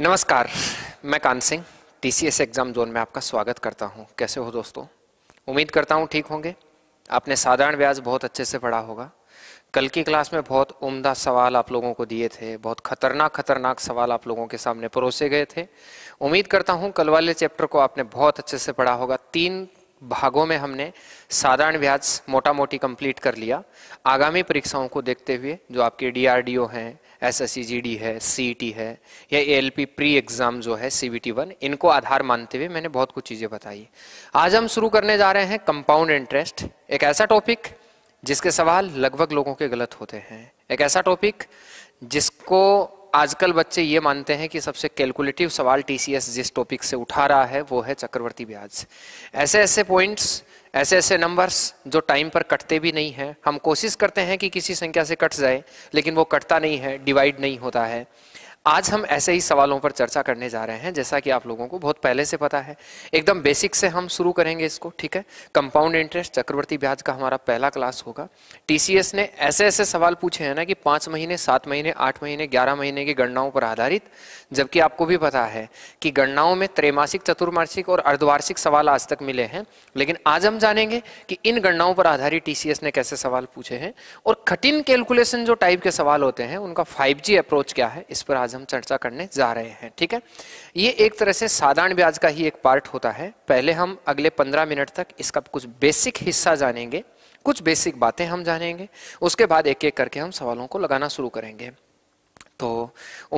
नमस्कार मैं Kan Singh TCS exam zone में आपका स्वागत करता हूं कैसे हो दोस्तों उम्मीद करता हूं ठीक होंगे आपने साधारण ब्याज बहुत अच्छे से पढ़ा होगा कल की क्लास में बहुत उम्दा सवाल आप लोगों को दिए थे बहुत खतरनाक खतरनाक सवाल आप लोगों के सामने परोसे गए थे उम्मीद करता हूँ कल वाले चैप्टर को आपने बहुत अच्छे से पढ़ा होगा तीन भागों में हमने साधारण ब्याज मोटा मोटी कंप्लीट कर लिया आगामी परीक्षाओं को देखते हुए जो आपके डीआरडीओ हैं एसएससीजीडी है सीईटी e है या एएलपी प्री एग्जाम जो है सीबीटी वन इनको आधार मानते हुए मैंने बहुत कुछ चीज़ें बताई आज हम शुरू करने जा रहे हैं कंपाउंड इंटरेस्ट एक ऐसा टॉपिक जिसके सवाल लगभग लोगों के गलत होते हैं एक ऐसा टॉपिक जिसको आजकल बच्चे ये मानते हैं कि सबसे कैलकुलेटिव सवाल टीसीएस जिस टॉपिक से उठा रहा है वो है चक्रवर्ती ब्याज ऐसे ऐसे पॉइंट्स ऐसे ऐसे नंबर्स जो टाइम पर कटते भी नहीं हैं हम कोशिश करते हैं कि किसी संख्या से कट जाए लेकिन वो कटता नहीं है डिवाइड नहीं होता है आज हम ऐसे ही सवालों पर चर्चा करने जा रहे हैं जैसा कि आप लोगों को बहुत पहले से पता है एकदम बेसिक से हम शुरू करेंगे इसको ठीक है कंपाउंड इंटरेस्ट चक्रवर्ती ब्याज का हमारा पहला क्लास होगा टीसीएस ने ऐसे ऐसे सवाल पूछे हैं ना कि पाँच महीने सात महीने आठ महीने ग्यारह महीने की गणनाओं पर आधारित जबकि आपको भी पता है कि गणनाओं में त्रैमासिक चतुर्मासिक और अर्धवार्षिक सवाल आज तक मिले हैं लेकिन आज हम जानेंगे कि इन गणनाओं पर आधारित टीसीएस ने कैसे सवाल पूछे हैं और कठिन कैलकुलेशन जो टाइप के सवाल होते हैं उनका फाइव अप्रोच क्या है इस पर आज हम चर्चा करने जा रहे हैं ठीक है ये एक तरह से साधारण ब्याज का ही एक पार्ट होता है पहले हम अगले पंद्रह मिनट तक इसका कुछ बेसिक हिस्सा जानेंगे कुछ बेसिक बातें हम जानेंगे उसके बाद एक एक करके हम सवालों को लगाना शुरू करेंगे तो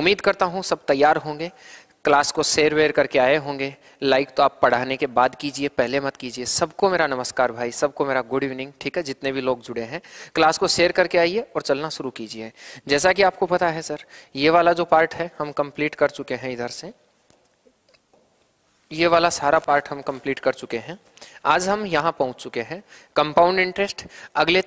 उम्मीद करता हूँ सब तैयार होंगे क्लास को शेयर वेयर करके आए होंगे लाइक तो आप पढ़ाने के बाद कीजिए पहले मत कीजिए सबको मेरा नमस्कार भाई सबको मेरा गुड इवनिंग ठीक है जितने भी लोग जुड़े हैं क्लास को शेयर करके आइए और चलना शुरू कीजिए जैसा कि आपको पता है सर ये वाला जो पार्ट है हम कंप्लीट कर चुके हैं इधर से ये वाला सारा पार्ट हम कंप्लीट कर चुके हैं आज हम यहाँ पहुँच चुके हैं कंपाउंड इंटरेस्ट अगले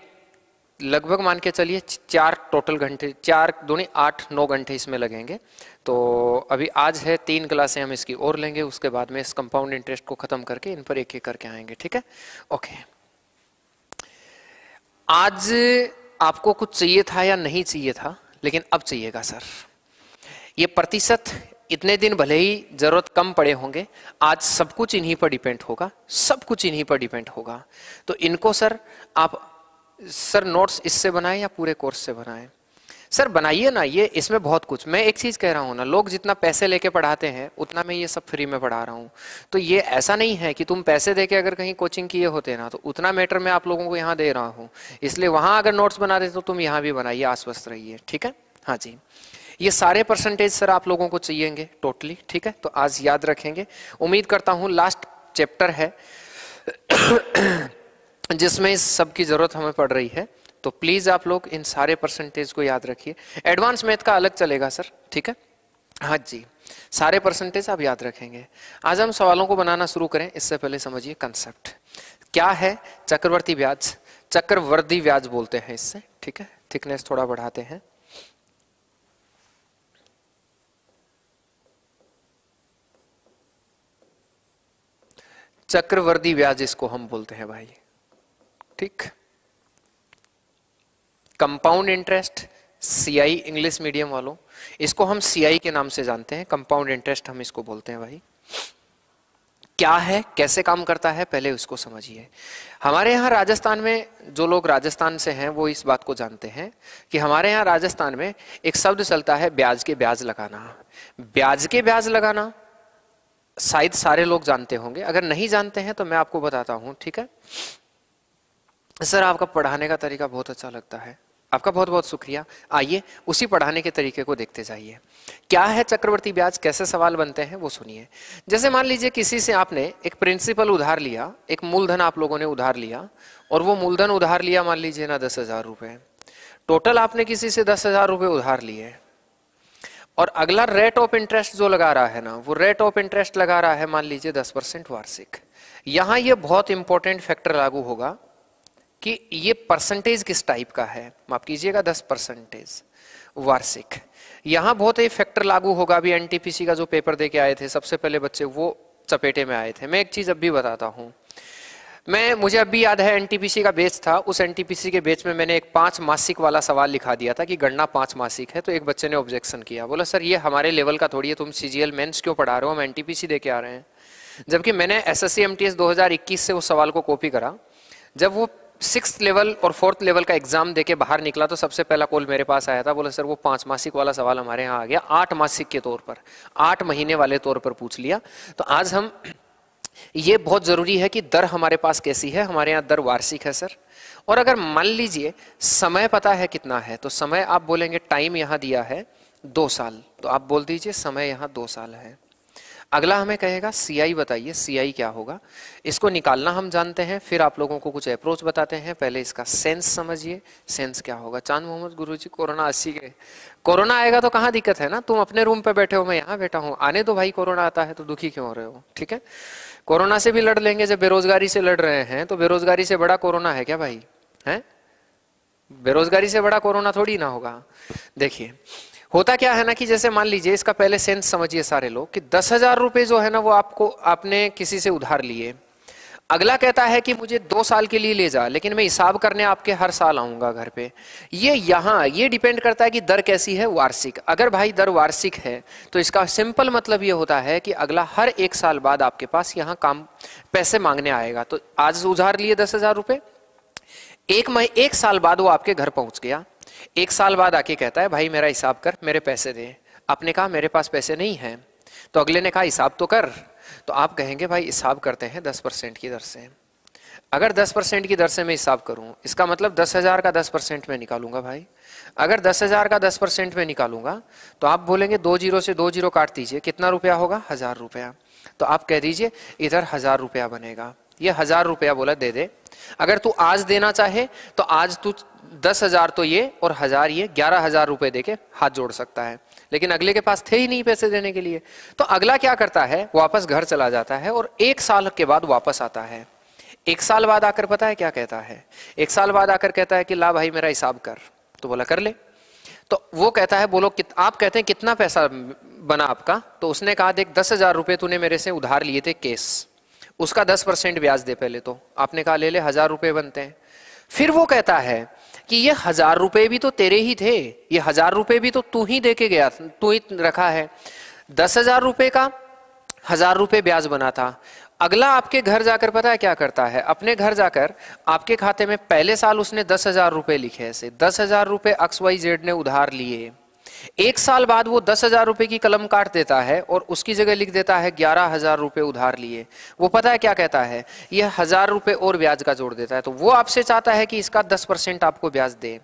लगभग मान के चलिए चार टोटल घंटे चार दूनी आठ नौ घंटे इसमें लगेंगे तो अभी आज है तीन क्लासें हम इसकी और लेंगे उसके बाद में इस कंपाउंड इंटरेस्ट को खत्म करके इन पर एक एक करके आएंगे ठीक है ओके आज आपको कुछ चाहिए था या नहीं चाहिए था लेकिन अब चाहिएगा सर ये प्रतिशत इतने दिन भले ही जरूरत कम पड़े होंगे आज सब कुछ इन्हीं पर डिपेंड होगा सब कुछ इन्हीं पर डिपेंड होगा तो इनको सर आप सर नोट्स इससे बनाए या पूरे कोर्स से बनाए सर बनाइए ना ये इसमें बहुत कुछ मैं एक चीज़ कह रहा हूँ ना लोग जितना पैसे लेके पढ़ाते हैं उतना मैं ये सब फ्री में पढ़ा रहा हूँ तो ये ऐसा नहीं है कि तुम पैसे दे के अगर कहीं कोचिंग किए होते ना तो उतना मैटर मैं आप लोगों को यहाँ दे रहा हूँ इसलिए वहाँ अगर नोट्स बना देते तो तुम यहाँ भी बनाइए आश्वस्त रहिए ठीक है हाँ जी ये सारे परसेंटेज सर आप लोगों को चाहिएंगे टोटली ठीक है तो आज याद रखेंगे उम्मीद करता हूँ लास्ट चैप्टर है जिसमें इस सब की ज़रूरत हमें पड़ रही है तो प्लीज़ आप लोग इन सारे परसेंटेज को याद रखिए एडवांस मैथ का अलग चलेगा सर ठीक है हाँ जी सारे परसेंटेज आप याद रखेंगे आज हम सवालों को बनाना शुरू करें इससे पहले समझिए कंसेप्ट क्या है चक्रवर्ती ब्याज चक्रवर्ती ब्याज बोलते हैं इससे ठीक है थिकनेस थोड़ा बढ़ाते हैं चक्रवर्ती ब्याज इसको हम बोलते हैं भाई ठीक compound interest CI English medium वालों इसको हम सीआई के नाम से जानते हैं कंपाउंड इंटरेस्ट हम इसको बोलते हैं भाई क्या है कैसे काम करता है पहले उसको समझिए हमारे यहाँ राजस्थान में जो लोग राजस्थान से हैं वो इस बात को जानते हैं कि हमारे यहाँ राजस्थान में एक शब्द चलता है ब्याज के ब्याज लगाना ब्याज के ब्याज लगाना शायद सारे लोग जानते होंगे अगर नहीं जानते हैं तो मैं आपको बताता हूं ठीक है सर आपका पढ़ाने का तरीका बहुत अच्छा लगता है आपका बहुत बहुत शुक्रिया आइए उसी पढ़ाने के तरीके को देखते जाइए क्या है चक्रवर्ती ब्याज कैसे सवाल बनते हैं वो सुनिए जैसे मान लीजिए किसी से आपने एक प्रिंसिपल उधार लिया एक मूलधन आप लोगों ने उधार लिया और वो मूलधन उधार लिया मान लीजिए ना दस हजार रुपए टोटल आपने किसी से दस हजार रुपए उधार लिए और अगला रेट ऑफ इंटरेस्ट जो लगा रहा है ना वो रेट ऑफ इंटरेस्ट लगा रहा है मान लीजिए दस परसेंट वार्षिक यहां ये बहुत इंपॉर्टेंट फैक्टर लागू होगा कि ये परसेंटेज किस टाइप का है माफ कीजिएगा दस परसेंटेज वार्षिक यहाँ बहुत ही फैक्टर लागू होगा अभी एनटीपीसी का जो पेपर दे के आए थे सबसे पहले बच्चे वो चपेटे में आए थे मैं एक चीज़ अब भी बताता हूं मैं मुझे अब भी याद है एनटीपीसी का बेच था उस एनटीपीसी के बेच में मैंने एक पांच मासिक वाला सवाल लिखा दिया था कि गणना पांच मासिक है तो एक बच्चे ने ऑब्जेक्शन किया बोला सर ये हमारे लेवल का थोड़ी है तुम सीजीएल मेंस क्यों पढ़ा रहे हो हम एनटीपीसी दे के आ रहे हैं जबकि मैंने एसएससी एमटीएस 2021 से उस सवाल को कॉपी करा जब वो सिक्स लेवल और फोर्थ लेवल का एग्जाम देके बाहर निकला तो सबसे पहला कॉल मेरे पास आया था बोला सर वो पांच मासिक वाला सवाल हमारे यहाँ आ गया आठ मासिक के तौर पर आठ महीने वाले तौर पर पूछ लिया तो आज हम ये बहुत ज़रूरी है कि दर हमारे पास कैसी है हमारे यहाँ दर वार्षिक है सर और अगर मान लीजिए समय पता है कितना है तो समय आप बोलेंगे टाइम यहाँ दिया है दो साल तो आप बोल दीजिए समय यहाँ दो साल है अगला हमें कहेगा सीआई बताइए सीआई क्या होगा इसको निकालना हम जानते हैं फिर आप लोगों को कुछ अप्रोच बताते हैं पहले इसका सेंस समझिए सेंस क्या होगा चांद मोहम्मद गुरु जी कोरोना अस्सी के कोरोना आएगा तो कहाँ दिक्कत है ना तुम अपने रूम पे बैठे हो मैं यहाँ बैठा हूँ आने दो भाई कोरोना आता है तो दुखी क्यों हो रहे हो ठीक है कोरोना से भी लड़ लेंगे जब बेरोजगारी से लड़ रहे हैं तो बेरोजगारी से बड़ा कोरोना है क्या भाई है बेरोजगारी से बड़ा कोरोना थोड़ी ना होगा देखिए होता क्या है ना कि जैसे मान लीजिए इसका पहले सेंस समझिए सारे लोग कि दस हजार रुपए जो है ना वो आपको आपने किसी से उधार लिए अगला कहता है कि मुझे दो साल के लिए ले जा लेकिन मैं हिसाब करने आपके हर साल आऊंगा घर पे ये यहाँ ये डिपेंड करता है कि दर कैसी है वार्षिक अगर भाई दर वार्षिक है तो इसका सिंपल मतलब ये होता है कि अगला हर एक साल बाद आपके पास यहाँ काम पैसे मांगने आएगा तो आज उधार लिए दस हजार रुपए एक मही एक साल बाद वो आपके घर पहुंच गया एक साल बाद आके कहता है भाई मेरा हिसाब कर मेरे पैसे दे आपने कहा मेरे पास पैसे नहीं है तो अगले ने कहा हिसाब तो कर तो आप कहेंगे भाई हिसाब करते हैं दस परसेंट की दर से अगर दस परसेंट की दर से मैं हिसाब करूं इसका मतलब दस हजार का दस परसेंट में निकालूंगा भाई अगर दस हजार का दस परसेंट में निकालूंगा तो आप बोलेंगे दो जीरो से दो जीरो काट दीजिए कितना रुपया होगा हजार रुपया तो आप कह दीजिए इधर हजार रुपया बनेगा ये हजार रुपया बोला दे दे अगर तू आज देना चाहे तो आज तू दस हजार तो ये और हजार ये ग्यारह हजार रुपए देके हाथ जोड़ सकता है लेकिन अगले के पास थे ही नहीं पैसे देने के लिए तो अगला क्या करता है वापस घर चला जाता है और एक साल के बाद वापस आता है एक साल बाद आकर पता है क्या कहता है एक साल बाद आकर कहता है कि ला भाई मेरा हिसाब कर तो बोला कर ले तो वो कहता है बोलो कि, आप कहते हैं कितना पैसा बना आपका तो उसने कहा देख दस हजार रुपये तूने मेरे से उधार लिए थे केस उसका दस परसेंट ब्याज दे पहले तो आपने कहा ले ले हजार रुपये बनते हैं फिर वो कहता है कि ये हजार रुपए भी तो तेरे ही थे ये हजार रुपए भी तो तू ही देके गया तू ही रखा है दस हजार रुपए का हजार रुपए ब्याज बना था अगला आपके घर जाकर पता है क्या करता है अपने घर जाकर आपके खाते में पहले साल उसने दस हजार रुपए लिखे ऐसे दस हजार रुपए एक्स वाई जेड ने उधार लिए एक साल बाद वो दस हजार रुपए की कलम काट देता है और उसकी जगह लिख देता है ग्यारह हजार रुपए उधार लिए वो पता है क्या कहता है यह हजार रुपए और ब्याज का जोड़ देता है तो वो आपसे चाहता है कि इसका दस परसेंट आपको ब्याज दे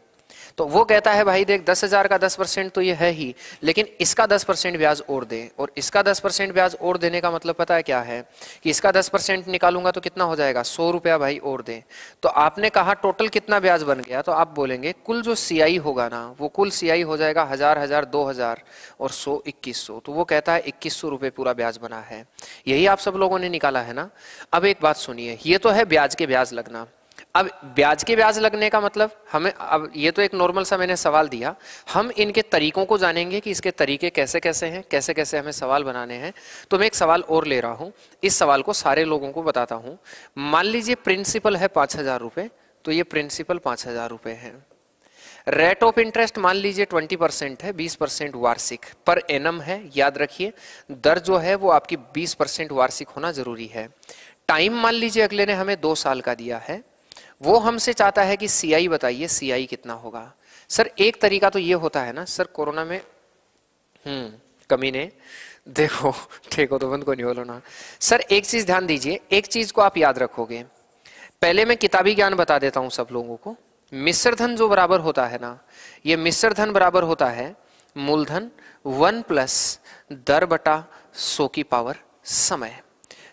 तो वो कहता है भाई देख दस हजार का दस परसेंट तो ये है ही लेकिन इसका दस परसेंट ब्याज और दे और इसका दस परसेंट ब्याज और देने का मतलब पता है क्या है कि इसका दस परसेंट निकालूंगा तो कितना हो जाएगा सौ रुपया भाई और दे तो आपने कहा टोटल कितना ब्याज बन गया तो आप बोलेंगे कुल जो सीआई होगा ना वो कुल सीआई हो जाएगा हजार हजार दो हजार और सौ इक्कीस सौ तो वो कहता है इक्कीस सौ रुपये पूरा ब्याज बना है यही आप सब लोगों ने निकाला है ना अब एक बात सुनिए ये तो है ब्याज के ब्याज लगना अब ब्याज के ब्याज लगने का मतलब हमें अब ये तो एक नॉर्मल सा मैंने सवाल दिया हम इनके तरीकों को जानेंगे कि इसके तरीके कैसे कैसे हैं कैसे कैसे हमें सवाल बनाने हैं तो मैं एक सवाल और ले रहा हूँ इस सवाल को सारे लोगों को बताता हूँ मान लीजिए प्रिंसिपल है पाँच हज़ार रुपये तो ये प्रिंसिपल पाँच हज़ार रुपये है रेट ऑफ इंटरेस्ट मान लीजिए ट्वेंटी परसेंट है बीस परसेंट वार्षिक पर एनम है याद रखिए दर जो है वो आपकी बीस परसेंट वार्षिक होना जरूरी है टाइम मान लीजिए अगले ने हमें दो साल का दिया है वो हमसे चाहता है कि सीआई बताइए सीआई कितना होगा सर एक तरीका तो ये होता है ना सर कोरोना में हम्म कमी ने देखो हो तो बंद को नहीं बोलो ना सर एक चीज ध्यान दीजिए एक चीज को आप याद रखोगे पहले मैं किताबी ज्ञान बता देता हूं सब लोगों को मिश्र धन जो बराबर होता है ना ये मिश्र धन बराबर होता है मूलधन वन प्लस दर बटा सो की पावर समय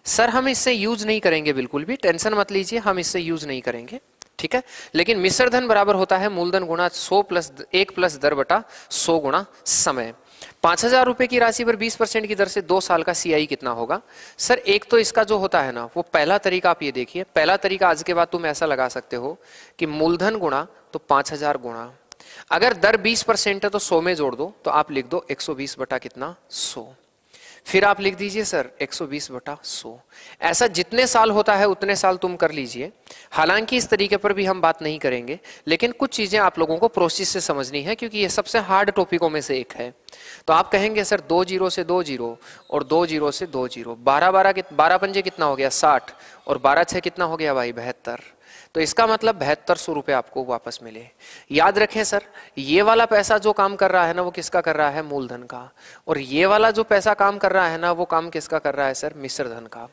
सर हम इससे यूज नहीं करेंगे बिल्कुल भी टेंशन मत लीजिए हम इससे यूज नहीं करेंगे ठीक है लेकिन धन बराबर होता है मूलधन गुणा सौ प्लस एक प्लस दर बटा सौ गुणा समय पांच हजार रुपए की राशि पर बीस परसेंट की दर से दो साल का सीआई कितना होगा सर एक तो इसका जो होता है ना वो पहला तरीका आप ये देखिए पहला तरीका आज के बाद तुम ऐसा लगा सकते हो कि मूलधन गुणा तो पांच हजार गुणा अगर दर बीस परसेंट है तो सौ में जोड़ दो तो आप लिख दो एक सौ बीस बटा कितना सौ फिर आप लिख दीजिए सर 120 बटा 100 ऐसा जितने साल होता है उतने साल तुम कर लीजिए हालांकि इस तरीके पर भी हम बात नहीं करेंगे लेकिन कुछ चीजें आप लोगों को प्रोसेस से समझनी है क्योंकि ये सबसे हार्ड टॉपिकों में से एक है तो आप कहेंगे सर दो जीरो से दो जीरो और दो जीरो से दो जीरो बारह बारह बारह पंजे कितना हो गया साठ और बारह छः कितना हो गया भाई बहत्तर तो इसका मतलब बहत्तर सौ रुपये आपको वापस मिले याद रखें सर ये वाला पैसा जो काम कर रहा है ना वो किसका कर रहा है मूलधन का और ये वाला जो पैसा काम कर रहा है ना वो काम किसका कर रहा है सर धन का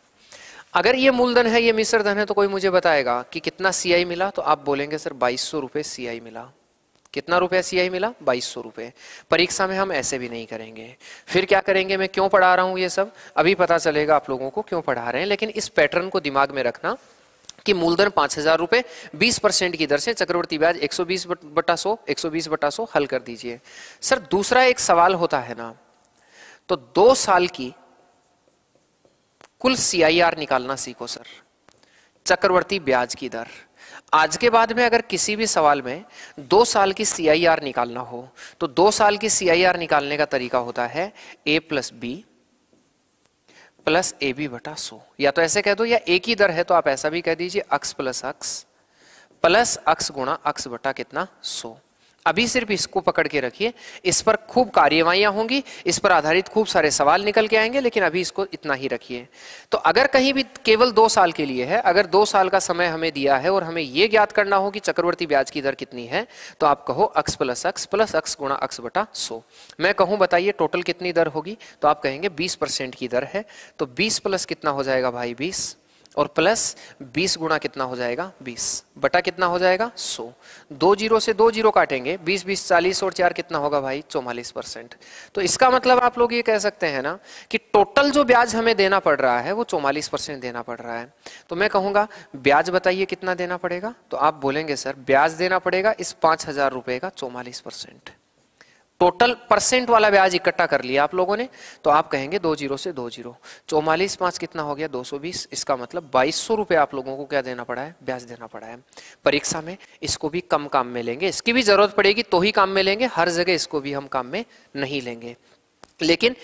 अगर ये मूलधन है ये धन है तो कोई मुझे बताएगा कि कितना सीआई मिला तो आप बोलेंगे सर बाईस सौ रुपए सीआई मिला कितना रुपया सीआई मिला बाईस सौ रुपये परीक्षा में हम ऐसे भी नहीं करेंगे फिर क्या करेंगे मैं क्यों पढ़ा रहा हूँ ये सब अभी पता चलेगा आप लोगों को क्यों पढ़ा रहे हैं लेकिन इस पैटर्न को दिमाग में रखना कि मूलधन पांच हजार रुपए बीस परसेंट की दर से चक्रवर्ती ब्याज 120 बटा सौ 120 बटा सौ हल कर दीजिए सर दूसरा एक सवाल होता है ना तो दो साल की कुल सीआईआर निकालना सीखो सर चक्रवर्ती ब्याज की दर आज के बाद में अगर किसी भी सवाल में दो साल की सीआईआर निकालना हो तो दो साल की सीआईआर निकालने का तरीका होता है A plus B plus A B बटा सो या तो ऐसे कह दो या एक ही दर है तो आप ऐसा भी कह दीजिए अक्स प्लस अक्स प्लस अक्स गुणा अक्स बटा कितना सो अभी सिर्फ इसको पकड़ के रखिए इस पर खूब कार्यवाही होंगी इस पर आधारित खूब सारे सवाल निकल के आएंगे लेकिन अभी इसको इतना ही रखिए तो अगर कहीं भी केवल दो साल के लिए है अगर दो साल का समय हमें दिया है और हमें यह ज्ञात करना हो कि चक्रवर्ती ब्याज की दर कितनी है तो आप कहो अक्स प्लस अक्स प्लस अक्स गुणा अक्स बटा सो मैं कहूं बताइए टोटल कितनी दर होगी तो आप कहेंगे बीस की दर है तो बीस प्लस कितना हो जाएगा भाई बीस और प्लस 20 गुणा कितना हो जाएगा 20 बटा कितना हो जाएगा 100 दो जीरो से दो जीरो काटेंगे 20 20 चालीस और चार कितना होगा भाई चौवालीस परसेंट तो इसका मतलब आप लोग ये कह सकते हैं ना कि टोटल जो ब्याज हमें देना पड़ रहा है वो चौवालीस परसेंट देना पड़ रहा है तो मैं कहूंगा ब्याज बताइए कितना देना पड़ेगा तो आप बोलेंगे सर ब्याज देना पड़ेगा इस पांच हजार रुपए का चौवालीस परसेंट टोटल परसेंट वाला ब्याज इकट्ठा कर लिया आप लोगों ने तो आप कहेंगे दो जीरो से दो जीरो चौवालीस पांच कितना हो गया दो सौ बीस इसका मतलब बाईस सौ रुपये आप लोगों को क्या देना पड़ा है ब्याज देना पड़ा है परीक्षा में इसको भी कम काम में लेंगे इसकी भी जरूरत पड़ेगी तो ही काम में लेंगे हर जगह इसको भी हम काम में नहीं लेंगे लेकिन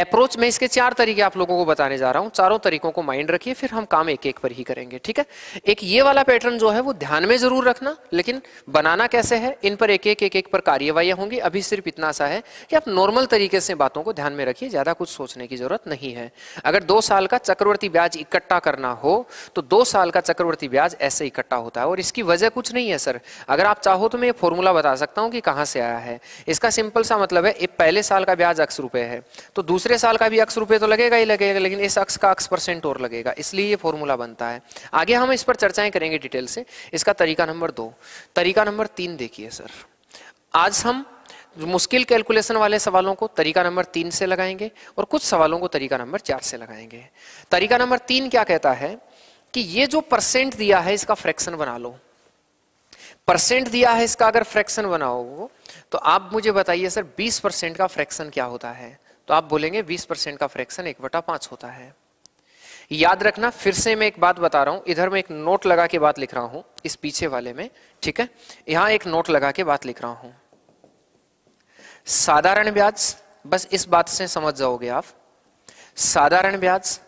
अप्रोच में इसके चार तरीके आप लोगों को बताने जा रहा हूं चारों तरीकों को माइंड रखिए फिर हम काम एक एक पर ही करेंगे ठीक है एक ये वाला पैटर्न जो है वो ध्यान में जरूर रखना लेकिन बनाना कैसे है इन पर एक एक एक एक पर कार्यवाही होंगी अभी सिर्फ इतना सा है कि आप नॉर्मल तरीके से बातों को ध्यान में रखिए ज्यादा कुछ सोचने की जरूरत नहीं है अगर दो साल का चक्रवर्ती ब्याज इकट्ठा करना हो तो दो साल का चक्रवर्ती ब्याज ऐसे इकट्ठा होता है और इसकी वजह कुछ नहीं है सर अगर आप चाहो तो मैं ये फॉर्मूला बता सकता हूँ कि कहाँ से आया है इसका सिंपल सा मतलब है पहले साल का ब्याज अक्स रुपये है गया है तो दूसरे साल का भी अक्स रुपये तो लगेगा ही लगेगा लेकिन इस अक्स का अक्स परसेंट और लगेगा इसलिए ये फॉर्मूला बनता है आगे हम इस पर चर्चाएं करेंगे डिटेल से इसका तरीका नंबर दो तरीका नंबर तीन देखिए सर आज हम मुश्किल कैलकुलेशन वाले सवालों को तरीका नंबर तीन से लगाएंगे और कुछ सवालों को तरीका नंबर चार से लगाएंगे तरीका नंबर तीन क्या कहता है कि ये जो परसेंट दिया है इसका फ्रैक्शन बना लो परसेंट दिया है इसका अगर फ्रैक्शन बनाओ तो आप मुझे बताइए सर 20 परसेंट का फ्रैक्शन क्या होता है तो आप बोलेंगे 20 परसेंट का फ्रैक्शन एक बटा पांच होता है याद रखना फिर से मैं एक बात बता रहा हूं इधर मैं एक नोट लगा के बात लिख रहा हूं इस पीछे वाले में ठीक है यहां एक नोट लगा के बात लिख रहा हूं साधारण ब्याज बस इस बात से समझ जाओगे आप साधारण ब्याज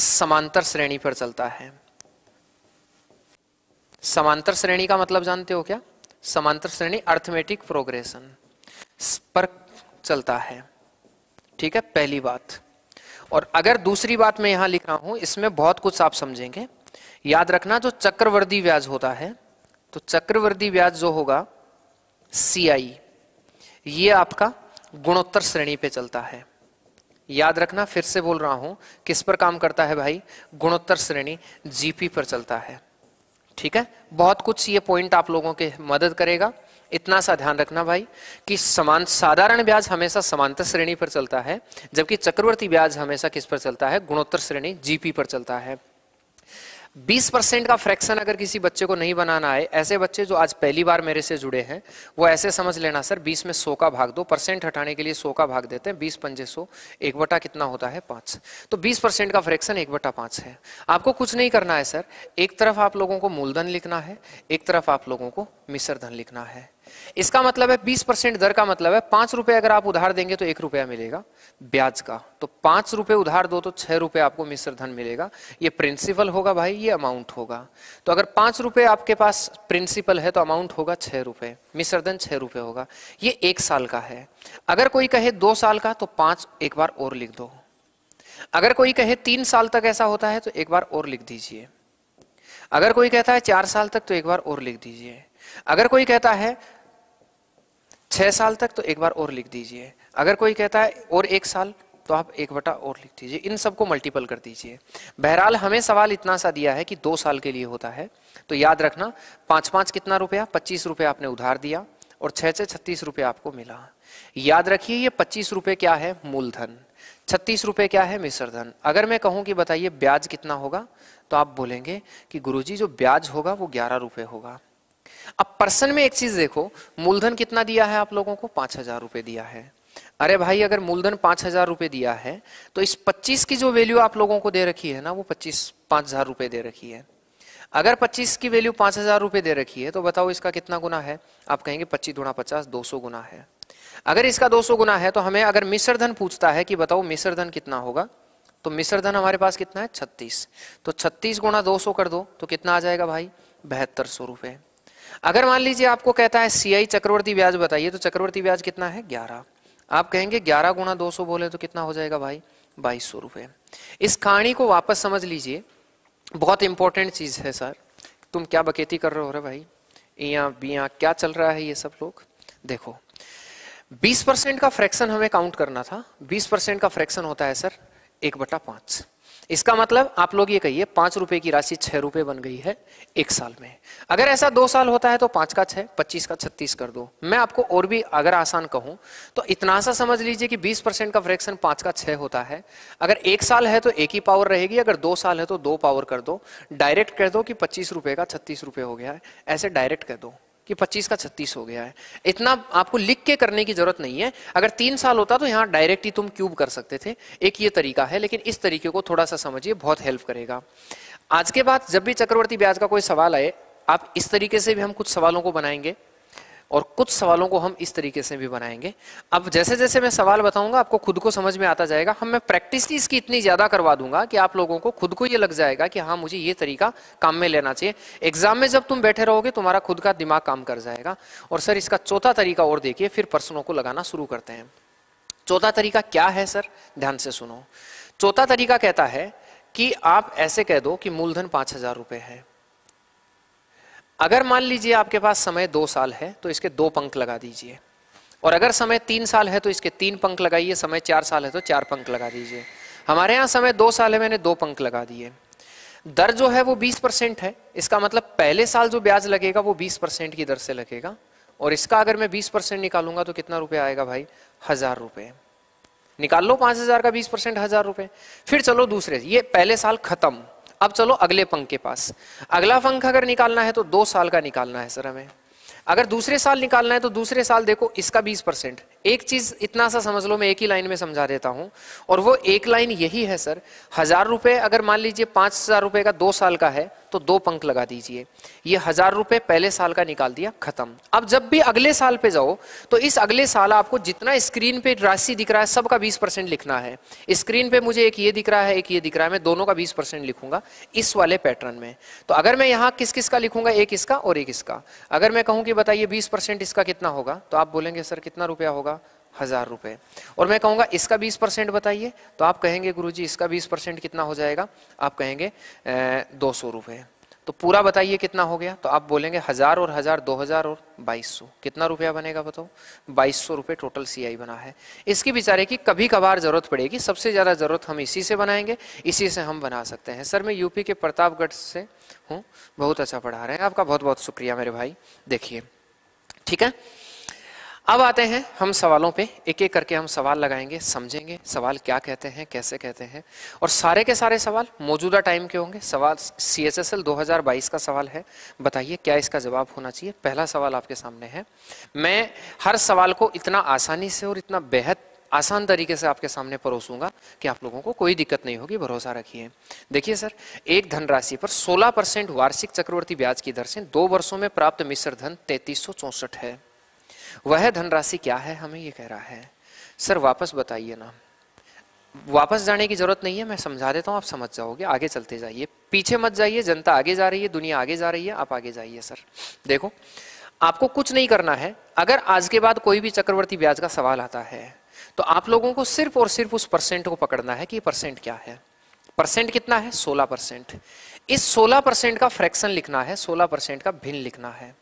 समांतर श्रेणी पर चलता है समांतर श्रेणी का मतलब जानते हो क्या समांतर श्रेणी अर्थमेटिक प्रोग्रेशन पर चलता है ठीक है पहली बात और अगर दूसरी बात मैं यहां लिख रहा हूं इसमें बहुत कुछ आप समझेंगे याद रखना जो चक्रवर्ती ब्याज होता है तो चक्रवर्ती ब्याज जो होगा सी आई ये आपका गुणोत्तर श्रेणी पे चलता है याद रखना फिर से बोल रहा हूं किस पर काम करता है भाई गुणोत्तर श्रेणी जीपी पर चलता है ठीक है बहुत कुछ ये पॉइंट आप लोगों के मदद करेगा इतना सा ध्यान रखना भाई कि समान साधारण ब्याज हमेशा समांतर श्रेणी पर चलता है जबकि चक्रवर्ती ब्याज हमेशा किस पर चलता है गुणोत्तर श्रेणी जीपी पर चलता है 20 परसेंट का फ्रैक्शन अगर किसी बच्चे को नहीं बनाना है ऐसे बच्चे जो आज पहली बार मेरे से जुड़े हैं वो ऐसे समझ लेना सर 20 में 100 का भाग दो परसेंट हटाने के लिए 100 का भाग देते हैं 20 पंजे 100 एक बटा कितना होता है पाँच तो 20 परसेंट का फ्रैक्शन एक बटा पाँच है आपको कुछ नहीं करना है सर एक तरफ आप लोगों को मूलधन लिखना है एक तरफ आप लोगों को मिश्रधन लिखना है इसका मतलब है 20 परसेंट दर का मतलब है पांच रुपए अगर आप उधार देंगे तो एक रुपया मिलेगा ब्याज का तो पांच रुपए उधार दो तो छह रुपए आपको मिश्र धन मिलेगा ये प्रिंसिपल होगा भाई ये अमाउंट होगा तो अगर पांच रुपए आपके पास प्रिंसिपल है तो अमाउंट होगा छह रुपए मिश्र धन छह रुपए होगा ये एक साल का है अगर कोई कहे दो साल का तो पांच एक बार और लिख दो अगर कोई कहे तीन साल तक ऐसा होता है तो एक बार और लिख दीजिए अगर कोई कहता है चार साल तक तो एक बार और लिख दीजिए अगर कोई कहता है छह साल तक तो एक बार और लिख दीजिए अगर कोई कहता है और एक साल तो आप एक बटा और लिख दीजिए इन सबको मल्टीपल कर दीजिए बहरहाल हमें सवाल इतना सा दिया है कि दो साल के लिए होता है तो याद रखना पांच पांच कितना रुपया पच्चीस रुपया आपने उधार दिया और छह से छत्तीस रुपया आपको मिला याद रखिए ये पच्चीस रुपये क्या है मूलधन छत्तीस रुपये क्या है मिश्रधन अगर मैं कहूं कि बताइए ब्याज कितना होगा तो आप बोलेंगे कि गुरुजी जो ब्याज होगा वो ग्यारह रुपये होगा अब पर्सन में एक चीज देखो मूलधन कितना दिया है आप लोगों को पांच हजार रुपए दिया है अरे भाई अगर मूलधन पांच हजार रुपए दिया है तो इस पच्चीस की जो वैल्यू आप लोगों को दे रखी है ना वो पच्चीस पांच हजार रुपए दे रखी है अगर पच्चीस की वैल्यू पांच हजार रुपए दे रखी है तो बताओ इसका कितना गुना है आप कहेंगे पच्चीस गुना पचास दो सौ गुना है अगर इसका दो सौ गुना है तो हमें अगर मिश्र धन पूछता है कि बताओ मिश्र धन कितना होगा तो मिश्र धन हमारे पास कितना है छत्तीस तो छत्तीस गुना दो सौ कर दो तो कितना आ जाएगा भाई बहत्तर सौ रुपए अगर मान लीजिए आपको कहता है सीआई चक्रवर्ती ब्याज बताइए तो चक्रवर्ती ब्याज कितना है ग्यारह आप कहेंगे ग्यारह गुणा दो सौ बोले तो कितना हो जाएगा भाई बाईस सौ रुपए इस कहानी को वापस समझ लीजिए बहुत इंपॉर्टेंट चीज़ है सर तुम क्या बकेती कर रहे हो रे भाई इया बिया क्या चल रहा है ये सब लोग देखो 20 का फ्रैक्शन हमें काउंट करना था 20 का फ्रैक्शन होता है सर एक बटा पांच इसका मतलब आप लोग ये कहिए पांच रुपए की राशि छह रुपए बन गई है एक साल में अगर ऐसा दो साल होता है तो पांच का छह पच्चीस का छत्तीस कर दो मैं आपको और भी अगर आसान कहूं तो इतना सा समझ लीजिए कि बीस परसेंट का फ्रैक्शन पांच का छह होता है अगर एक साल है तो एक ही पावर रहेगी अगर दो साल है तो दो पावर कर दो डायरेक्ट कह दो कि पच्चीस रुपए का छत्तीस रुपए हो गया है ऐसे डायरेक्ट कह दो कि 25 का 36 हो गया है इतना आपको लिख के करने की जरूरत नहीं है अगर तीन साल होता तो यहाँ डायरेक्ट ही तुम क्यूब कर सकते थे एक ये तरीका है लेकिन इस तरीके को थोड़ा सा समझिए बहुत हेल्प करेगा आज के बाद जब भी चक्रवर्ती ब्याज का कोई सवाल आए आप इस तरीके से भी हम कुछ सवालों को बनाएंगे और कुछ सवालों को हम इस तरीके से भी बनाएंगे अब जैसे जैसे मैं सवाल बताऊंगा आपको खुद को समझ में आता जाएगा हम मैं प्रैक्टिस इसकी इतनी ज़्यादा करवा दूंगा कि आप लोगों को खुद को ये लग जाएगा कि हाँ मुझे ये तरीका काम में लेना चाहिए एग्जाम में जब तुम बैठे रहोगे तुम्हारा खुद का दिमाग काम कर जाएगा और सर इसका चौथा तरीका और देखिए फिर प्रश्नों को लगाना शुरू करते हैं चौथा तरीका क्या है सर ध्यान से सुनो चौथा तरीका कहता है कि आप ऐसे कह दो कि मूलधन पांच हज़ार रुपए है अगर मान लीजिए आपके पास समय दो साल है तो इसके दो पंख लगा दीजिए और अगर समय तीन साल है तो इसके तीन पंख लगाइए समय चार साल है तो चार पंख लगा दीजिए हमारे यहाँ समय दो साल है मैंने दो पंख लगा दिए दर जो है वो 20 परसेंट है इसका मतलब पहले साल जो ब्याज लगेगा वो 20 परसेंट की दर से लगेगा और इसका अगर मैं 20 परसेंट निकालूंगा तो कितना रुपया आएगा भाई हजार रुपए निकाल लो पांच हजार का बीस परसेंट हजार रुपए फिर चलो दूसरे ये पहले साल खत्म अब चलो अगले पंख के पास अगला पंख अगर निकालना है तो दो साल का निकालना है सर हमें अगर दूसरे साल निकालना है तो दूसरे साल देखो इसका बीस परसेंट एक चीज इतना सा समझ लो मैं एक ही लाइन में समझा देता हूं और वो एक लाइन यही है सर हजार रुपए अगर मान लीजिए पांच हजार रुपए का दो साल का है तो दो पंख लगा दीजिए ये हजार रुपए पहले साल का निकाल दिया खत्म अब जब भी अगले साल पे जाओ तो इस अगले साल आपको जितना स्क्रीन पे राशि दिख रहा है सबका बीस परसेंट लिखना है स्क्रीन पे मुझे एक ये दिख रहा है एक ये दिख रहा है मैं दोनों का बीस परसेंट लिखूंगा इस वाले पैटर्न में तो अगर मैं यहां किस किस का लिखूंगा एक इसका और एक इसका अगर मैं कहूँ कि बताइए बीस इसका कितना होगा तो आप बोलेंगे सर कितना रुपया होगा हजार रुपए और मैं कहूंगा इसका बीस परसेंट बताइए तो आप कहेंगे गुरुजी इसका बीस परसेंट कितना हो जाएगा आप कहेंगे दो सौ रुपए तो पूरा बताइए कितना हो गया तो आप बोलेंगे हजार और हजार दो हजार और बाईस सौ कितना रुपया बनेगा बताओ बाईस सौ रुपये टोटल सीआई बना है इसकी बेचारे की कभी कभार जरूरत पड़ेगी सबसे ज्यादा जरूरत हम इसी से बनाएंगे इसी से हम बना सकते हैं सर मैं यूपी के प्रतापगढ़ से हूँ बहुत अच्छा पढ़ा रहे हैं आपका बहुत बहुत शुक्रिया मेरे भाई देखिए ठीक है अब आते हैं हम सवालों पे एक एक करके हम सवाल लगाएंगे समझेंगे सवाल क्या कहते हैं कैसे कहते हैं और सारे के सारे सवाल मौजूदा टाइम के होंगे सवाल सी एस एस एल दो हजार बाईस का सवाल है बताइए क्या इसका जवाब होना चाहिए पहला सवाल आपके सामने है मैं हर सवाल को इतना आसानी से और इतना बेहद आसान तरीके से आपके सामने परोसूंगा कि आप लोगों को कोई दिक्कत नहीं होगी भरोसा रखिए देखिए सर एक धनराशि पर 16 परसेंट वार्षिक चक्रवर्ती ब्याज की दर से दो वर्षों में प्राप्त मिश्र धन तैतीस है वह धनराशि क्या है हमें ये कह रहा है सर वापस बताइए ना वापस जाने की जरूरत नहीं है मैं समझा देता हूँ आप समझ जाओगे आगे चलते जाइए पीछे मत जाइए जनता आगे जा रही है दुनिया आगे जा रही है आप आगे जाइए सर देखो आपको कुछ नहीं करना है अगर आज के बाद कोई भी चक्रवर्ती ब्याज का सवाल आता है तो आप लोगों को सिर्फ और सिर्फ उस परसेंट को पकड़ना है कि परसेंट क्या है परसेंट कितना है सोलह परसेंट इस सोलह परसेंट का फ्रैक्शन लिखना है सोलह परसेंट का भिन्न लिखना है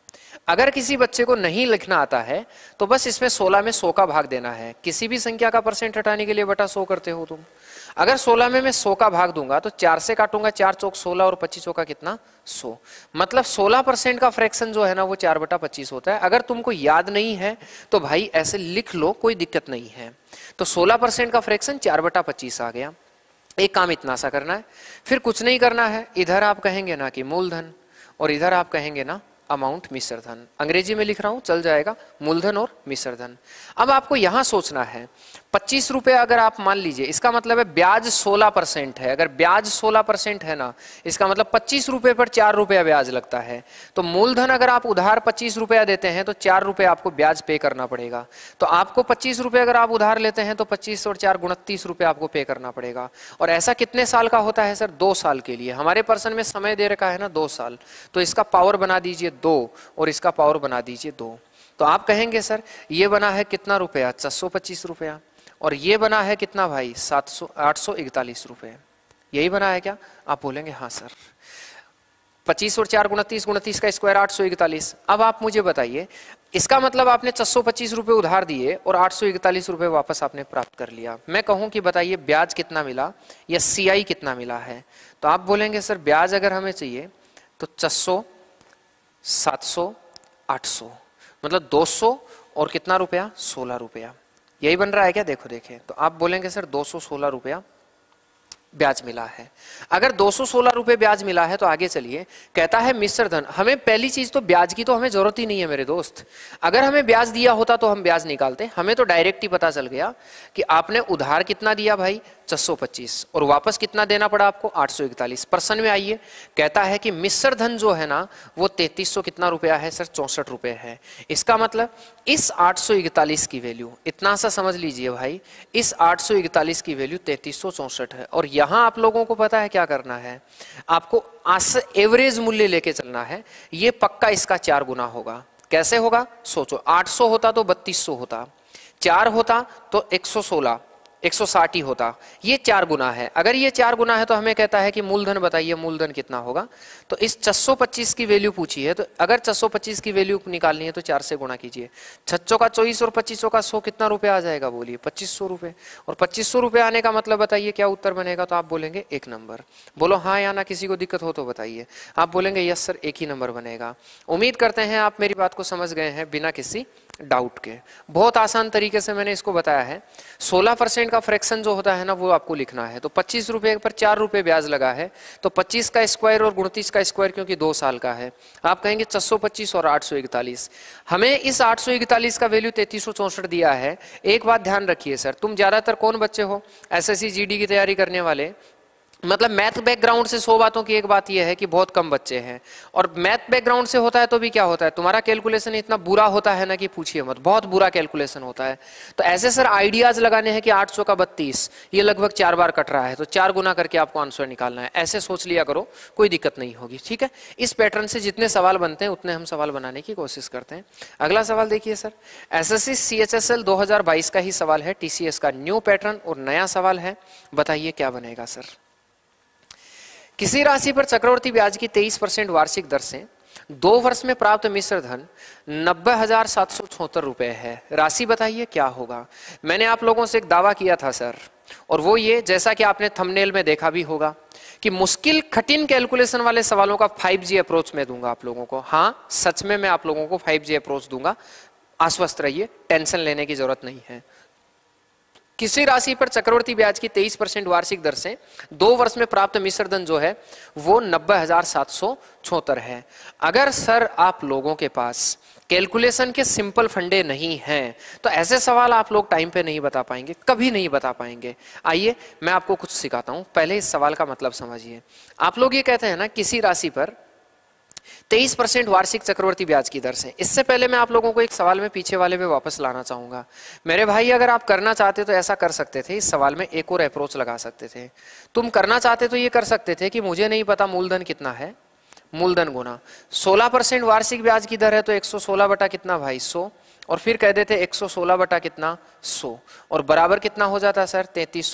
अगर किसी बच्चे को नहीं लिखना आता है तो बस इसमें 16 में 100 का भाग देना है किसी भी संख्या का परसेंट हटाने के लिए बटा 100 करते हो तुम अगर 16 में मैं 100 का भाग दूंगा तो चार से काटूंगा चार चौक 16 और 25 चौका कितना 100 मतलब 16 परसेंट का फ्रैक्शन जो है ना वो चार बटा पच्चीस होता है अगर तुमको याद नहीं है तो भाई ऐसे लिख लो कोई दिक्कत नहीं है तो सोलह परसेंट का फ्रैक्शन चार बटा पच्चीस आ गया एक काम इतना सा करना है फिर कुछ नहीं करना है इधर आप कहेंगे ना कि मूलधन और इधर आप कहेंगे ना अमाउंट मिश्रधन अंग्रेजी में लिख रहा हूं चल जाएगा मूलधन और मिश्रधन अब आपको यहां सोचना है पच्चीस रुपए अगर आप मान लीजिए इसका मतलब है ब्याज सोलह परसेंट है अगर ब्याज सोलह परसेंट है ना इसका मतलब पच्चीस रुपए पर चार रुपया ब्याज लगता है तो मूलधन अगर आप उधार पच्चीस रुपया देते हैं तो चार रुपये आपको ब्याज पे करना पड़ेगा तो आपको पच्चीस रुपए अगर आप उधार लेते हैं तो पच्चीस और चार उनतीस रुपये आपको पे करना पड़ेगा और ऐसा कितने साल का होता है सर दो साल के लिए हमारे पर्सन में समय दे रखा है ना दो साल तो इसका पावर बना दीजिए दो और इसका पावर बना दीजिए दो तो आप कहेंगे सर ये बना है कितना रुपया छह सौ पच्चीस रुपया और ये बना है कितना भाई सात सौ आठ सौ इकतालीस रुपये यही बना है क्या आप बोलेंगे हाँ सर पच्चीस और चार उनतीस उनतीस का स्क्वायर आठ सौ इकतालीस अब आप मुझे बताइए इसका मतलब आपने छह सौ पच्चीस रुपए उधार दिए और आठ सौ इकतालीस रुपये वापस आपने प्राप्त कर लिया मैं कहूं कि बताइए ब्याज कितना मिला या सीआई कितना मिला है तो आप बोलेंगे सर ब्याज अगर हमें चाहिए तो छह सौ सात सौ आठ सौ मतलब दो सौ और कितना रुपया सोलह रुपया यही बन रहा है क्या देखो देखे तो आप बोलेंगे सर दो सौ सोलह रुपया ब्याज मिला है अगर दो रुपए ब्याज मिला है तो आगे चलिए कहता है मिस्टर धन हमें पहली चीज तो ब्याज की तो हमें जरूरत ही नहीं है मेरे दोस्त अगर हमें ब्याज दिया होता तो हम ब्याज निकालते हमें तो डायरेक्ट ही पता चल गया कि आपने उधार कितना दिया भाई छह और वापस कितना देना पड़ा आपको आठ सौ इकतालीस प्रश्न में आइए कहता है कि मिस्र धन जो है ना वो तैतीस सौ कितना रुपया है सर चौसठ रुपये है इसका मतलब इस आठ सौ इकतालीस की वैल्यू इतना सा समझ लीजिए भाई इस आठ सौ इकतालीस की वैल्यू तैतीस सौ चौसठ है और यहां आप लोगों को पता है क्या करना है आपको आस एवरेज मूल्य लेके चलना है ये पक्का इसका चार गुना होगा कैसे होगा सोचो 800 होता तो 3200 होता चार होता तो 116 साठ ही होता ये चार गुना है अगर ये चार गुना है तो हमें कहता है कि मूलधन बताइए मूलधन कितना होगा तो इस पच्चीस की वैल्यू पूछी है तो अगर पच्चीस की वैल्यू निकालनी है तो चार से गुणा कीजिए छच्चों का चौबीस और पच्चीसों का सौ कितना रुपया आ जाएगा बोलिए पच्चीस सौ रुपये और पच्चीस सौ रुपये आने का मतलब बताइए क्या उत्तर बनेगा तो आप बोलेंगे एक नंबर बोलो हाँ या ना किसी को दिक्कत हो तो बताइए आप बोलेंगे यस सर एक ही नंबर बनेगा उम्मीद करते हैं आप मेरी बात को समझ गए हैं बिना किसी डाउट के बहुत आसान तरीके से मैंने इसको बताया है 16 परसेंट का फ्रैक्शन जो होता है ना वो आपको लिखना है तो पच्चीस रुपए पर चार रुपए ब्याज लगा है तो 25 का स्क्वायर और उनतीस का स्क्वायर क्योंकि दो साल का है आप कहेंगे छह और आठ हमें इस आठ का वैल्यू तैतीस दिया है एक बात ध्यान रखिए सर तुम ज़्यादातर कौन बच्चे हो एस एस की तैयारी करने वाले मतलब मैथ बैकग्राउंड से सौ बातों की एक बात यह है कि बहुत कम बच्चे हैं और मैथ बैकग्राउंड से होता है तो भी क्या होता है तुम्हारा कैलकुलेशन इतना बुरा होता है ना कि पूछिए मत बहुत बुरा कैलकुलेशन होता है तो ऐसे सर आइडियाज लगाने हैं कि 800 का 32 ये लगभग चार बार कट रहा है तो चार गुना करके आपको आंसर निकालना है ऐसे सोच लिया करो कोई दिक्कत नहीं होगी ठीक है इस पैटर्न से जितने सवाल बनते हैं उतने हम सवाल बनाने की कोशिश करते हैं अगला सवाल देखिए sir S S C H S L दो हजार बाईस का ही सवाल है टी का न्यू पैटर्न और नया सवाल है बताइए क्या बनेगा सर किसी राशि पर चक्रवर्ती ब्याज की 23 परसेंट वार्षिक दर से दो वर्ष में प्राप्त मिश्र धन नब्बे हजार सात सौ छोहत्तर रुपए है राशि बताइए क्या होगा मैंने आप लोगों से एक दावा किया था सर और वो ये जैसा कि आपने थंबनेल में देखा भी होगा कि मुश्किल कठिन कैलकुलेशन वाले सवालों का फाइव जी अप्रोच में दूंगा आप लोगों को हाँ सच में मैं आप लोगों को फाइव जी अप्रोच दूंगा आश्वस्त रहिए टेंशन लेने की जरूरत नहीं है किसी राशि पर चक्रवर्ती ब्याज की 23 परसेंट वार्षिक दर से दो वर्ष में प्राप्त मिश्र धन जो है वो नब्बे हजार सात सौ है अगर सर आप लोगों के पास कैलकुलेशन के सिंपल फंडे नहीं हैं तो ऐसे सवाल आप लोग टाइम पे नहीं बता पाएंगे कभी नहीं बता पाएंगे आइए मैं आपको कुछ सिखाता हूं पहले इस सवाल का मतलब समझिए आप लोग ये कहते हैं ना किसी राशि पर तेईस परसेंट वार्षिक चक्रवर्ती ब्याज की दर से इससे पहले मैं आप लोगों को एक सवाल में पीछे वाले में वापस लाना चाहूंगा मेरे भाई अगर आप करना चाहते तो ऐसा कर सकते थे इस सवाल में एक और अप्रोच लगा सकते थे तुम करना चाहते तो ये कर सकते थे कि मुझे नहीं पता मूलधन कितना है मूलधन गुना सोलह वार्षिक ब्याज की दर है तो एक बटा कितना भाई सौ और फिर कह देते 116 बटा कितना 100 और बराबर कितना हो जाता सर तैतीस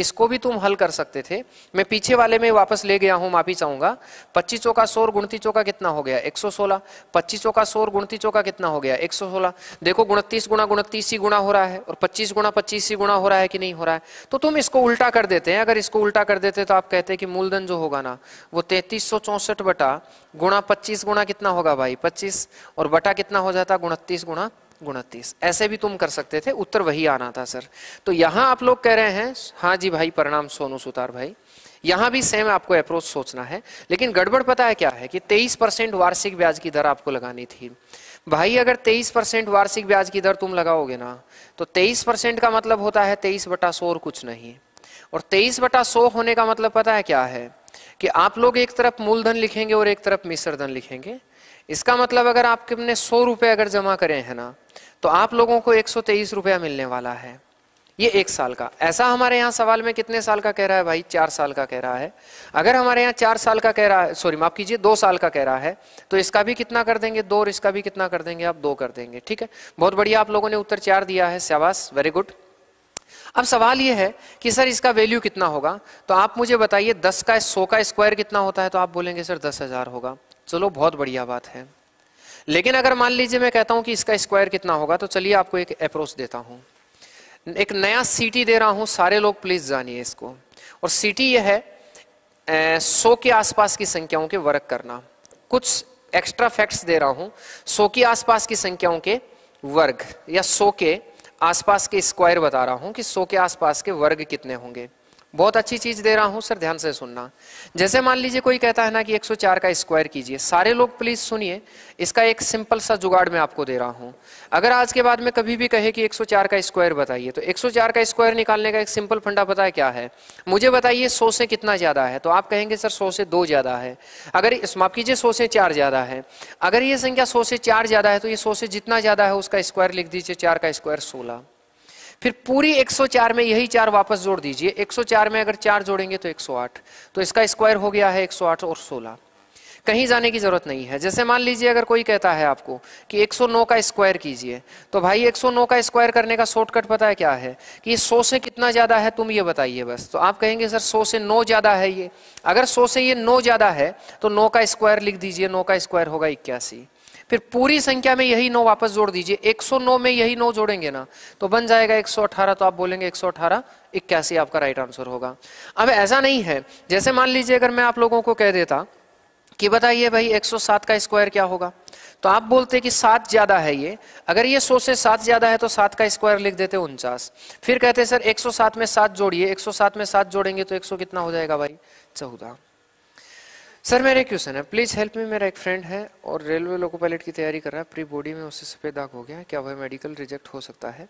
इसको भी तुम हल कर सकते थे मैं पीछे वाले में वापस ले गया हूं माफी चाहूंगा पच्चीस चौका सौ और गुणती चौका कितना हो गया 116 सौ सोलह पच्चीस चौका सौ और गुणती चौका कितना हो गया 116 देखो गुणतीस गुणा गुणतीस ही गुणा हो रहा है और पच्चीस गुणा पच्चीस ही गुणा हो रहा है कि नहीं हो रहा है तो तुम इसको उल्टा कर देते हैं अगर इसको उल्टा कर देते तो आप कहते कि मूलधन जो होगा ना वो तैतीस बटा गुणा पच्चीस गुणा कितना होगा भाई पच्चीस और बटा कितना हो जाता गुणतीस गुणा उनतीस ऐसे भी तुम कर सकते थे उत्तर वही आना था सर तो यहाँ आप लोग कह रहे हैं हाँ जी भाई परिणाम सोनू सुतार भाई यहाँ भी सेम आपको अप्रोच सोचना है लेकिन गड़बड़ पता है क्या है कि 23 परसेंट वार्षिक ब्याज की दर आपको लगानी थी भाई अगर 23 परसेंट वार्षिक ब्याज की दर तुम लगाओगे ना तो 23 परसेंट का मतलब होता है 23 बटा सौ और कुछ नहीं और 23 बटा सौ होने का मतलब पता है क्या है कि आप लोग एक तरफ मूलधन लिखेंगे और एक तरफ मिश्रधन लिखेंगे इसका मतलब अगर आपके अपने सौ रुपए अगर जमा करें हैं ना तो आप लोगों को एक रुपया मिलने वाला है ये एक साल का ऐसा हमारे यहाँ सवाल में कितने साल का कह रहा है भाई चार साल का कह रहा है अगर हमारे यहाँ चार साल का कह रहा है सॉरी माफ कीजिए दो साल का कह रहा है तो इसका भी कितना कर देंगे दो और इसका भी कितना कर देंगे आप दो कर देंगे ठीक है बहुत बढ़िया आप लोगों ने उत्तर चार दिया है श्यावास वेरी गुड अब सवाल यह है कि सर इसका वैल्यू कितना होगा तो आप मुझे बताइए दस का सौ का स्क्वायर कितना होता है तो आप बोलेंगे सर दस हजार होगा चलो बहुत बढ़िया बात है लेकिन अगर मान लीजिए मैं कहता हूं कि इसका स्क्वायर कितना होगा तो चलिए आपको एक अप्रोच देता हूं एक नया सिटी दे रहा हूं सारे लोग प्लीज जानिए इसको और सिटी यह है सौ के आसपास की संख्याओं के वर्क करना कुछ एक्स्ट्रा फैक्ट्स दे रहा हूं सौ के आसपास की संख्याओं के वर्ग या सौ के आसपास के स्क्वायर बता रहा हूं कि सौ के आसपास के वर्ग कितने होंगे बहुत अच्छी चीज दे रहा हूं सर ध्यान से सुनना जैसे मान लीजिए कोई कहता है ना कि 104 का स्क्वायर कीजिए सारे लोग प्लीज सुनिए इसका एक सिंपल सा जुगाड़ मैं आपको दे रहा हूं अगर आज के बाद में कभी भी कहे कि 104 का स्क्वायर बताइए तो 104 का स्क्वायर निकालने का एक सिंपल फंडा पता है क्या है मुझे बताइए सौ से कितना ज्यादा है तो आप कहेंगे सर सौ से दो ज्यादा है अगर माफ कीजिए सौ से चार ज्यादा है अगर ये संख्या सौ से चार ज्यादा है तो ये सौ से जितना ज्यादा है उसका स्क्वायर लिख दीजिए चार का स्क्वायर सोलह फिर पूरी 104 में यही चार वापस जोड़ दीजिए 104 में अगर चार जोड़ेंगे तो 108 तो इसका स्क्वायर हो गया है 108 और 16 कहीं जाने की जरूरत नहीं है जैसे मान लीजिए अगर कोई कहता है आपको कि 109 का स्क्वायर कीजिए तो भाई 109 का स्क्वायर करने का शॉर्टकट पता है क्या है कि सौ से कितना ज्यादा है तुम ये बताइए बस तो आप कहेंगे सर सौ से नौ ज्यादा है ये अगर सौ से ये नौ ज्यादा है तो नौ का स्क्वायर लिख दीजिए नौ का स्क्वायर होगा इक्यासी फिर पूरी संख्या में यही नौ वापस जोड़ दीजिए 109 में यही नौ जोड़ेंगे ना तो बन जाएगा 118 तो आप बोलेंगे 118 इक्यासी आपका राइट आंसर होगा अब ऐसा नहीं है जैसे मान लीजिए अगर मैं आप लोगों को कह देता कि बताइए भाई 107 का स्क्वायर क्या होगा तो आप बोलते कि सात ज्यादा है ये अगर ये सौ से सात ज्यादा है तो सात का स्क्वायर लिख देते उनचास फिर कहते सर 107 में सात जोड़िए 107 में सात जोड़ेंगे तो 100 कितना हो जाएगा भाई चौदह सर मेरा क्वेश्चन है प्लीज हेल्प मी मेरा एक फ्रेंड है और रेलवे लोको पायलट की तैयारी कर रहा है प्री बॉडी में उसे सफेद दाग हो गया क्या वह मेडिकल रिजेक्ट हो सकता है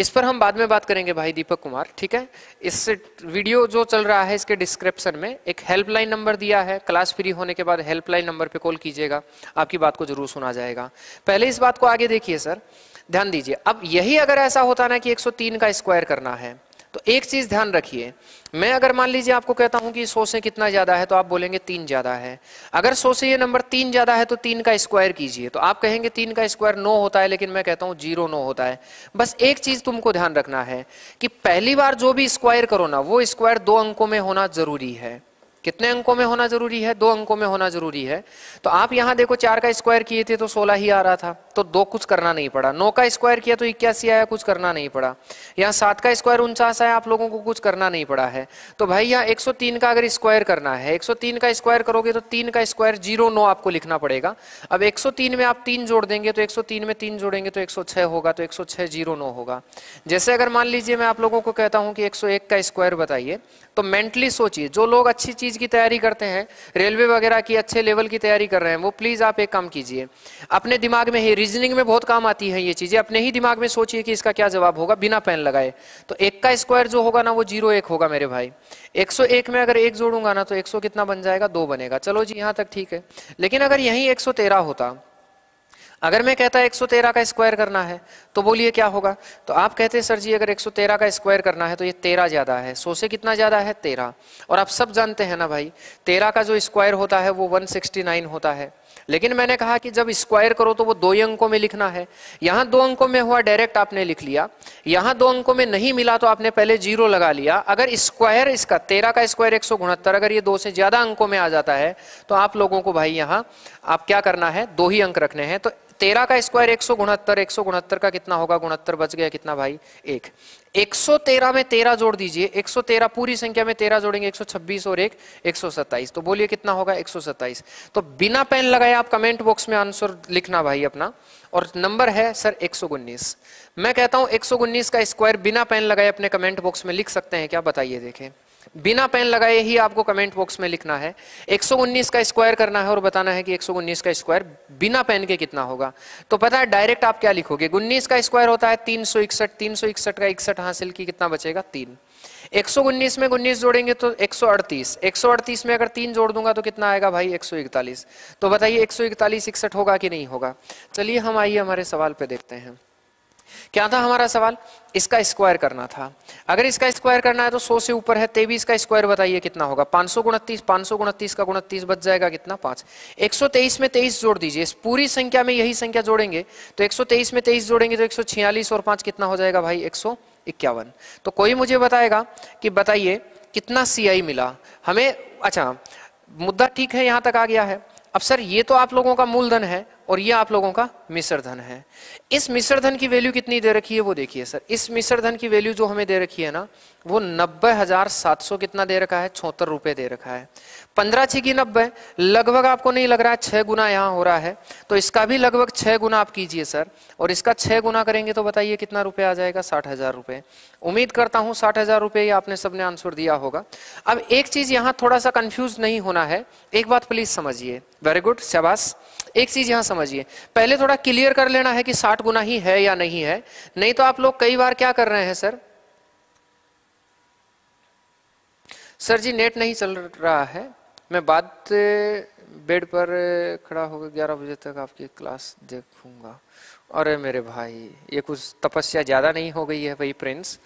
इस पर हम बाद में बात करेंगे भाई दीपक कुमार ठीक है इस वीडियो जो चल रहा है इसके डिस्क्रिप्शन में एक हेल्पलाइन नंबर दिया है क्लास फ्री होने के बाद हेल्पलाइन नंबर पर कॉल कीजिएगा आपकी बात को जरूर सुना जाएगा पहले इस बात को आगे देखिए सर ध्यान दीजिए अब यही अगर ऐसा होता ना कि 103 का स्क्वायर करना है तो एक चीज ध्यान रखिए मैं अगर मान लीजिए आपको कहता हूं कि सौ से कितना ज्यादा है तो आप बोलेंगे तीन ज्यादा है अगर सौ से ये नंबर तीन ज्यादा है तो तीन का स्क्वायर कीजिए तो आप कहेंगे तीन का स्क्वायर नो होता है लेकिन मैं कहता हूं जीरो नो होता है बस एक चीज तुमको ध्यान रखना है कि पहली बार जो भी स्क्वायर करो ना वो स्क्वायर दो अंकों में होना जरूरी है कितने अंकों में होना जरूरी है दो अंकों में होना जरूरी है तो आप यहां देखो चार का स्क्वायर किए थे तो सोलह ही आ रहा था तो दो कुछ करना नहीं पड़ा नौ का स्क्वायर किया तो इक्यासी आया कुछ करना नहीं पड़ा यहाँ सात का स्क्वायर उनचास आया आप लोगों को कुछ करना नहीं पड़ा है तो भाई यहाँ एक का अगर स्क्वायर करना है एक का स्क्वायर करोगे तो तीन का स्क्वायर जीरो नौ आपको लिखना पड़ेगा अब एक में आप तीन जोड़ देंगे तो एक में तीन जोड़ेंगे तो एक होगा तो एक जीरो नो होगा जैसे अगर मान लीजिए मैं आप लोगों को कहता हूँ कि एक का स्क्वायर बताइए तो मेंटली सोचिए जो लोग अच्छी चीज चीज़ की तैयारी करते हैं रेलवे वगैरह की अच्छे लेवल की तैयारी कर रहे हैं वो प्लीज़ आप एक काम कीजिए अपने दिमाग में ही रीजनिंग में बहुत काम आती है ये चीज़ें अपने ही दिमाग में सोचिए कि इसका क्या जवाब होगा बिना पेन लगाए तो एक का स्क्वायर जो होगा ना वो जीरो एक होगा मेरे भाई एक एक में अगर एक जोड़ूंगा ना तो 100 कितना बन जाएगा दो बनेगा चलो जी यहां तक ठीक है लेकिन अगर यही 113 होता अगर मैं कहता एक सौ तेरह का स्क्वायर करना है तो बोलिए क्या होगा तो आप कहते हैं सर जी अगर एक सौ तेरह का स्क्वायर करना है तो ये तेरह ज़्यादा है सौ से कितना ज़्यादा है तेरह और आप सब जानते हैं ना भाई तेरह का जो स्क्वायर होता है वो वन सिक्सटी नाइन होता है लेकिन मैंने कहा कि जब स्क्वायर करो तो वो दो अंकों में लिखना है यहां दो अंकों में हुआ डायरेक्ट आपने लिख लिया यहाँ दो अंकों में नहीं मिला तो आपने पहले जीरो लगा लिया अगर स्क्वायर इसका तेरह का स्क्वायर एक अगर ये दो से ज्यादा अंकों में आ जाता है तो आप लोगों को भाई यहाँ आप क्या करना है दो ही अंक रखने हैं तो तेरह का स्क्वायर एक सौ गुणहत्तर एक सौ गुणहत्तर का कितना होगा गुणहत्तर बच गया कितना भाई एक एक सौ तेरह में तेरह जोड़ दीजिए एक सौ तेरह पूरी संख्या में तेरह जोड़ेंगे एक सौ छब्बीस और एक एक सौ सत्ताईस तो बोलिए कितना होगा एक सौ सत्ताईस तो बिना पेन लगाए आप कमेंट बॉक्स में आंसर लिखना भाई अपना और नंबर है सर एक सौ उन्नीस मैं कहता हूं एक सौ उन्नीस का स्क्वायर बिना पेन लगाए अपने कमेंट बॉक्स में लिख सकते हैं क्या बताइए देखें बिना पेन लगाए ही आपको कमेंट बॉक्स में लिखना है 119 का स्क्वायर करना है और बताना है कि 119 का स्क्वायर बिना पेन के कितना होगा तो पता है डायरेक्ट आप क्या लिखोगे उन्नीस का स्क्वायर होता है तीन सौ इकसठ तीन सौ इकसठ का इकसठ हासिल की कितना बचेगा तीन 119 में उन्नीस जोड़ेंगे तो 138 138 में अगर तीन जोड़ दूंगा तो कितना आएगा भाई 141 तो बताइए 141 इकसठ होगा कि नहीं होगा चलिए हम आइए हमारे सवाल पे देखते हैं क्या था हमारा सवाल इसका स्क्वायर करना था अगर इसका स्क्वायर करना है तो 100 से ऊपर है तेवीस का स्क्वायर बताइए कितना होगा पांच सौ गुणतीस पांच सौ गुणतीस का गुणतीस बच जाएगा कितना पांच 123 में 23 जोड़ दीजिए इस पूरी संख्या में यही संख्या जोड़ेंगे तो 123 में 23 जोड़ेंगे तो 146 और पांच कितना हो जाएगा भाई एक तो कोई मुझे बताएगा कि बताइए कितना सी मिला हमें अच्छा मुद्दा ठीक है यहां तक आ गया है अब सर ये तो आप लोगों का मूलधन है और ये आप लोगों का मिश्र धन है इस मिश्र धन की वैल्यू कितनी दे रखी है वो देखिए सर इस मिश्र धन की वैल्यू जो हमें दे रखी है ना वो नब्बे हजार सात सौ कितना दे रखा है छोहत्तर रुपए दे रखा है पंद्रह छी की नब्बे लगभग आपको नहीं लग रहा है छह गुना यहां हो रहा है तो इसका भी लगभग छह गुना आप कीजिए सर और इसका छह गुना करेंगे तो बताइए कितना रुपये आ जाएगा साठ हजार रुपए उम्मीद करता हूं साठ हजार रुपए आपने सबने आंसर दिया होगा अब एक चीज यहां थोड़ा सा कंफ्यूज नहीं होना है एक बात प्लीज समझिए वेरी गुड शबाश एक चीज यहां समझिए पहले थोड़ा क्लियर कर लेना है कि साठ गुना ही है या नहीं है नहीं तो आप लोग कई बार क्या कर रहे हैं सर सर जी नेट नहीं चल रहा है मैं बाद बेड पर खड़ा होकर ग्यारह बजे तक आपकी क्लास देखूंगा अरे मेरे भाई ये कुछ तपस्या ज़्यादा नहीं हो गई है भाई प्रिंस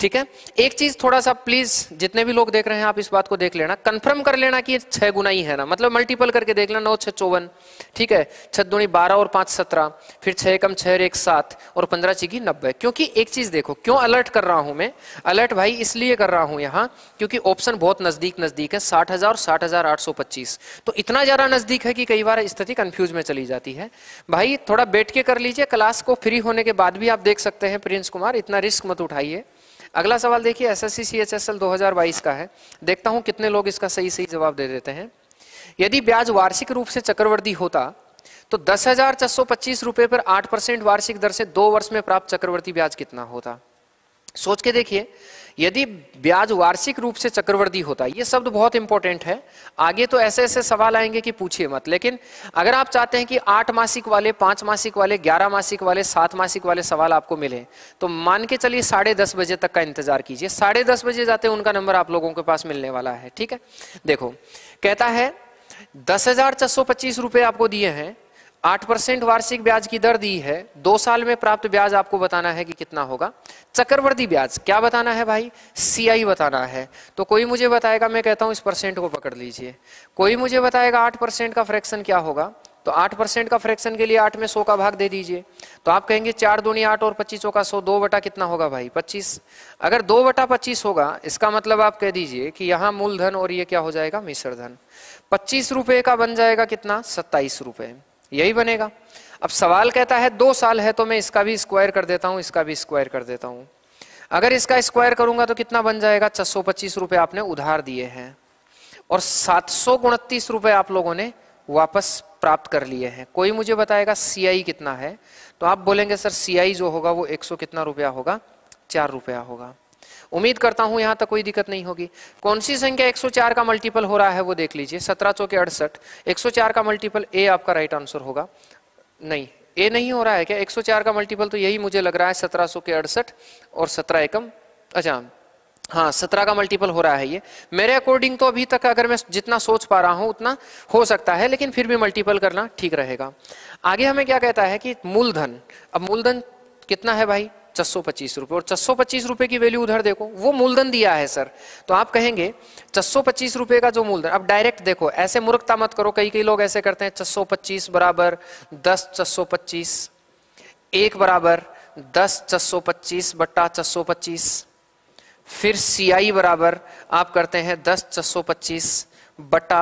ठीक है एक चीज थोड़ा सा प्लीज जितने भी लोग देख रहे हैं आप इस बात को देख लेना कंफर्म कर लेना कि छह गुना ही है ना मतलब मल्टीपल करके देख लेना नौ छह चौवन ठीक है छत दुणी बारह और पांच सत्रह फिर छह कम छह एक सात और पंद्रह चिगी नब्बे क्योंकि एक चीज देखो क्यों अलर्ट कर रहा हूं मैं अलर्ट भाई इसलिए कर रहा हूं यहाँ क्योंकि ऑप्शन बहुत नजदीक नजदीक है साठ हजार साठ हजार आठ सौ पच्चीस तो इतना ज्यादा नजदीक है कि कई बार स्थिति कंफ्यूज में चली जाती है भाई थोड़ा बैठ के कर लीजिए क्लास को फ्री होने के बाद भी आप देख सकते हैं प्रिंस कुमार इतना रिस्क मत उठाइए अगला सवाल देखिए एसएससी सीएचएसएल 2022 का है देखता हूं कितने लोग इसका सही सही जवाब दे देते हैं यदि ब्याज वार्षिक रूप से चक्रवर्ती होता तो दस हजार छह सौ पच्चीस रुपए पर आठ परसेंट वार्षिक दर से दो वर्ष में प्राप्त चक्रवर्ती ब्याज कितना होता सोच के देखिए यदि ब्याज वार्षिक रूप से चक्रवर्ती होता है ये शब्द बहुत इंपॉर्टेंट है आगे तो ऐसे ऐसे सवाल आएंगे कि पूछिए मत लेकिन अगर आप चाहते हैं कि आठ मासिक वाले पांच मासिक वाले ग्यारह मासिक वाले सात मासिक वाले सवाल आपको मिले तो मान के चलिए साढ़े दस बजे तक का इंतजार कीजिए साढ़े दस बजे जाते उनका नंबर आप लोगों के पास मिलने वाला है ठीक है देखो कहता है दस हजार छह सौ पच्चीस रुपए आपको दिए हैं आठ परसेंट वार्षिक ब्याज की दर दी है दो साल में प्राप्त ब्याज आपको बताना है कि कितना होगा चक्रवर्ती ब्याज क्या बताना है भाई सीआई बताना है तो कोई मुझे बताएगा मैं कहता हूं इस परसेंट को पकड़ लीजिए कोई मुझे बताएगा आठ परसेंट का फ्रैक्शन क्या होगा तो आठ परसेंट का फ्रैक्शन के लिए आठ में सौ का भाग दे दीजिए तो आप कहेंगे चार दूनी आठ और पच्चीस का सौ दो बटा कितना होगा भाई पच्चीस अगर दो बटा पच्चीस होगा इसका मतलब आप कह दीजिए कि यहाँ मूलधन और ये क्या हो जाएगा मिश्रधन पच्चीस रुपए का बन जाएगा कितना सत्ताईस रुपए यही बनेगा अब सवाल कहता है दो साल है तो मैं इसका भी स्क्वायर कर देता हूं इसका भी स्क्वायर कर देता हूं अगर इसका स्क्वायर करूंगा तो कितना बन जाएगा छह सौ पच्चीस रुपए आपने उधार दिए हैं और सात सौ उनतीस रुपए आप लोगों ने वापस प्राप्त कर लिए हैं कोई मुझे बताएगा सीआई कितना है तो आप बोलेंगे सर सीआई जो होगा वो सौ कितना रुपया होगा चार रुपया होगा उम्मीद करता हूं यहां तक कोई दिक्कत नहीं होगी कौन सी संख्या 104 का मल्टीपल हो रहा है वो देख लीजिए सत्रह चौके अड़सठ एक का मल्टीपल ए आपका राइट आंसर होगा नहीं ए नहीं हो रहा है क्या 104 का मल्टीपल तो यही मुझे लग रहा है सत्रह के अड़सठ और सत्रह एकम अच्छा हाँ सत्रह का मल्टीपल हो रहा है ये मेरे अकॉर्डिंग तो अभी तक अगर मैं जितना सोच पा रहा हूँ उतना हो सकता है लेकिन फिर भी मल्टीपल करना ठीक रहेगा आगे हमें क्या कहता है कि मूलधन अब मूलधन कितना है भाई छह रुपए और छह रुपए की वैल्यू उधर देखो वो मूलधन दिया है सर तो आप कहेंगे छह रुपए का जो मूलधन अब डायरेक्ट देखो ऐसे मूर्खता मत करो कई कई लोग ऐसे करते हैं छह बराबर दस छह सौ पच्चीस एक बराबर दस छह पच्चीस बट्टा छह पच्चीस फिर सी बराबर आप करते हैं दस छह पच्चीस बट्टा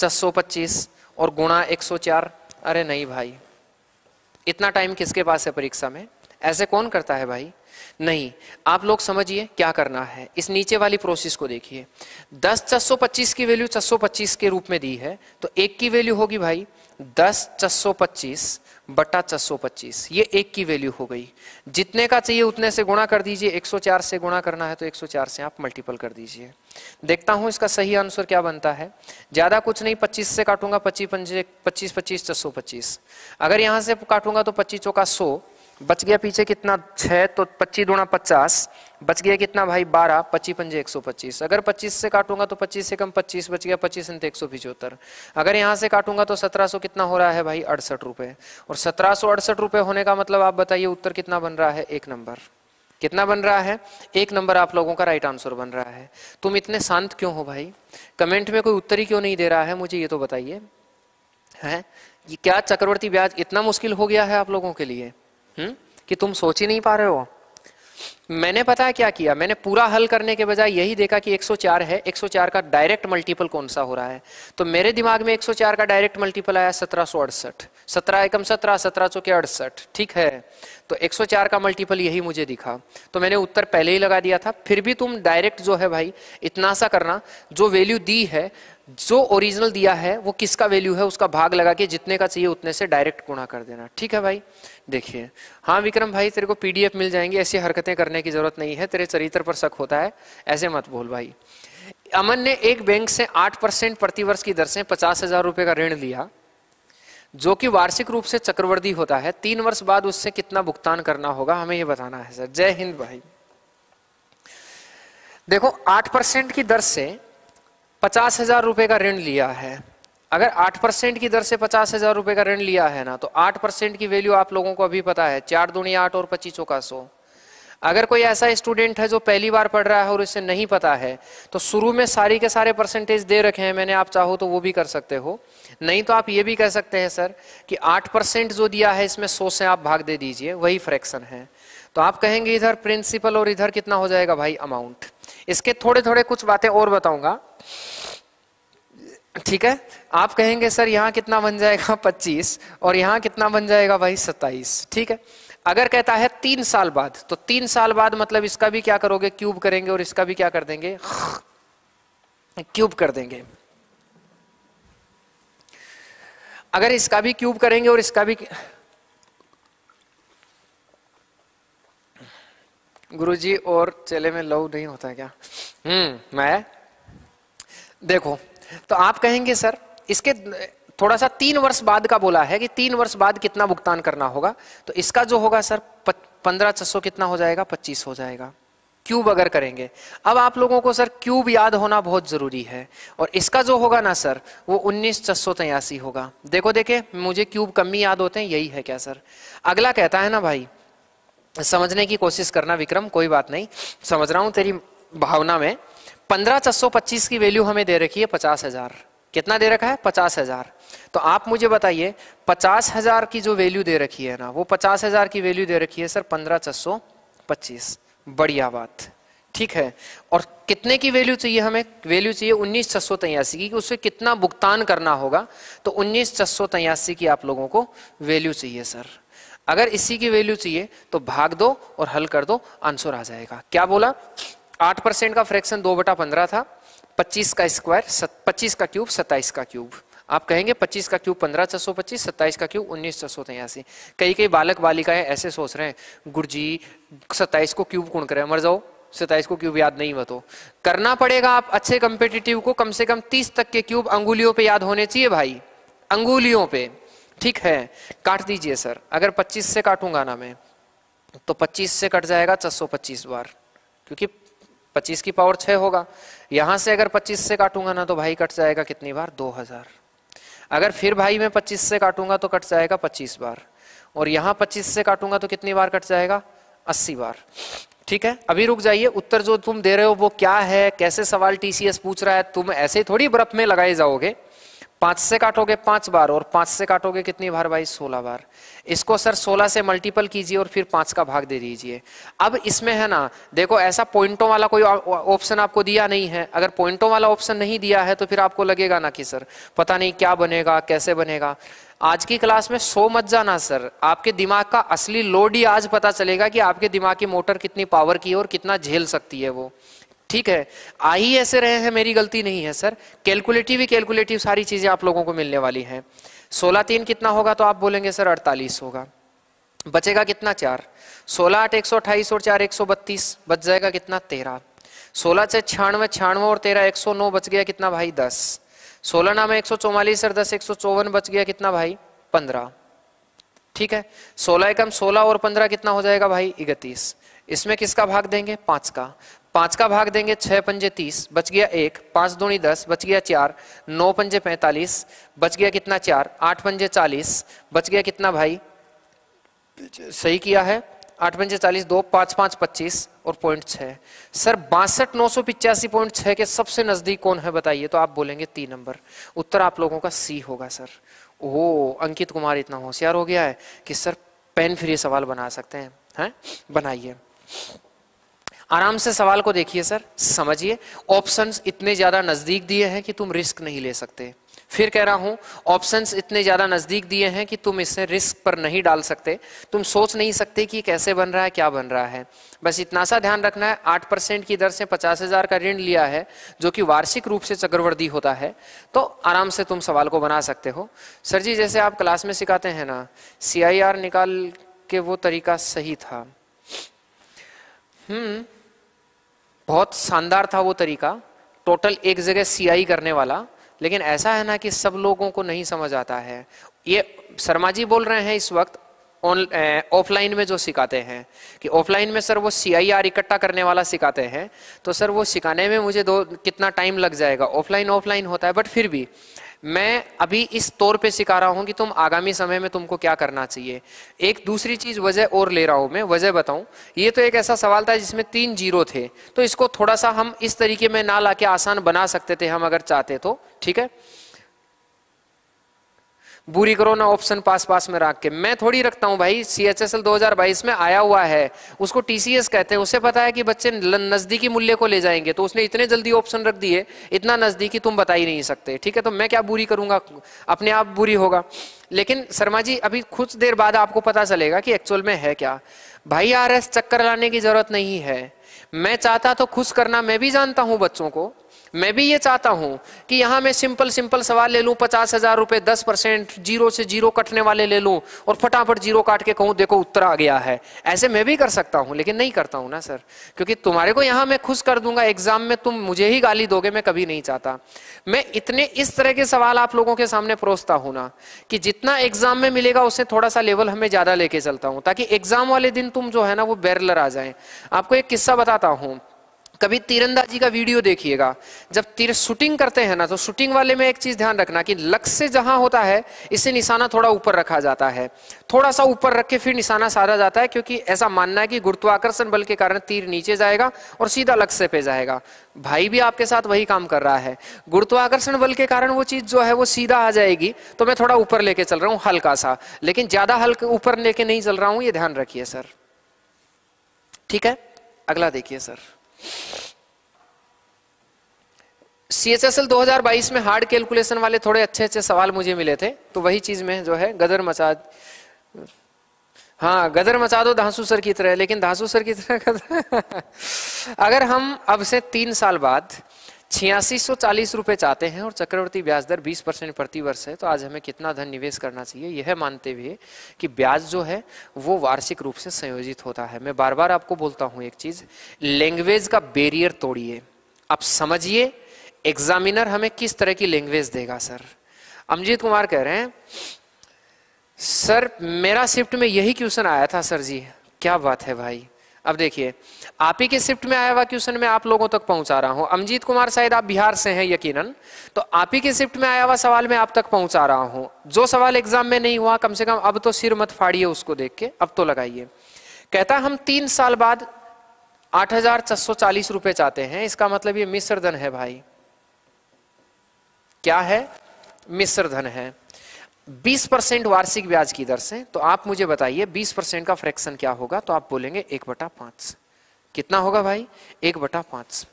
छह पच्चीस और गुणा एक सौ चार अरे नहीं भाई इतना टाइम किसके पास है परीक्षा में ऐसे कौन करता है भाई नहीं आप लोग समझिए क्या करना है इस नीचे वाली प्रोसेस को देखिए दस छसो पच्चीस की वैल्यू छसो के रूप में दी है तो एक की वैल्यू होगी भाई दस छसो पच्चीस बटा छसो ये एक की वैल्यू हो गई जितने का चाहिए उतने से गुणा कर दीजिए 104 से गुणा करना है तो 104 से आप मल्टीपल कर दीजिए देखता हूं इसका सही आंसर क्या बनता है ज्यादा कुछ नहीं 25 से काटूंगा पच्चीस पच्चीस पच्चीस छसो पच्चीस अगर यहां से काटूंगा तो पच्चीस चौका सो बच गया पीछे कितना छः तो पच्चीस दूना पचास बच गया कितना भाई बारह पच्चीस पंजे एक सौ पच्चीस अगर पच्चीस से काटूंगा तो पच्चीस से कम पच्चीस बच गया पच्चीस अंत एक सौ पिछोत्तर अगर यहाँ से काटूंगा तो सत्रह सौ कितना हो रहा है भाई अड़सठ रुपये और सत्रह सौ अड़सठ रुपये होने का मतलब आप बताइए उत्तर कितना बन रहा है एक नंबर कितना बन रहा है एक नंबर आप लोगों का राइट आंसर बन रहा है तुम इतने शांत क्यों हो भाई कमेंट में कोई उत्तर ही क्यों नहीं दे रहा है मुझे ये तो बताइए है क्या चक्रवर्ती ब्याज इतना मुश्किल हो गया है आप लोगों के लिए हम्म? कि तुम सोच ही नहीं पा रहे हो मैंने पता है क्या किया मैंने पूरा हल करने के बजाय यही देखा कि 104 है 104 का डायरेक्ट मल्टीपल कौन सा हो रहा है तो मेरे दिमाग में 104 का डायरेक्ट मल्टीपल आया सत्रह सो अड़सठ सत्रह एकम सत्रह सत्रह सौ के अड़सठ ठीक है तो 104 का मल्टीपल यही मुझे दिखा तो मैंने उत्तर पहले ही लगा दिया था फिर भी तुम डायरेक्ट जो है भाई इतना सा करना जो वैल्यू दी है जो ओरिजिनल दिया है वो किसका वैल्यू है उसका भाग लगा के जितने का चाहिए उतने से डायरेक्ट गुणा कर देना ठीक है भाई देखिए हाँ विक्रम भाई तेरे को पीडीएफ मिल जाएंगे ऐसी हरकतें करने की जरूरत नहीं है तेरे चरित्र पर शक होता है ऐसे मत बोल भाई अमन ने एक बैंक से आठ परसेंट प्रतिवर्ष की दर से पचास हजार रुपए का ऋण लिया जो कि वार्षिक रूप से चक्रवर्ती होता है तीन वर्ष बाद उससे कितना भुगतान करना होगा हमें यह बताना है सर जय हिंद भाई देखो आठ परसेंट की दर से पचास हजार रुपए का ऋण लिया है अगर आठ परसेंट की दर से पचास हजार रुपए का ऋण लिया है ना तो आठ परसेंट की वैल्यू आप लोगों को अभी पता है चार दुनिया आठ और पच्चीसों का सो अगर कोई ऐसा स्टूडेंट है जो पहली बार पढ़ रहा है और उसे नहीं पता है तो शुरू में सारी के सारे परसेंटेज दे रखे हैं मैंने आप चाहो तो वो भी कर सकते हो नहीं तो आप ये भी कह सकते हैं सर कि आठ परसेंट जो दिया है इसमें सौ से आप भाग दे दीजिए वही फ्रैक्शन है तो आप कहेंगे इधर प्रिंसिपल और इधर कितना हो जाएगा भाई अमाउंट इसके थोड़े थोड़े कुछ बातें और बताऊंगा ठीक है आप कहेंगे सर यहां कितना बन जाएगा पच्चीस और यहां कितना बन जाएगा भाई सत्ताईस ठीक है अगर कहता है तीन साल बाद तो तीन साल बाद मतलब इसका भी क्या करोगे क्यूब करेंगे और इसका भी क्या कर देंगे क्यूब कर देंगे अगर इसका भी क्यूब करेंगे और इसका भी गुरुजी और चेले में लव नहीं होता क्या हम्म मैं देखो तो आप कहेंगे सर इसके थोड़ा सा तीन वर्ष बाद का बोला है कि तीन वर्ष बाद कितना भुगतान करना होगा तो इसका जो होगा सर पंद्रह छह कितना हो जाएगा पच्चीस हो जाएगा क्यूब अगर करेंगे अब आप लोगों को सर क्यूब याद होना बहुत जरूरी है और इसका जो होगा ना सर वो उन्नीस छसो तयासी होगा देखो देखे मुझे क्यूब कम याद होते हैं यही है क्या सर अगला कहता है ना भाई समझने की कोशिश करना विक्रम कोई बात नहीं समझ रहा हूं तेरी भावना में पंद्रह छसो पच्चीस की वैल्यू हमें दे रखी है पचास हजार कितना दे रखा है पचास हजार तो आप मुझे बताइए पचास हजार की जो वैल्यू दे रखी है ना वो पचास हजार की वैल्यू दे रखी है सर पंद्रह छसो पच्चीस बढ़िया बात ठीक है और कितने की वैल्यू चाहिए हमें वैल्यू चाहिए उन्नीस छह सौ तिरासी की कि उससे कितना भुगतान करना होगा तो उन्नीस छह सौ तिरासी की आप लोगों को वैल्यू चाहिए सर अगर इसी की वैल्यू चाहिए तो भाग दो और हल कर दो आंसर आ जाएगा क्या बोला आठ परसेंट का फ्रैक्शन दो बटा पंद्रह था पच्चीस का स्क्वायर पच्चीस का क्यूब सत्ताईस का क्यूब आप कहेंगे पच्चीस का क्यूब पंद्रह छह सौ पच्चीस सत्ताईस का क्यूब उन्नीस छह सौ तेरह कई कई बालक बालिकाएं ऐसे सोच रहे हैं गुरुजी सत्ताईस को क्यूब कौन करें मर जाओ सत्ताईस को क्यूब याद नहीं बतो करना पड़ेगा आप अच्छे कंपेटिटिव को कम से कम तीस तक के क्यूब अंगुलियों पे याद होने चाहिए भाई अंगुलियों पे ठीक है काट दीजिए सर अगर पच्चीस से काटूंगा ना मैं तो पच्चीस से कट जाएगा छह बार क्योंकि पच्चीस की पावर छह होगा यहां से अगर पच्चीस से काटूंगा ना तो भाई कट जाएगा कितनी बार दो हजार अगर फिर भाई मैं पच्चीस से काटूंगा तो कट जाएगा पच्चीस बार और यहां पच्चीस से काटूंगा तो कितनी बार कट जाएगा अस्सी बार ठीक है अभी रुक जाइए उत्तर जो तुम दे रहे हो वो क्या है कैसे सवाल टीसीएस पूछ रहा है तुम ऐसे थोड़ी बर्फ में लगाए जाओगे पांच से काटोगे पांच बार और पांच से काटोगे कितनी बार भाई सोलह बार इसको सर सोलह से मल्टीपल कीजिए और फिर पांच का भाग दे दीजिए अब इसमें है ना देखो ऐसा पॉइंटों वाला कोई ऑप्शन आपको दिया नहीं है अगर पॉइंटों वाला ऑप्शन नहीं दिया है तो फिर आपको लगेगा ना कि सर पता नहीं क्या बनेगा कैसे बनेगा आज की क्लास में सो मत जाना सर आपके दिमाग का असली लोड ही आज पता चलेगा कि आपके दिमाग की मोटर कितनी पावर की है और कितना झेल सकती है वो ठीक है आई ऐसे रहे हैं मेरी गलती नहीं है सर कैलकुलेटिव ही कैलकुलेटिव सारी चीजें आप लोगों को मिलने वाली हैं सोलह तीन कितना होगा तो आप बोलेंगे सर अड़तालीस होगा बचेगा कितना चार सोलह आठ एक सौ अट्ठाईस और चार एक सौ बत्तीस बच जाएगा कितना तेरह सोलह से छियानवे छियानवे और तेरह एक सौ नौ बच गया कितना भाई दस सोलह नाम एक सौ चौवालीस और दस एक सौ चौवन बच गया कितना भाई पंद्रह ठीक है सोलह एकम सोलह और पंद्रह कितना हो जाएगा भाई इकतीस इसमें किसका भाग देंगे पांच का पांच का भाग देंगे छह पंजे तीस बच गया एक पांच दूनी दस बच गया चार नौ पंजे पैंतालीस बच गया कितना चार आठ पंजे चालीस बच गया कितना भाई सही किया है आठ पंजे चालीस दो पांच पांच पच्चीस और पॉइंट छह सर बासठ नौ सौ पिचासी पॉइंट छह के सबसे नजदीक कौन है बताइए तो आप बोलेंगे तीन नंबर उत्तर आप लोगों का सी होगा सर ओ अंकित कुमार इतना होशियार हो गया है कि सर पेन फ्री सवाल बना सकते हैं हैं बनाइए आराम से सवाल को देखिए सर समझिए ऑप्शंस इतने ज्यादा नजदीक दिए हैं कि तुम रिस्क नहीं ले सकते फिर कह रहा हूं ऑप्शंस इतने ज्यादा नजदीक दिए हैं कि तुम इसे रिस्क पर नहीं डाल सकते तुम सोच नहीं सकते कि कैसे बन रहा है क्या बन रहा है बस इतना सा ध्यान रखना है आठ परसेंट की दर से पचास हजार का ऋण लिया है जो कि वार्षिक रूप से चक्रवर्दी होता है तो आराम से तुम सवाल को बना सकते हो सर जी जैसे आप क्लास में सिखाते हैं ना सी निकाल के वो तरीका सही था हम्म बहुत शानदार था वो तरीका टोटल एक जगह सीआई करने वाला लेकिन ऐसा है ना कि सब लोगों को नहीं समझ आता है ये शर्मा जी बोल रहे हैं इस वक्त ऑफलाइन में जो सिखाते हैं कि ऑफलाइन में सर वो सी आई आर इकट्ठा करने वाला सिखाते हैं तो सर वो सिखाने में मुझे दो कितना टाइम लग जाएगा ऑफलाइन ऑफलाइन होता है बट फिर भी मैं अभी इस तौर पे सिखा रहा हूं कि तुम आगामी समय में तुमको क्या करना चाहिए एक दूसरी चीज वजह और ले रहा हूं मैं वजह बताऊं ये तो एक ऐसा सवाल था जिसमें तीन जीरो थे तो इसको थोड़ा सा हम इस तरीके में ना लाके आसान बना सकते थे हम अगर चाहते तो ठीक है बुरी करो ना ऑप्शन पास पास में रख के मैं थोड़ी रखता हूँ भाई सी एच एस एल दो हजार बाईस में आया हुआ है उसको टी सी एस कहते हैं उसे पता है कि बच्चे नजदीकी मूल्य को ले जाएंगे तो उसने इतने जल्दी ऑप्शन रख दिए इतना नजदीकी तुम बता ही नहीं सकते ठीक है तो मैं क्या बुरी करूंगा अपने आप बुरी होगा लेकिन शर्मा जी अभी कुछ देर बाद आपको पता चलेगा कि एक्चुअल में है क्या भाई आर एस चक्कर लाने की जरूरत नहीं है मैं चाहता तो खुश करना मैं भी जानता हूं बच्चों को मैं भी ये चाहता हूं कि यहां मैं सिंपल सिंपल सवाल ले लू पचास हजार रुपए दस परसेंट जीरो से जीरो कटने वाले ले लू और फटाफट जीरो काट के कहूं देखो उत्तर आ गया है ऐसे मैं भी कर सकता हूं लेकिन नहीं करता हूं ना सर क्योंकि तुम्हारे को यहां मैं खुश कर दूंगा एग्जाम में तुम मुझे ही गाली दोगे मैं कभी नहीं चाहता मैं इतने इस तरह के सवाल आप लोगों के सामने परोसता हूं ना कि जितना एग्जाम में मिलेगा उससे थोड़ा सा लेवल हमें ज्यादा लेके चलता हूं ताकि एग्जाम वाले दिन तुम जो है ना वो बैरलर आ जाए आपको एक किस्सा बताता हूं कभी तीरंदाजी का वीडियो देखिएगा जब तीर शूटिंग करते हैं ना तो शूटिंग वाले में एक चीज ध्यान रखना कि लक्ष्य जहां होता है इसे निशाना थोड़ा ऊपर रखा जाता है थोड़ा सा ऊपर रख के फिर निशाना साधा जाता है क्योंकि ऐसा मानना है कि गुरुत्वाकर्षण बल के कारण तीर नीचे जाएगा और सीधा लक्ष्य पे जाएगा भाई भी आपके साथ वही काम कर रहा है गुरुत्वाकर्षण बल के कारण वो चीज जो है वो सीधा आ जाएगी तो मैं थोड़ा ऊपर लेके चल रहा हूँ हल्का सा लेकिन ज्यादा हल्का ऊपर लेके नहीं चल रहा हूं ये ध्यान रखिए सर ठीक है अगला देखिए sir C H S L दो हजार बाईस में हार्ड कैलकुलेशन वाले थोड़े अच्छे अच्छे सवाल मुझे मिले थे तो वही चीज में जो है गदर मचा हाँ गदर मचा दो धांसू सर की तरह लेकिन धांसू सर की तरह अगर हम अब से तीन साल बाद छियासी सौ चालीस रुपए चाहते हैं और चक्रवर्ती ब्याज दर बीस परसेंट प्रति वर्ष है तो आज हमें कितना धन निवेश करना चाहिए यह मानते हुए कि ब्याज जो है वो वार्षिक रूप से संयोजित होता है मैं बार बार आपको बोलता हूँ एक चीज़ लैंग्वेज का बेरियर तोड़िए आप समझिए एग्जामिनर हमें किस तरह की लैंग्वेज देगा सर अमजीत कुमार कह रहे हैं सर मेरा शिफ्ट में यही क्वेश्चन आया था सर जी क्या बात है भाई अब देखिए आप ही के शिफ्ट में आया हुआ क्वेश्चन में आप लोगों तक पहुंचा रहा हूं अमजीत कुमार शायद आप बिहार से हैं यकीनन तो आप ही के शिफ्ट में आया हुआ सवाल मैं आप तक पहुंचा रहा हूं जो सवाल एग्जाम में नहीं हुआ कम से कम अब तो सिर मत फाड़िए उसको देख के अब तो लगाइए कहता हम तीन साल बाद आठ रुपए चाहते हैं इसका मतलब ये मिश्र धन है भाई क्या है मिश्र धन है 20 परसेंट वार्षिक ब्याज की दर से तो आप मुझे बताइए 20 परसेंट का फ्रैक्शन क्या होगा तो आप बोलेंगे एक बटा पांच कितना होगा भाई एक बटा पांच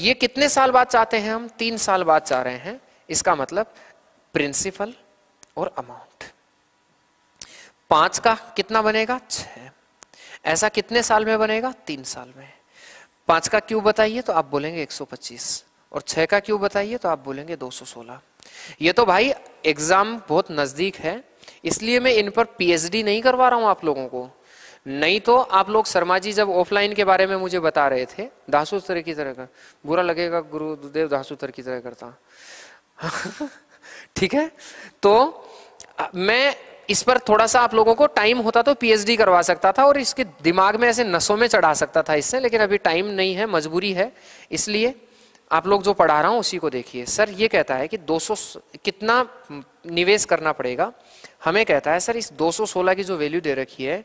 ये कितने साल बाद चाहते हैं हम तीन साल बाद चाह रहे हैं इसका मतलब प्रिंसिपल और अमाउंट पांच का कितना बनेगा छ ऐसा कितने साल में बनेगा तीन साल में पांच का क्यूब बताइए तो आप बोलेंगे 125 और छह का क्यूब बताइए तो आप बोलेंगे 216 ये तो भाई एग्जाम बहुत नजदीक है इसलिए मैं इन पर पीएचडी नहीं करवा रहा हूं आप लोगों को नहीं तो आप लोग शर्मा जी जब ऑफलाइन के बारे में मुझे बता रहे थे दासूतर की तरह का बुरा लगेगा गुरुदेव दासूतर की तरह करता ठीक है तो मैं इस पर थोड़ा सा आप लोगों को टाइम होता तो पीएचडी करवा सकता था और इसके दिमाग में ऐसे नसों में चढ़ा सकता था इससे लेकिन अभी टाइम नहीं है मजबूरी है इसलिए आप लोग जो पढ़ा रहा हूं उसी को देखिए सर ये कहता है कि 200 कितना निवेश करना पड़ेगा हमें कहता है सर इस 216 की जो वैल्यू दे रखी है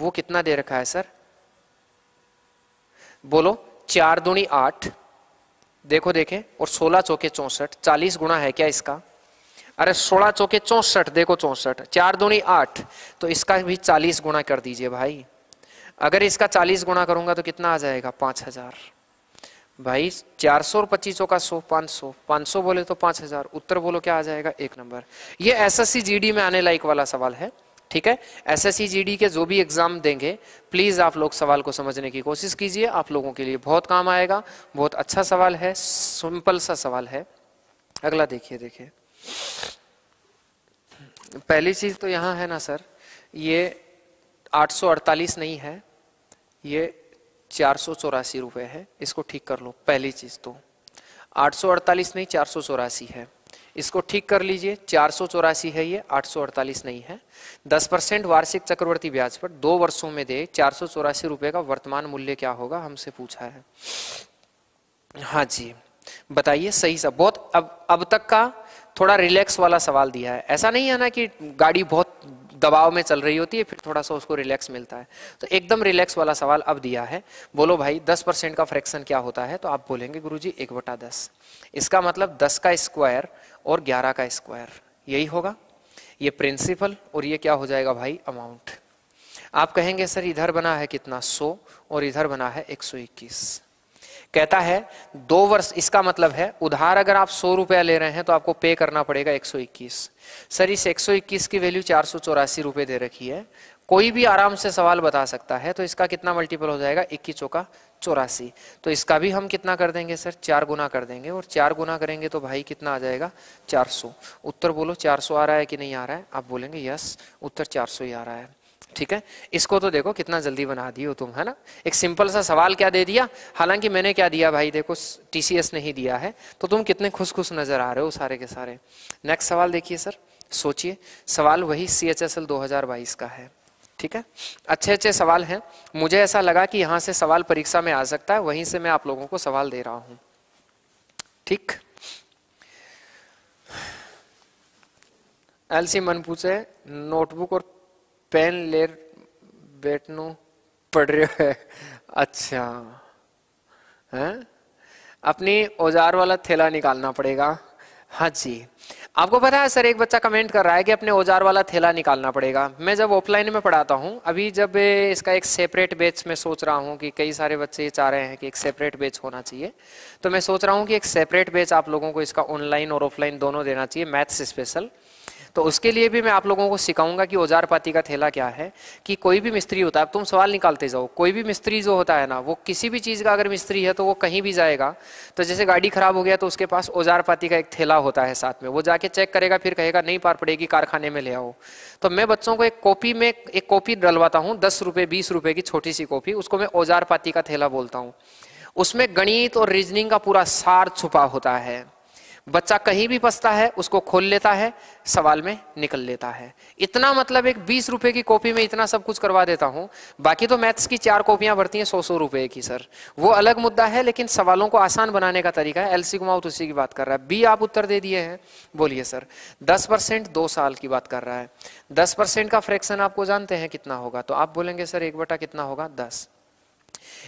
वो कितना दे रखा है सर बोलो चार दुणी आठ देखो देखे और सोलह चौके चौसठ चालीस गुणा है क्या इसका अरे सोलह चौके चौसठ देखो चौसठ चार दुणी आठ तो इसका भी चालीस गुणा कर दीजिए भाई अगर इसका चालीस गुणा करूंगा तो कितना आ जाएगा पांच हजार भाई चार सौ और पच्चीसों का सौ पांच सौ पांच सौ बोले तो पांच हजार उत्तर बोलो क्या आ जाएगा एक नंबर ये जी डी में आने लायक वाला सवाल है ठीक है जी डी के जो भी एग्जाम देंगे प्लीज आप लोग सवाल को समझने की कोशिश कीजिए आप लोगों के लिए बहुत काम आएगा बहुत अच्छा सवाल है सिंपल सा सवाल है अगला देखिए देखिए पहली चीज तो यहां है ना सर ये 848 नहीं है ये चार सौ चौरासी रुपये है इसको ठीक कर लो पहली चीज़ तो 848 नहीं चार सौ चौरासी है इसको ठीक कर लीजिए चार सौ चौरासी है ये 848 नहीं है 10 परसेंट वार्षिक चक्रवर्ती ब्याज पर दो वर्षों में दे चार सौ चौरासी रुपये का वर्तमान मूल्य क्या होगा हमसे पूछा है हाँ जी बताइए सही सा बहुत अब अब तक का थोड़ा रिलैक्स वाला सवाल दिया है ऐसा नहीं है ना कि गाड़ी बहुत दबाव में चल रही होती है फिर थोड़ा सा उसको रिलैक्स मिलता है तो एकदम रिलैक्स वाला सवाल अब दिया है बोलो भाई दस परसेंट का फ्रैक्शन क्या होता है तो आप बोलेंगे गुरु जी एक बटा दस इसका मतलब दस का स्क्वायर और ग्यारह का स्क्वायर यही होगा ये प्रिंसिपल और ये क्या हो जाएगा भाई अमाउंट आप कहेंगे सर इधर बना है कितना सौ और इधर बना है एक सौ इक्कीस कहता है दो वर्ष इसका मतलब है उधार अगर आप सौ रुपया ले रहे हैं तो आपको पे करना पड़ेगा 121 सर इस 121 की वैल्यू चार सौ चौरासी रुपये दे रखी है कोई भी आराम से सवाल बता सकता है तो इसका कितना मल्टीपल हो जाएगा इक्कीस चौका चौरासी तो इसका भी हम कितना कर देंगे सर चार गुना कर देंगे और चार गुना करेंगे तो भाई कितना आ जाएगा सौ उत्तर बोलो सौ आ रहा है कि नहीं आ रहा है आप बोलेंगे यस उत्तर सौ ही आ रहा है ठीक है इसको तो देखो कितना जल्दी बना दी हो तुम है ना एक सिंपल सा सवाल क्या दे दिया हालांकि मैंने क्या दिया भाई देखो टीसीएस ने ही दिया है तो तुम कितने खुश खुश नजर आ रहे हो सारे के सारे नेक्स्ट सवाल देखिए सर सोचिए सवाल वही सी एच एस एल दो हजार बाईस का है ठीक है अच्छे अच्छे सवाल हैं मुझे ऐसा लगा कि यहां से सवाल परीक्षा में आ सकता है वहीं से मैं आप लोगों को सवाल दे रहा हूं ठीक एलसी मन पूछे नोटबुक और पेन ले बैठनू पढ़ रहे है अच्छा है अपनी औजार वाला थैला निकालना पड़ेगा हाँ जी आपको पता है सर एक बच्चा कमेंट कर रहा है कि अपने औजार वाला थैला निकालना पड़ेगा मैं जब ऑफलाइन में पढ़ाता हूँ अभी जब इसका एक सेपरेट बेच में सोच रहा हूँ कि कई सारे बच्चे ये चाह रहे हैं कि एक सेपरेट बेच होना चाहिए तो मैं सोच रहा हूँ कि एक सेपरेट बेच आप लोगों को इसका ऑनलाइन और ऑफलाइन दोनों देना चाहिए मैथ्स स्पेशल तो उसके लिए भी मैं आप लोगों को सिखाऊंगा कि औजार पाती का थैला क्या है कि कोई भी मिस्त्री होता है अब तुम सवाल निकालते जाओ कोई भी मिस्त्री जो होता है ना वो किसी भी चीज़ का अगर मिस्त्री है तो वो कहीं भी जाएगा तो जैसे गाड़ी खराब हो गया तो उसके पास औजार पाती का एक थैला होता है साथ में वो जाके चेक करेगा फिर कहेगा नहीं पार पड़ेगी कारखाने में ले आओ तो मैं बच्चों को एक कॉपी में एक कॉपी डलवाता हूँ दस रुपये बीस रुपये की छोटी सी कॉपी उसको मैं औजार पाती का थैला बोलता हूँ उसमें गणित और रीजनिंग का पूरा सार छुपा होता है बच्चा कहीं भी फंसता है उसको खोल लेता है सवाल में निकल लेता है इतना मतलब एक बीस रुपए की कॉपी में इतना सब कुछ करवा देता हूं बाकी तो मैथ्स की चार कॉपियां भरती हैं सौ सौ रुपए की सर वो अलग मुद्दा है लेकिन सवालों को आसान बनाने का तरीका है एलसी कुमावत तो उसी की बात कर रहा है बी आप उत्तर दे दिए हैं बोलिए सर दस परसेंट दो साल की बात कर रहा है दस परसेंट का फ्रैक्शन आपको जानते हैं कितना होगा तो आप बोलेंगे सर एक बटा कितना होगा दस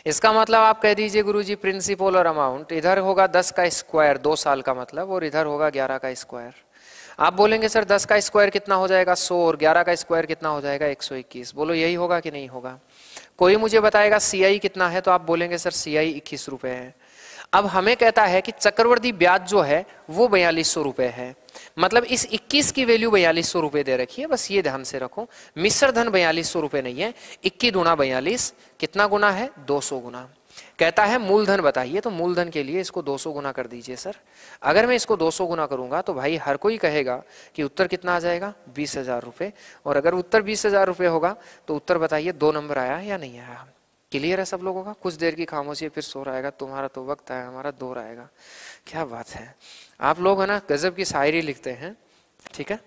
इसका मतलब आप कह दीजिए गुरुजी प्रिंसिपल और अमाउंट इधर होगा दस का स्क्वायर दो साल का मतलब और इधर होगा ग्यारह का स्क्वायर आप बोलेंगे सर दस का स्क्वायर कितना हो जाएगा सो और ग्यारह का स्क्वायर कितना हो जाएगा एक सौ इक्कीस बोलो यही होगा कि नहीं होगा कोई मुझे बताएगा सीआई कितना है तो आप बोलेंगे सर सीआई इक्कीस रुपए है अब हमें कहता है कि चक्रवर्ती ब्याज जो है वो बयालीस सौ रुपए है मतलब इस 21 की वैल्यू बयालीस सौ रुपये दे रखी है बस ये ध्यान से रखो मिश्र धन बयालीस सौ रुपये नहीं है इक्की गुणा बयालीस कितना गुना है दो सौ गुना कहता है मूलधन बताइए तो मूलधन के लिए इसको 200 गुना कर दीजिए सर अगर मैं इसको 200 गुना करूंगा तो भाई हर कोई कहेगा कि उत्तर कितना आ जाएगा बीस हजार रुपये और अगर उत्तर बीस हजार रुपये होगा तो उत्तर बताइए दो नंबर आया या नहीं आया क्लियर है सब लोगों का कुछ देर की खामोशी फिर सो रहेगा तुम्हारा तो वक्त आया हमारा दो रहेगा क्या बात है आप लोग है ना गजब की शायरी लिखते हैं ठीक है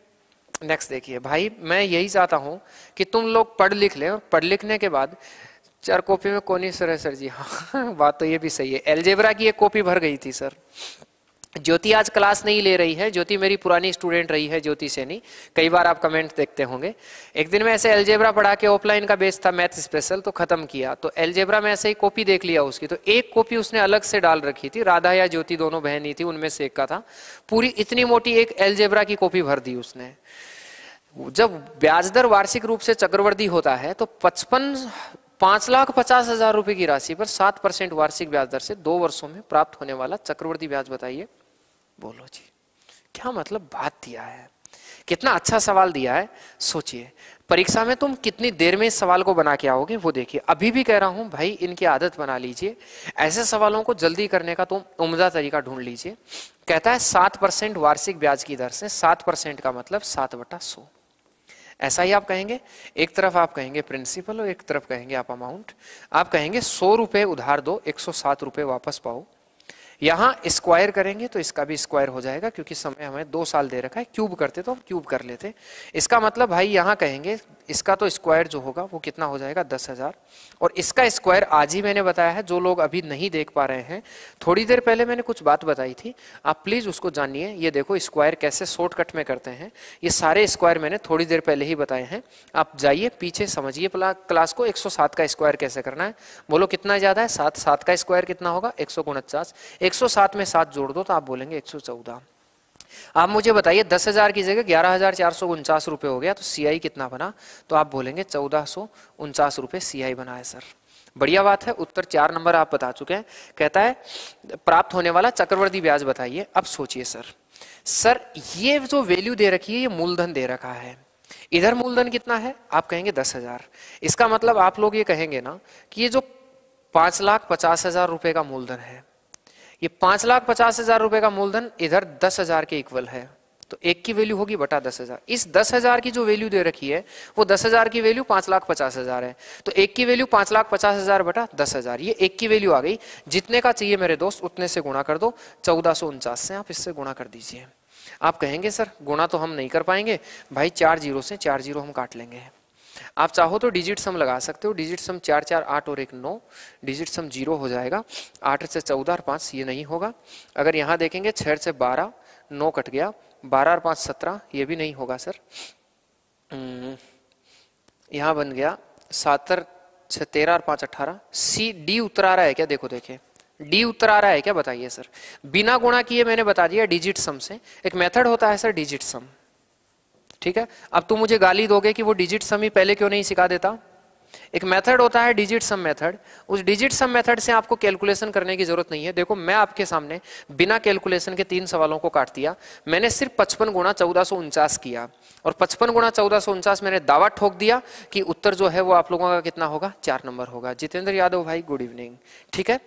नेक्स्ट देखिए भाई मैं यही चाहता हूँ कि तुम लोग पढ़ लिख लें और पढ़ लिखने के बाद चार कॉपी में कोनी सर है सर जी हाँ बात तो ये भी सही है एलजेबरा की एक कॉपी भर गई थी सर ज्योति आज क्लास नहीं ले रही है ज्योति मेरी पुरानी स्टूडेंट रही है ज्योति सेनी कई बार आप कमेंट देखते होंगे एक दिन मैं ऐसे एलजेब्रा पढ़ा के ऑफलाइन का बेस था मैथ स्पेशल तो खत्म किया तो एलजेब्रा में ऐसे ही कॉपी देख लिया उसकी तो एक कॉपी उसने अलग से डाल रखी थी राधा या ज्योति दोनों बहन ही थी उनमें से एक का था पूरी इतनी मोटी एक एलजेब्रा की कॉपी भर दी उसने जब ब्याज दर वार्षिक रूप से चक्रवर्ती होता है तो पचपन पांच लाख पचास हजार रुपए की राशि पर सात परसेंट वार्षिक ब्याज दर से दो वर्षों में प्राप्त होने वाला चक्रवर्ती ब्याज बताइए बोलो जी क्या मतलब बात दिया है कितना अच्छा सवाल दिया है सोचिए परीक्षा में तुम कितनी देर में इस सवाल को बना के आओगे वो देखिए अभी भी कह रहा हूं भाई इनकी आदत बना लीजिए ऐसे सवालों को जल्दी करने का तुम उम्दा तरीका ढूंढ लीजिए कहता है सात परसेंट वार्षिक ब्याज की दर से सात परसेंट का मतलब सात बटा सौ ऐसा ही आप कहेंगे एक तरफ आप कहेंगे प्रिंसिपल और एक तरफ कहेंगे आप अमाउंट आप कहेंगे सौ रुपये उधार दो एक सौ सात रुपये वापस पाओ यहां स्क्वायर करेंगे तो इसका भी स्क्वायर हो जाएगा क्योंकि समय हमें दो साल दे रखा है क्यूब करते तो हम क्यूब कर लेते इसका मतलब भाई यहां कहेंगे इसका तो स्क्वायर जो होगा वो कितना हो जाएगा दस हज़ार और इसका स्क्वायर आज ही मैंने बताया है जो लोग अभी नहीं देख पा रहे हैं थोड़ी देर पहले मैंने कुछ बात बताई थी आप प्लीज़ उसको जानिए ये देखो स्क्वायर कैसे शॉर्टकट में करते हैं ये सारे स्क्वायर मैंने थोड़ी देर पहले ही बताए हैं आप जाइए पीछे समझिए क्लास को एक का स्क्वायर कैसे करना है बोलो कितना ज़्यादा है सात सात का स्क्वायर कितना होगा एक सौ में सात जोड़ दो तो आप बोलेंगे एक आप मुझे बताइए दस हजार की जगह ग्यारह हजार चार सौ उनचास रुपए हो गया तो सीआई कितना बना तो आप बोलेंगे चौदह सौ उनचास रुपए सीआई बना है सर बढ़िया बात है उत्तर चार नंबर आप बता चुके हैं कहता है प्राप्त होने वाला चक्रवर्ती ब्याज बताइए अब सोचिए सर सर ये जो वैल्यू दे रखी है ये मूलधन दे रखा है इधर मूलधन कितना है आप कहेंगे दस हजार इसका मतलब आप लोग ये कहेंगे ना कि ये जो पांच लाख पचास हजार रुपए का मूलधन है ये पांच लाख पचास हजार रुपए का मूलधन इधर दस हजार के इक्वल है तो एक की वैल्यू होगी बटा दस हजार इस दस हजार की जो वैल्यू दे रखी है वो दस हजार की वैल्यू पांच लाख पचास हजार है तो एक की वैल्यू पांच लाख पचास हजार बटा दस हजार ये एक की वैल्यू आ गई जितने का चाहिए मेरे दोस्त उतने से गुणा कर दो चौदह सौ उनचास से आप इससे गुणा कर दीजिए आप कहेंगे सर गुणा तो हम नहीं कर पाएंगे भाई चार जीरो से चार जीरो हम काट लेंगे आप चाहो तो डिजिट सम लगा सकते हो डिजिट सम चार चार आठ और एक नौ डिजिट सम जीरो हो जाएगा आठ से चौदह और पाँच ये नहीं होगा अगर यहाँ देखेंगे छः से बारह नौ कट गया बारह और पाँच सत्रह ये भी नहीं होगा सर हम्म, यहाँ बन गया सातर छः तेरह और पाँच अट्ठारह सी डी उत्तर आ रहा है क्या देखो देखे डी उत्तर आ रहा है क्या बताइए सर बिना गुणा किए मैंने बता दिया डिजिट सम से एक मेथड होता है सर डिजिट सम ठीक है अब तुम मुझे गाली दोगे कि वो डिजिट सम ही पहले क्यों नहीं सिखा देता एक मेथड होता है डिजिट सम मेथड उस डिजिट सम मेथड से आपको कैलकुलेशन करने की जरूरत नहीं है देखो मैं आपके सामने बिना कैलकुलेशन के तीन सवालों को काट दिया मैंने सिर्फ पचपन गुणा चौदह किया और पचपन गुणा चौदह मैंने दावा ठोक दिया कि उत्तर जो है वो आप लोगों का कितना होगा चार नंबर होगा जितेंद्र यादव भाई गुड इवनिंग ठीक है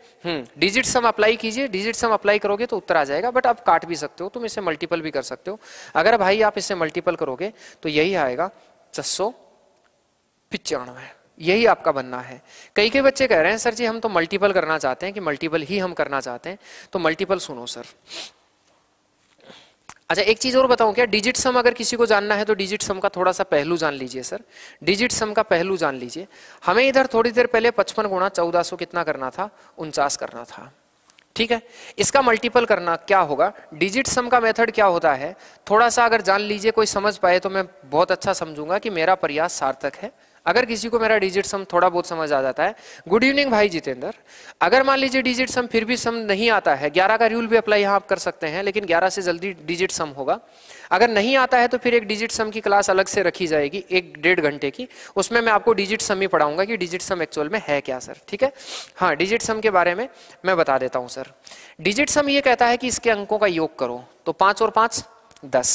डिजिट सम अप्लाई कीजिए डिजिट सम अप्लाई करोगे तो उत्तर आ जाएगा बट आप काट भी सकते हो तुम इसे मल्टीपल भी कर सकते हो अगर भाई आप इसे मल्टीपल करोगे तो यही आएगा छह सौ पिचानवे यही आपका बनना है कई कई बच्चे कह रहे हैं सर जी हम तो मल्टीपल करना चाहते हैं कि मल्टीपल ही हम करना चाहते हैं तो मल्टीपल सुनो सर अच्छा एक चीज और बताऊं क्या डिजिट सम अगर किसी को जानना है तो डिजिट सम का थोड़ा सा पहलू जान लीजिए सर डिजिट सम का पहलू जान लीजिए हमें इधर थोड़ी देर पहले पचपन गुणा चौदह सौ कितना करना था उनचास करना था ठीक है इसका मल्टीपल करना क्या होगा डिजिट सम का मेथड क्या होता है थोड़ा सा अगर जान लीजिए कोई समझ पाए तो मैं बहुत अच्छा समझूंगा कि मेरा प्रयास सार्थक है अगर किसी को मेरा डिजिट सम थोड़ा बहुत समझ आ जाता है गुड इवनिंग भाई जितेंद्र अगर मान लीजिए डिजिट सम फिर भी सम नहीं आता है 11 का रूल भी अप्लाई यहाँ आप कर सकते हैं लेकिन 11 से जल्दी डिजिट सम होगा अगर नहीं आता है तो फिर एक डिजिट सम की क्लास अलग से रखी जाएगी एक डेढ़ घंटे की उसमें मैं आपको डिजिट सम ही पढ़ाऊंगा कि डिजिट सम एक्चुअल में है क्या सर ठीक है हाँ डिजिट सम के बारे में मैं बता देता हूँ सर डिजिट सम ये कहता है कि इसके अंकों का योग करो तो पाँच और पाँच दस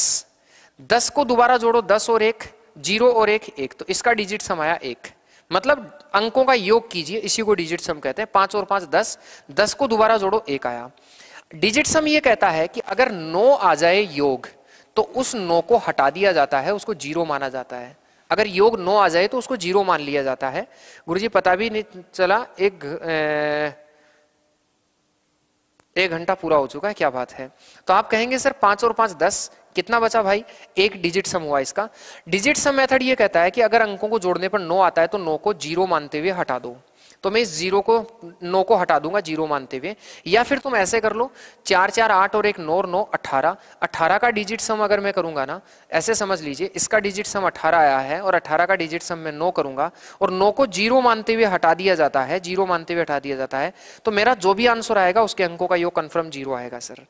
दस को दोबारा जोड़ो दस और एक जीरो और एक एक तो इसका डिजिट सम आया एक मतलब अंकों का योग कीजिए इसी को डिजिट सम कहते हैं पांच और पांच दस दस को दोबारा जोड़ो एक आया डिजिट सम ये कहता है कि अगर नो आ जाए योग तो उस नो को हटा दिया जाता है उसको जीरो माना जाता है अगर योग नो आ जाए तो उसको जीरो मान लिया जाता है गुरु जी पता भी नहीं चला एक एक घंटा पूरा हो चुका है क्या बात है तो आप कहेंगे सर पांच और पांच दस कितना बचा भाई एक डिजिट सम हुआ इसका डिजिट सम मेथड ये कहता है कि अगर अंकों को जोड़ने पर नो आता है तो नो को जीरो मानते हुए हटा दो तो मैं इस जीरो को नो को हटा दूंगा जीरो मानते हुए या फिर तुम ऐसे कर लो चार चार आठ और एक नौ और नौ अठारह अठारह का डिजिट सम अगर मैं करूंगा ना ऐसे समझ लीजिए इसका डिजिट सम अठारह आया है और अठारह का डिजिट सम मैं नो करूंगा और नो को जीरो मानते हुए हटा दिया जाता है जीरो मानते हुए हटा दिया जाता है तो मेरा जो भी आंसर आएगा उसके अंकों का योग कन्फर्म जीरो आएगा सर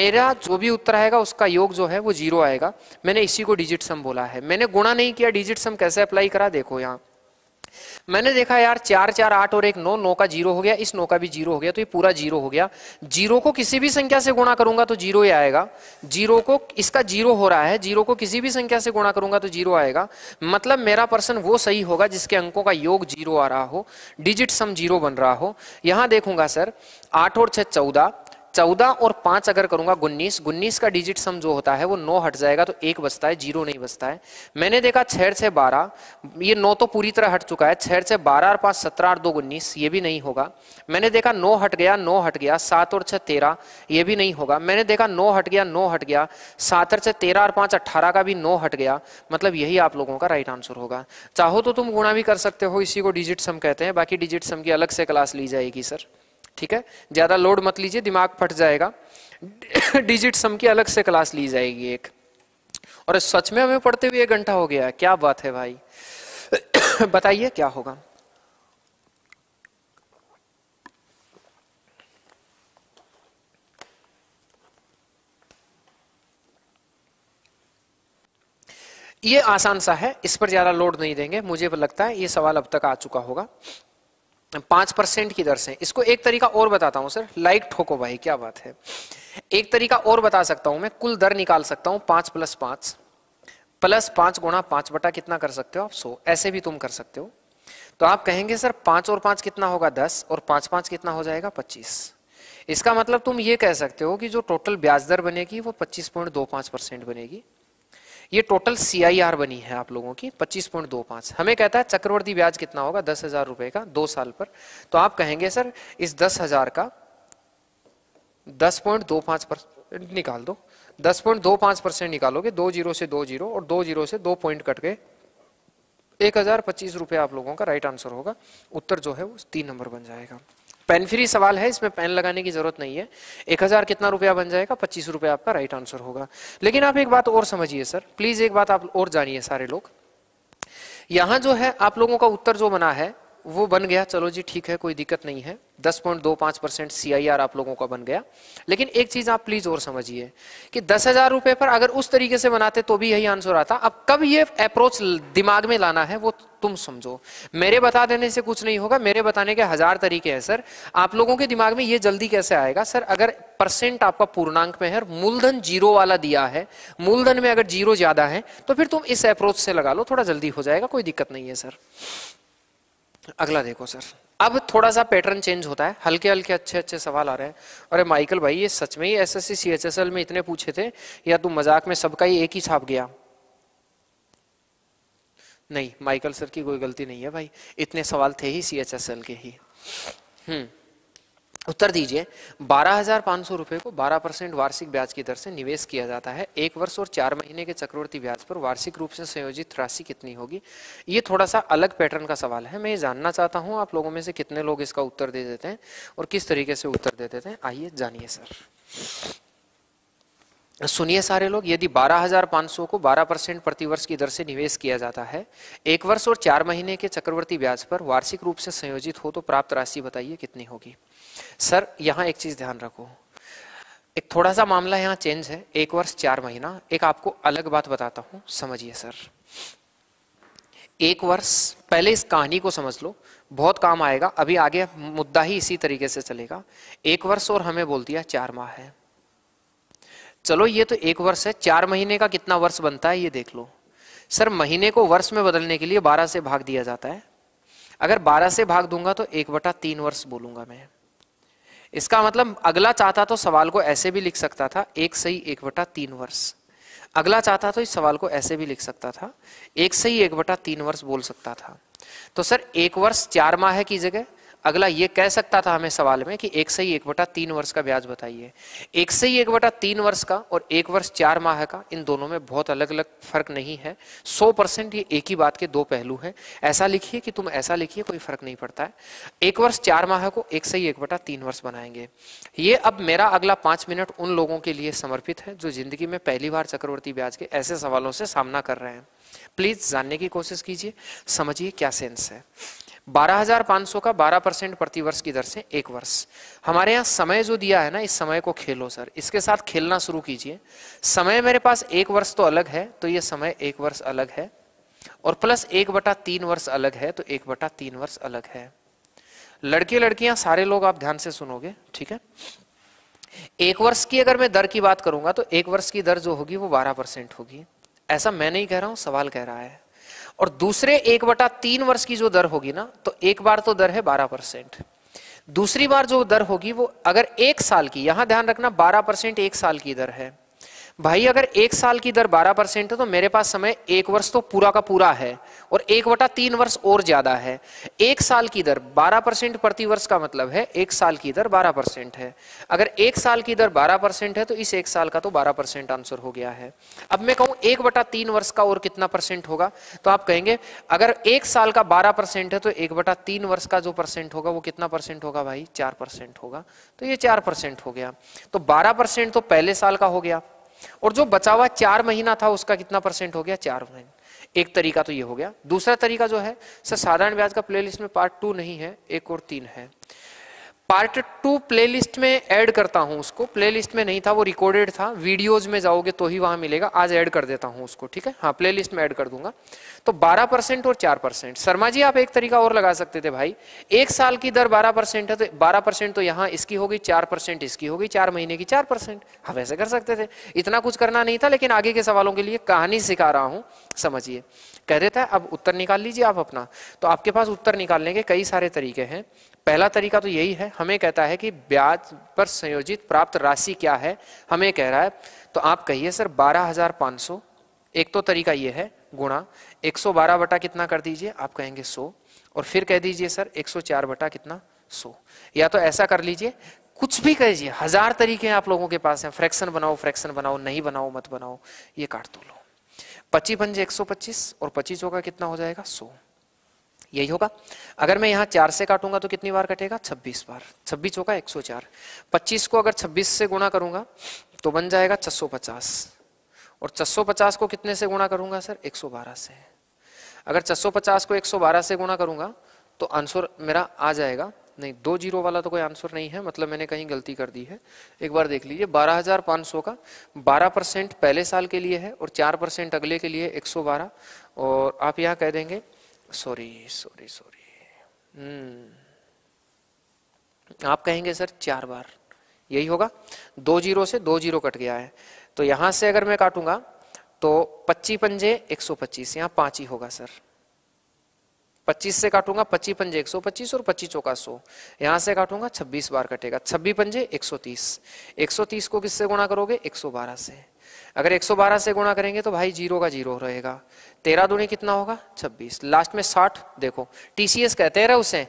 मेरा जो भी उत्तर आएगा उसका योग जो है वो जीरो आएगा मैंने इसी को डिजिट सम बोला है मैंने गुणा नहीं किया डिजिट सम कैसे अप्लाई करा देखो यहाँ मैंने देखा यार चार चार आठ और एक नौ नौ का जीरो हो गया इस नौ का भी जीरो हो गया तो ये पूरा जीरो हो गया जीरो को किसी भी संख्या से गुणा करूंगा तो जीरो ही आएगा जीरो को इसका जीरो हो रहा है जीरो को किसी भी संख्या से गुणा करूंगा तो जीरो आएगा मतलब मेरा पर्सन वो सही होगा जिसके अंकों का योग जीरो आ रहा हो डिजिट सम जीरो बन रहा हो यहां देखूंगा सर आठ और छह चौदह चौदह और पांच अगर करूंगा उन्नीस उन्नीस का डिजिट सम जो होता है वो नौ हट जाएगा तो एक बचता है जीरो नहीं बचता है मैंने देखा छह छह बारह ये नौ तो पूरी तरह हट चुका है छह छह बारह और पांच सत्रह और दो उन्नीस ये भी नहीं होगा मैंने देखा नौ हट गया नौ हट गया सात और छह तेरह ये भी नहीं होगा मैंने देखा नौ हट गया नौ हट गया सात और छह तेरह और पांच अट्ठारह का भी नौ हट गया मतलब यही आप लोगों का राइट आंसर होगा चाहो तो तुम गुणा भी कर सकते हो इसी को डिजिट सम कहते हैं बाकी डिजिट सम की अलग से क्लास ली जाएगी सर ठीक है ज़्यादा लोड मत लीजिए दिमाग फट जाएगा डिजिट सम की अलग से क्लास ली जाएगी एक और सच में हमें पढ़ते हुए एक घंटा हो गया क्या बात है भाई बताइए क्या होगा ये आसान सा है इस पर ज्यादा लोड नहीं देंगे मुझे लगता है ये सवाल अब तक आ चुका होगा पांच परसेंट की दर से इसको एक तरीका और बताता हूं सर लाइक ठोको भाई क्या बात है एक तरीका और बता सकता हूं मैं कुल दर निकाल सकता हूं पांच प्लस पांच प्लस पांच गुणा पांच बटा कितना कर सकते हो आप सो ऐसे भी तुम कर सकते हो तो आप कहेंगे सर पांच और पांच कितना होगा दस और पांच पांच कितना हो जाएगा पच्चीस इसका मतलब तुम ये कह सकते हो कि जो टोटल ब्याज दर बनेगी वो पच्चीस पॉइंट दो पांच परसेंट बनेगी ये टोटल सीआईआर बनी है आप लोगों की 25.25 हमें कहता है चक्रवर्ती ब्याज कितना होगा दस हजार रुपए का दो साल पर तो आप कहेंगे सर इस दस हजार का दस पॉइंट दो पांच परसेंट निकाल दो दस पॉइंट दो पांच परसेंट निकालोगे दो जीरो से दो जीरो और दो जीरो से दो पॉइंट कट गए एक हजार पच्चीस रुपए आप लोगों का राइट आंसर होगा उत्तर जो है वो तीन नंबर बन जाएगा पेन फ्री सवाल है इसमें पेन लगाने की जरूरत नहीं है एक हजार कितना रुपया बन जाएगा पच्चीस रुपया आपका राइट आंसर होगा लेकिन आप एक बात और समझिए सर प्लीज एक बात आप और जानिए सारे लोग यहां जो है आप लोगों का उत्तर जो बना है वो बन गया चलो जी ठीक है कोई दिक्कत नहीं है दस पॉइंट दो पांच परसेंट सी आप लोगों का बन गया लेकिन एक चीज आप प्लीज और समझिए कि दस हजार रुपए पर अगर उस तरीके से बनाते तो भी यही आंसर आता अब कब ये अप्रोच दिमाग में लाना है वो तुम समझो मेरे बता देने से कुछ नहीं होगा मेरे बताने के हजार तरीके हैं सर आप लोगों के दिमाग में ये जल्दी कैसे आएगा सर अगर परसेंट आपका पूर्णांक में है मूलधन जीरो वाला दिया है मूलधन में अगर जीरो ज्यादा है तो फिर तुम इस अप्रोच से लगा लो थोड़ा जल्दी हो जाएगा कोई दिक्कत नहीं है सर अगला देखो सर अब थोड़ा सा पैटर्न चेंज होता है हल्के हल्के अच्छे अच्छे सवाल आ रहे हैं अरे माइकल भाई ये सच में ही एस सी में इतने पूछे थे या तू मजाक में सबका ही एक ही छाप गया नहीं माइकल सर की कोई गलती नहीं है भाई इतने सवाल थे ही सी के ही हम्म उत्तर दीजिए बारह हजार पांच सौ रुपए को बारह परसेंट वार्षिक ब्याज की दर से निवेश किया जाता है एक वर्ष और चार महीने के चक्रवर्ती ब्याज पर वार्षिक रूप से संयोजित राशि कितनी होगी ये थोड़ा सा अलग पैटर्न का सवाल है मैं ये जानना चाहता हूँ आप लोगों में से कितने लोग इसका उत्तर दे देते हैं और किस तरीके से उत्तर दे देते हैं आइए जानिए सर सुनिए सारे लोग यदि 12,500 को 12 परसेंट प्रतिवर्ष की दर से निवेश किया जाता है एक वर्ष और चार महीने के चक्रवर्ती ब्याज पर वार्षिक रूप से संयोजित हो तो प्राप्त राशि बताइए कितनी होगी सर यहाँ एक चीज ध्यान रखो एक थोड़ा सा मामला यहाँ चेंज है एक वर्ष चार महीना एक आपको अलग बात बताता हूँ समझिए सर एक वर्ष पहले इस कहानी को समझ लो बहुत काम आएगा अभी आगे मुद्दा ही इसी तरीके से चलेगा एक वर्ष और हमें बोल दिया चार माह है चलो ये तो एक वर्ष है चार महीने का कितना वर्ष बनता है ये देख लो सर महीने को वर्ष में बदलने के लिए बारह से भाग दिया जाता है अगर बारह से भाग दूंगा तो एक बटा तीन वर्ष बोलूंगा मैं इसका मतलब अगला चाहता तो सवाल को ऐसे भी लिख सकता था एक सही एक बटा तीन वर्ष अगला चाहता तो इस सवाल को ऐसे भी लिख सकता था एक सही एक बटा तीन वर्ष बोल सकता था तो सर एक वर्ष चार माह है की जगह अगला ये कह सकता था हमें सवाल में कि एक से ही एक बटा तीन वर्ष का ब्याज बताइए एक से ही एक बटा तीन वर्ष का और एक वर्ष चार माह का इन दोनों में बहुत अलग अलग फर्क नहीं है सौ परसेंट ये एक ही बात के दो पहलू हैं ऐसा लिखिए कि तुम ऐसा लिखिए कोई फर्क नहीं पड़ता है एक वर्ष चार माह को एक से ही एक बटा तीन वर्ष बनाएंगे ये अब मेरा अगला पांच मिनट उन लोगों के लिए समर्पित है जो जिंदगी में पहली बार चक्रवर्ती ब्याज के ऐसे सवालों से सामना कर रहे हैं प्लीज जानने की कोशिश कीजिए समझिए क्या सेंस है 12,500 का 12 परसेंट प्रति वर्ष की दर से एक वर्ष हमारे यहाँ समय जो दिया है ना इस समय को खेलो सर इसके साथ खेलना शुरू कीजिए समय मेरे पास एक वर्ष तो अलग है तो ये समय एक वर्ष अलग है और प्लस एक बटा तीन वर्ष अलग है तो एक बटा तीन वर्ष अलग है लड़के लड़कियां सारे लोग आप ध्यान से सुनोगे ठीक है एक वर्ष की अगर मैं दर की बात करूंगा तो एक वर्ष की दर जो होगी वो बारह परसेंट होगी ऐसा मैं नहीं कह रहा हूं सवाल कह रहा है और दूसरे एक बटा तीन वर्ष की जो दर होगी ना तो एक बार तो दर है बारह परसेंट दूसरी बार जो दर होगी वो अगर एक साल की यहां ध्यान रखना बारह परसेंट एक साल की दर है भाई अगर एक साल की दर 12 परसेंट है तो मेरे पास समय एक वर्ष तो पूरा का पूरा है और एक वटा तीन वर्ष और ज्यादा है एक साल की दर 12 परसेंट प्रति वर्ष का मतलब है एक साल की दर 12 परसेंट है अगर एक साल की दर 12 परसेंट है तो इस एक साल का तो 12 परसेंट आंसर हो गया है अब मैं कहूं एक वटा तीन वर्ष का और कितना परसेंट होगा तो आप कहेंगे अगर एक साल का बारह परसेंट है तो एक बटा तीन वर्ष का जो परसेंट होगा वो कितना परसेंट होगा भाई चार परसेंट होगा तो ये चार परसेंट हो गया तो बारह परसेंट तो पहले साल का हो गया और जो बचा हुआ चार महीना था उसका कितना परसेंट हो गया चार महीना एक तरीका तो ये हो गया दूसरा तरीका जो है सर साधारण ब्याज का प्लेलिस्ट में पार्ट टू नहीं है एक और तीन है पार्ट टू प्लेलिस्ट में ऐड करता हूं उसको प्लेलिस्ट में नहीं था वो रिकॉर्डेड था वीडियोज में जाओगे तो ही वहां मिलेगा आज ऐड कर देता हूं उसको ठीक है हाँ प्लेलिस्ट में ऐड कर दूंगा तो 12 परसेंट और 4 परसेंट शर्मा जी आप एक तरीका और लगा सकते थे भाई एक साल की दर 12 परसेंट है तो 12 परसेंट तो यहाँ इसकी होगी 4 परसेंट इसकी होगी चार महीने की चार परसेंट हाँ वैसे कर सकते थे इतना कुछ करना नहीं था लेकिन आगे के सवालों के लिए कहानी सिखा रहा हूँ समझिए कह देता है अब उत्तर निकाल लीजिए आप अपना तो आपके पास उत्तर निकालने के कई सारे तरीके हैं पहला तरीका तो यही है हमें कहता है कि ब्याज पर संयोजित प्राप्त राशि क्या है हमें कह रहा है तो आप कहिए सर बारह हजार सौ एक तो तरीका ये है गुणा एक सौ बारह बटा कितना कर दीजिए आप कहेंगे सो और फिर कह दीजिए सर एक सौ चार बटा कितना सो या तो ऐसा कर लीजिए कुछ भी कहिए हजार तरीके आप लोगों के पास हैं फ्रैक्शन बनाओ फ्रैक्शन बनाओ नहीं बनाओ मत बनाओ ये काट तो लो पच्चीस पंजे एक सौ पच्चीस और पच्चीस होगा कितना हो जाएगा सौ यही होगा अगर मैं यहाँ चार से काटूंगा तो कितनी बार कटेगा छब्बीस बार छब्बीस होगा एक सौ चार पच्चीस को अगर छब्बीस से गुणा करूंगा तो बन जाएगा छह सौ पचास और छह सौ पचास को कितने से गुणा करूंगा सर एक सौ बारह से अगर छह सौ पचास को एक सौ बारह से गुणा करूंगा तो आंसर मेरा आ जाएगा नहीं दो जीरो वाला तो कोई आंसर नहीं है मतलब मैंने कहीं गलती कर दी है एक बार देख लीजिए सौ का बारह परसेंट पहले साल के लिए है और चार परसेंट अगले के लिए बारह और आप यहाँ कह देंगे सॉरी सॉरी सॉरी आप कहेंगे सर चार बार यही होगा दो जीरो से दो जीरो कट गया है तो यहां से अगर मैं काटूंगा तो पच्ची पंजे एक सौ पच्चीस यहां पांच ही होगा सर पच्चीस से काटूंगा पच्चीस पंजे एक सौ पच्चीस और पच्चीस चौका सौ यहां से काटूंगा छब्बीस बार कटेगा छब्बीस पंजे एक सौ तीस एक सौ तीस को किससे गुणा करोगे एक सौ बारह से अगर 112 से गुणा करेंगे तो भाई जीरो का जीरो रहेगा तेरह दुणे कितना होगा 26 लास्ट में 60 देखो टीसीएस कहते हैं उसे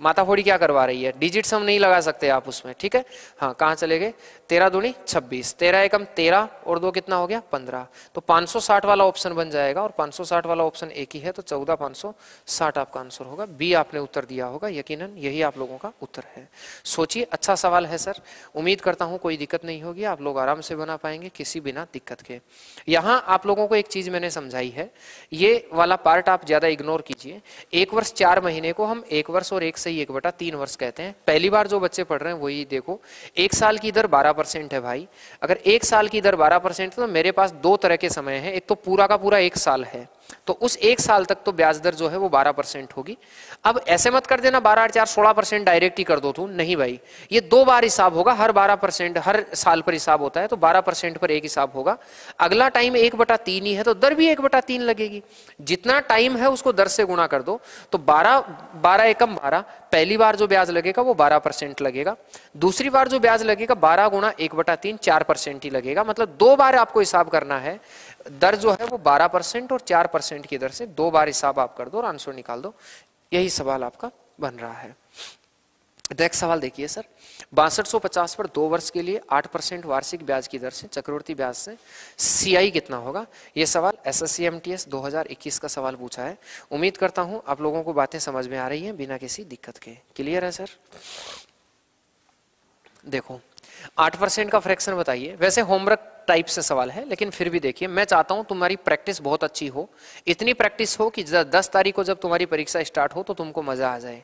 माता फोड़ी क्या करवा रही है डिजिट हम नहीं लगा सकते आप उसमें ठीक है हाँ कहाँ चले गए तेरह दूनी छब्बीस तेरह एकम तेरह और दो कितना हो गया पंद्रह तो 560 वाला ऑप्शन बन जाएगा और 560 वाला ऑप्शन एक ही है तो चौदह पांच आपका आंसर होगा बी आपने उत्तर दिया होगा यकीनन यही आप लोगों का उत्तर है सोचिए अच्छा सवाल है सर उम्मीद करता हूं कोई दिक्कत नहीं होगी आप लोग आराम से बना पाएंगे किसी बिना दिक्कत के यहां आप लोगों को एक चीज मैंने समझाई है ये वाला पार्ट आप ज्यादा इग्नोर कीजिए एक वर्ष चार महीने को हम एक वर्ष और एक से ही एक बटा तीन वर्ष कहते हैं पहली बार जो बच्चे पढ़ रहे हैं वही देखो एक साल की इधर बारह परसेंट है भाई अगर एक साल की दर बारह परसेंट तो मेरे पास दो तरह के समय हैं एक तो पूरा का पूरा एक साल है तो उस एक साल तक तो ब्याज दर जो है वो 12 परसेंट होगी अब ऐसे मत कर देना 12 चार सोलह परसेंट डायरेक्ट ही कर दो तू नहीं भाई ये दो बार हिसाब होगा हर 12 परसेंट हर साल पर हिसाब होता है तो 12 परसेंट पर एक हिसाब होगा अगला टाइम एक बटा तीन ही है तो दर भी एक बटा तीन लगेगी जितना टाइम है उसको दर से गुणा कर दो तो बारह बारह एकम बारह पहली बार जो ब्याज लगेगा वो बारह परसेंट लगेगा दूसरी बार जो ब्याज लगेगा बारह गुणा एक बटा तीन चार परसेंट ही लगेगा मतलब दो बार आपको हिसाब करना है दर जो है वो 12 परसेंट और 4 परसेंट की दर से दो बार हिसाब आप कर दो और आंसर निकाल दो यही सवाल आपका बन रहा है नेक्स्ट सवाल देखिए सर बासठ पर दो वर्ष के लिए 8 परसेंट वार्षिक ब्याज की दर से चक्रवर्ती ब्याज से सीआई कितना होगा ये सवाल S S C M T 2021 का सवाल पूछा है उम्मीद करता हूं आप लोगों को बातें समझ में आ रही हैं बिना किसी दिक्कत के क्लियर है सर देखो आठ परसेंट का फ्रैक्शन बताइए वैसे होमवर्क टाइप से सवाल है लेकिन फिर भी देखिए मैं चाहता हूं तुम्हारी प्रैक्टिस बहुत अच्छी हो इतनी प्रैक्टिस हो कि दस तारीख को जब तुम्हारी परीक्षा स्टार्ट हो तो तुमको मजा आ जाए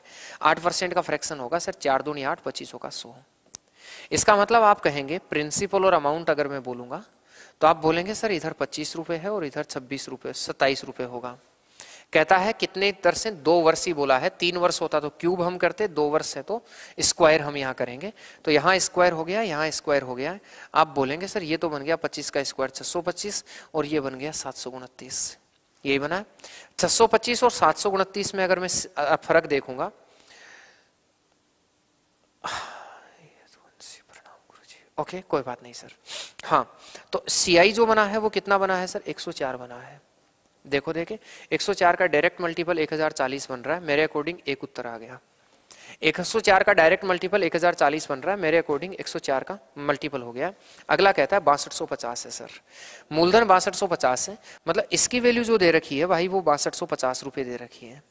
आठ परसेंट का फ्रैक्शन होगा सर चार दूनी आठ पच्चीस होगा सो इसका मतलब आप कहेंगे प्रिंसिपल और अमाउंट अगर मैं बोलूंगा तो आप बोलेंगे सर इधर पच्चीस रुपए है और इधर छब्बीस रुपए सत्ताईस रुपये होगा कहता है कितने तरह से दो वर्ष ही बोला है तीन वर्ष होता तो क्यूब हम करते दो वर्ष है तो स्क्वायर हम यहाँ करेंगे तो यहाँ स्क्वायर हो गया यहाँ स्क्वायर हो गया आप बोलेंगे सर ये तो बन गया पच्चीस का स्क्वायर छः और ये बन गया सात यही बना छः और सात में अगर मैं फर्क देखूंगा ओके कोई बात नहीं सर हाँ तो सीआई जो बना है वो कितना बना है सर 104 बना है देखो देखे 104 का डायरेक्ट मल्टीपल 1040 बन रहा है मेरे अकॉर्डिंग एक उत्तर आ गया 104 का डायरेक्ट मल्टीपल 1040 बन रहा है मेरे अकॉर्डिंग 104 का मल्टीपल हो गया अगला कहता है बासठ है सर मूलधन बासठ है मतलब इसकी वैल्यू जो दे रखी है भाई वो बासठ दे रखी है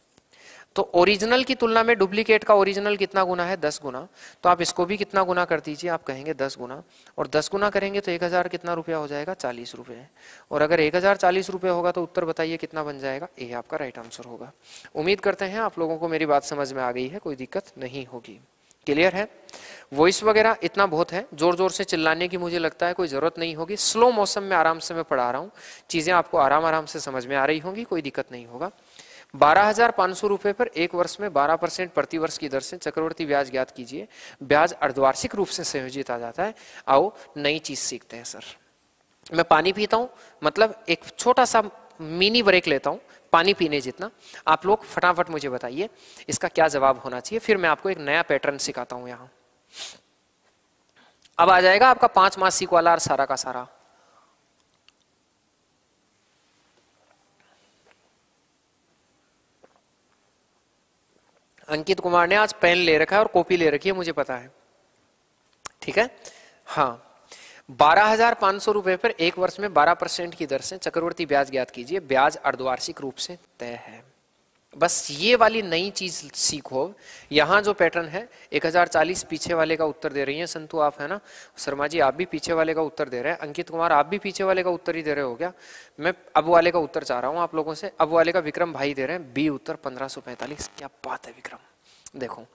तो ओरिजिनल की तुलना में डुप्लीकेट का ओरिजिनल कितना गुना है दस गुना तो आप इसको भी कितना गुना कर दीजिए आप कहेंगे दस गुना और दस गुना करेंगे तो एक हजार कितना रुपया हो जाएगा चालीस रुपये और अगर एक हजार चालीस रुपये होगा तो उत्तर बताइए कितना बन जाएगा ये आपका राइट आंसर होगा उम्मीद करते हैं आप लोगों को मेरी बात समझ में आ गई है कोई दिक्कत नहीं होगी क्लियर है वॉइस वगैरह इतना बहुत है जोर जोर से चिल्लाने की मुझे लगता है कोई जरूरत नहीं होगी स्लो मौसम में आराम से मैं पढ़ा रहा हूँ चीज़ें आपको आराम आराम से समझ में आ रही होंगी कोई दिक्कत नहीं होगा बारह हजार पाँच सौ पर एक वर्ष में बारह परसेंट प्रति वर्ष की दर से चक्रवर्ती ब्याज ज्ञात कीजिए ब्याज अर्धवार्षिक रूप से संयोजित आ जाता है आओ नई चीज सीखते हैं सर मैं पानी पीता हूं मतलब एक छोटा सा मिनी ब्रेक लेता हूं पानी पीने जितना आप लोग फटाफट मुझे बताइए इसका क्या जवाब होना चाहिए फिर मैं आपको एक नया पैटर्न सिखाता हूँ यहाँ अब आ जाएगा आपका पांच मासिक वाला और सारा का सारा अंकित कुमार ने आज पेन ले रखा है और कॉपी ले रखी है मुझे पता है ठीक है हाँ बारह हजार पांच सौ रुपए पर एक वर्ष में बारह परसेंट की दर से चक्रवर्ती ब्याज ज्ञात कीजिए ब्याज अर्धवार्षिक रूप से तय है बस ये वाली नई चीज सीखो यहाँ जो पैटर्न है 1040 पीछे वाले का उत्तर दे रही है संतु आप है ना शर्मा जी आप भी पीछे वाले का उत्तर दे रहे हैं अंकित कुमार आप भी पीछे वाले का उत्तर ही दे रहे हो क्या मैं अब वाले का उत्तर चाह रहा हूँ आप लोगों से अब वाले का विक्रम भाई दे रहे हैं बी उत्तर पंद्रह क्या बात है विक्रम देखो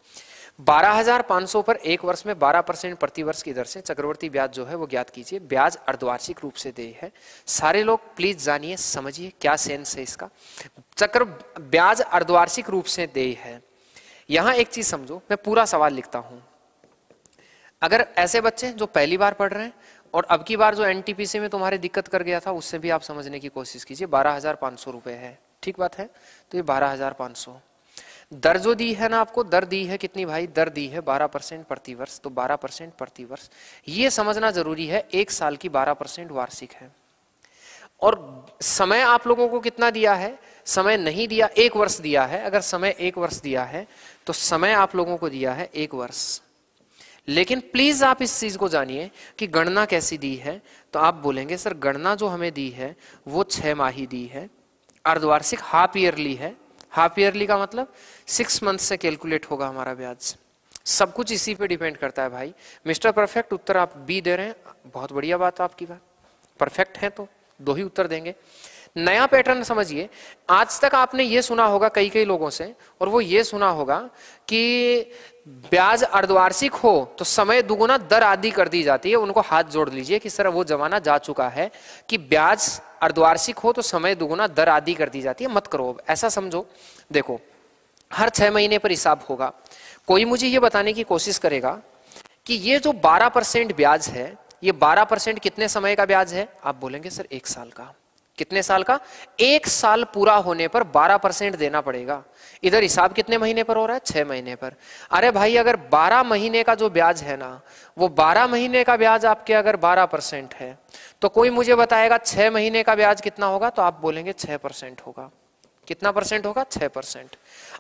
12,500 पर एक वर्ष में 12 परसेंट प्रति वर्ष की दर से चक्रवर्ती ब्याज जो है वो ज्ञात कीजिए ब्याज अर्धवार्षिक रूप से दे है सारे लोग प्लीज जानिए समझिए क्या सेंस है इसका चक्र ब्याज अर्धवार्षिक रूप से दे है यहां एक चीज समझो मैं पूरा सवाल लिखता हूं अगर ऐसे बच्चे जो पहली बार पढ़ रहे हैं और अब की बार जो एनटीपीसी में तुम्हारे दिक्कत कर गया था उससे भी आप समझने की कोशिश कीजिए बारह हजार पांच सौ रुपए है ठीक बात है तो ये बारह हजार पांच सौ दर जो दी है ना आपको दर दी है कितनी भाई दर दी है 12 परसेंट प्रति वर्ष तो 12 परसेंट प्रति वर्ष ये समझना जरूरी है एक साल की 12 परसेंट वार्षिक है और समय आप लोगों को कितना दिया है समय नहीं दिया एक वर्ष दिया है अगर समय एक वर्ष दिया है तो समय आप लोगों को दिया है एक वर्ष लेकिन प्लीज आप इस चीज को जानिए कि गणना कैसी दी है तो आप बोलेंगे सर गणना जो हमें दी है वो छह माही दी है अर्धवार्षिक हाफ ईयरली है हाफ ईयरली का मतलब सिक्स मंथ से कैलकुलेट होगा हमारा ब्याज सब कुछ इसी पे डिपेंड करता है भाई मिस्टर परफेक्ट उत्तर आप बी दे रहे हैं बहुत बढ़िया बात है आपकी बात परफेक्ट है तो दो ही उत्तर देंगे नया पैटर्न समझिए आज तक आपने ये सुना होगा कई कई लोगों से और वो ये सुना होगा कि ब्याज अर्धवार्षिक हो तो समय दुगुना दर आदि कर दी जाती है उनको हाथ जोड़ लीजिए कि सर वो जमाना जा चुका है कि ब्याज अर्धवार्षिक हो तो समय दुगुना दर आदि कर दी जाती है मत करो अब ऐसा समझो देखो हर छह महीने पर हिसाब होगा कोई मुझे ये बताने की कोशिश करेगा कि ये जो 12 परसेंट ब्याज है ये 12 परसेंट कितने समय का ब्याज है आप बोलेंगे सर एक साल का कितने साल का एक साल पूरा होने पर 12 परसेंट देना पड़ेगा इधर हिसाब कितने महीने पर हो रहा है छह महीने पर अरे भाई अगर 12 महीने का जो ब्याज है ना वो 12 महीने का ब्याज आपके अगर 12 परसेंट है तो कोई मुझे बताएगा छह महीने का ब्याज कितना होगा तो आप बोलेंगे छह परसेंट होगा कितना परसेंट होगा छह परसेंट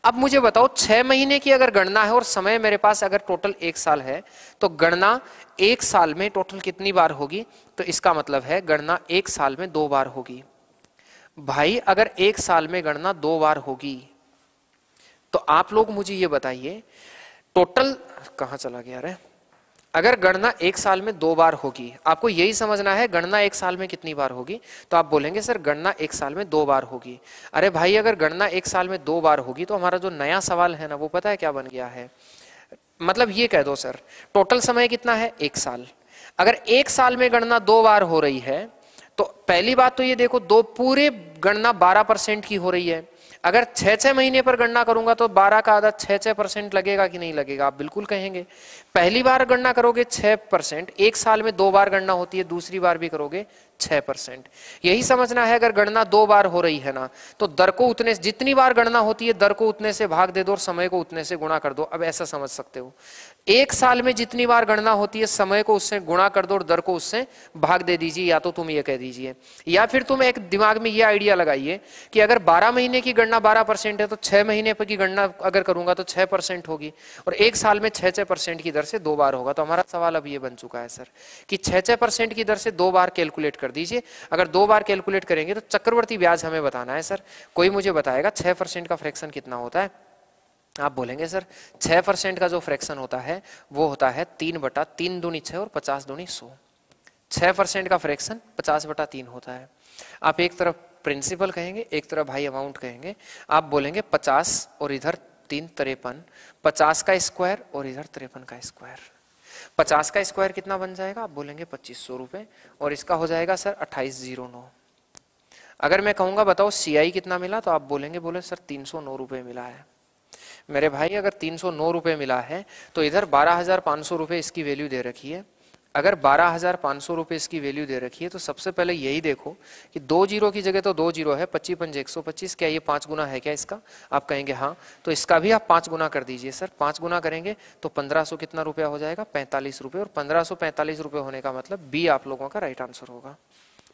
अब मुझे बताओ छह महीने की अगर गणना है और समय मेरे पास अगर टोटल एक साल है तो गणना एक साल में टोटल कितनी बार होगी तो इसका मतलब है गणना एक साल में दो बार होगी भाई अगर एक साल में गणना दो बार होगी तो आप लोग मुझे ये बताइए टोटल कहां चला गया अरे अगर गणना एक साल में दो बार होगी आपको यही समझना है गणना एक साल में कितनी बार होगी तो आप बोलेंगे सर गणना एक साल में दो बार होगी अरे भाई अगर गणना एक साल में दो बार होगी तो हमारा जो नया सवाल है ना वो पता है क्या बन गया है मतलब ये कह दो सर टोटल समय कितना है एक साल अगर एक साल में गणना दो बार हो रही है तो पहली बात तो ये देखो दो पूरे गणना बारह परसेंट की हो रही है अगर छह छह महीने पर गणना करूंगा तो 12 का आधा छह छह परसेंट लगेगा कि नहीं लगेगा आप बिल्कुल कहेंगे पहली बार गणना करोगे छह परसेंट एक साल में दो बार गणना होती है दूसरी बार भी करोगे छह परसेंट यही समझना है अगर गणना दो बार हो रही है ना तो दर को उतने जितनी बार गणना होती है दर को उतने से भाग दे दो और समय को उतने से गुणा कर दो अब ऐसा समझ सकते हो एक साल में जितनी बार गणना होती है समय को उससे गुणा कर दो और दर को उससे भाग दे दीजिए या तो तुम ये कह दीजिए या फिर तुम एक दिमाग में ये आइडिया लगाइए कि अगर 12 महीने की गणना 12 परसेंट है तो 6 महीने पर की गणना अगर करूंगा तो 6 परसेंट होगी और एक साल में 6 छः परसेंट की दर से दो बार होगा तो हमारा सवाल अब ये बन चुका है सर कि छह छह परसेंट की दर से दो बार कैलकुलेट कर दीजिए अगर दो बार कैलकुलेट करेंगे तो चक्रवर्ती ब्याज हमें बताना है सर कोई मुझे बताएगा छह का फ्रैक्शन कितना होता है आप बोलेंगे सर छः परसेंट का जो फ्रैक्शन होता है वो होता है तीन बटा तीन दूनी छः और पचास दूनी सौ छः परसेंट का फ्रैक्शन पचास बटा तीन होता है आप एक तरफ प्रिंसिपल कहेंगे एक तरफ भाई अमाउंट कहेंगे आप बोलेंगे पचास और इधर तीन तिरपन पचास का स्क्वायर और इधर तिरपन का स्क्वायर पचास का स्क्वायर कितना बन जाएगा आप बोलेंगे पच्चीस सौ रुपये और इसका हो जाएगा सर अट्ठाईस जीरो नौ अगर मैं कहूँगा बताओ सी कितना मिला तो आप बोलेंगे बोले सर तीन सौ नौ रुपये मिला है मेरे भाई अगर तीन सौ नौ रुपये मिला है तो इधर बारह हजार पाँच सौ रुपये इसकी वैल्यू दे रखी है अगर बारह हजार पाँच सौ रुपये इसकी वैल्यू दे रखी है तो सबसे पहले यही देखो कि दो जीरो की जगह तो दो जीरो है पच्चीस पंजे एक सौ पच्चीस क्या ये पाँच गुना है क्या इसका आप कहेंगे हाँ तो इसका भी आप पाँच गुना कर दीजिए सर पाँच गुना करेंगे तो पंद्रह सौ कितना रुपया हो जाएगा पैंतालीस रुपये और पंद्रह सौ पैंतालीस रुपये होने का मतलब बी आप लोगों का राइट आंसर होगा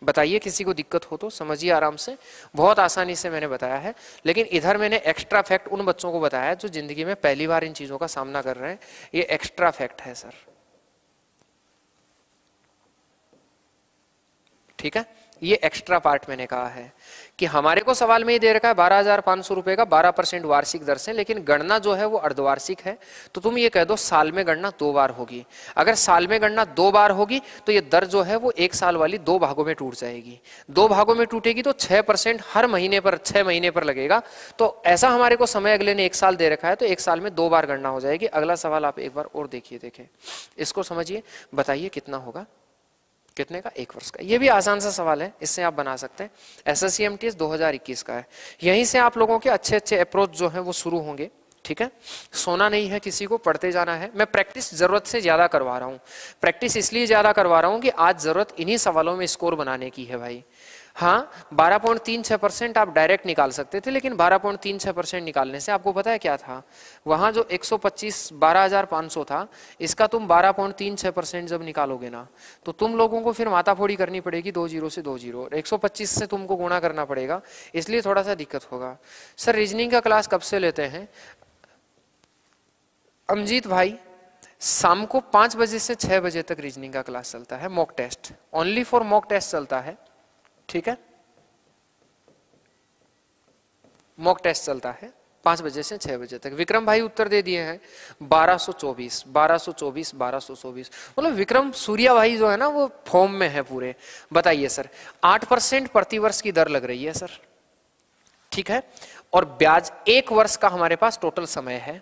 बताइए किसी को दिक्कत हो तो समझिए आराम से बहुत आसानी से मैंने बताया है लेकिन इधर मैंने एक्स्ट्रा फैक्ट उन बच्चों को बताया जो जिंदगी में पहली बार इन चीजों का सामना कर रहे हैं ये एक्स्ट्रा फैक्ट है सर ठीक है ये एक्स्ट्रा पार्ट मैंने कहा है कि हमारे को सवाल में ही दे रखा है बारह हजार पांच सौ रुपए का बारह परसेंट वार्षिक दर से लेकिन गणना जो है वो अर्धवार्षिक है तो तुम ये कह दो साल में गणना दो बार होगी अगर साल में गणना दो बार होगी तो ये दर जो है वो एक साल वाली दो भागों में टूट जाएगी दो भागों में टूटेगी तो छह परसेंट हर महीने पर छह महीने पर लगेगा तो ऐसा हमारे को समय अगले ने एक साल दे रखा है तो एक साल में दो बार गणना हो जाएगी अगला सवाल आप एक बार और देखिए देखें इसको समझिए बताइए कितना होगा कितने का एक वर्ष का ये भी आसान सा सवाल है इससे आप बना सकते हैं S S C M T S दो हजार इक्कीस का है यहीं से आप लोगों के अच्छे अच्छे अप्रोच जो है वो शुरू होंगे ठीक है सोना नहीं है किसी को पढ़ते जाना है मैं प्रैक्टिस जरूरत से ज्यादा करवा रहा हूँ प्रैक्टिस इसलिए ज्यादा करवा रहा हूँ कि आज जरूरत इन्हीं सवालों में स्कोर बनाने की है भाई हाँ बारह पॉइंट तीन छः परसेंट आप डायरेक्ट निकाल सकते थे लेकिन बारह पॉइंट तीन छः परसेंट निकालने से आपको पता है क्या था वहाँ जो एक सौ पच्चीस बारह हज़ार पाँच सौ था इसका तुम बारह पॉइंट तीन छः परसेंट जब निकालोगे ना तो तुम लोगों को फिर माथाफोड़ी करनी पड़ेगी दो जीरो से दो जीरो एक सौ पच्चीस से तुमको गुणा करना पड़ेगा इसलिए थोड़ा सा दिक्कत होगा सर रीजनिंग का क्लास कब से लेते हैं अमजीत भाई शाम को पाँच बजे से छः बजे तक रीजनिंग का क्लास चलता है mock test only for mock test चलता है ठीक है मॉक टेस्ट चलता है पांच बजे से छह बजे तक विक्रम भाई उत्तर दे दिए हैं 1224 1224 1224 मतलब विक्रम सूर्या भाई जो है ना वो फॉर्म में है पूरे बताइए सर 8 परसेंट प्रतिवर्ष की दर लग रही है सर ठीक है और ब्याज एक वर्ष का हमारे पास टोटल समय है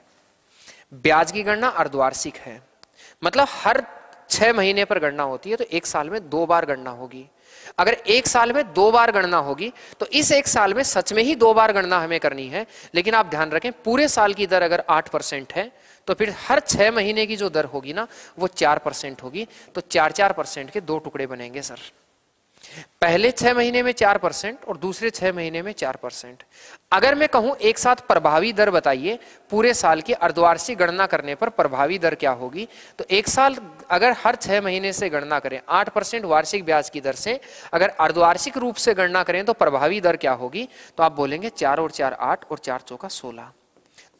ब्याज की गणना अर्धवार्षिक है मतलब हर छह महीने पर गणना होती है तो एक साल में दो बार गणना होगी अगर एक साल में दो बार गणना होगी तो इस एक साल में सच में ही दो बार गणना हमें करनी है लेकिन आप ध्यान रखें पूरे साल की दर अगर आठ परसेंट है तो फिर हर छह महीने की जो दर होगी ना वो चार परसेंट होगी तो चार चार परसेंट के दो टुकड़े बनेंगे सर पहले छह महीने में चार परसेंट और दूसरे छह महीने में चार परसेंट अगर मैं कहूं एक साथ प्रभावी दर बताइए पूरे साल की अर्धवार्षिक गणना करने पर प्रभावी दर क्या होगी तो एक साल अगर हर छह महीने से गणना करें आठ परसेंट वार्षिक ब्याज की दर से अगर अर्धवार्षिक रूप से गणना करें तो प्रभावी दर क्या होगी तो आप बोलेंगे चार और चार आठ और चार चौका सोलह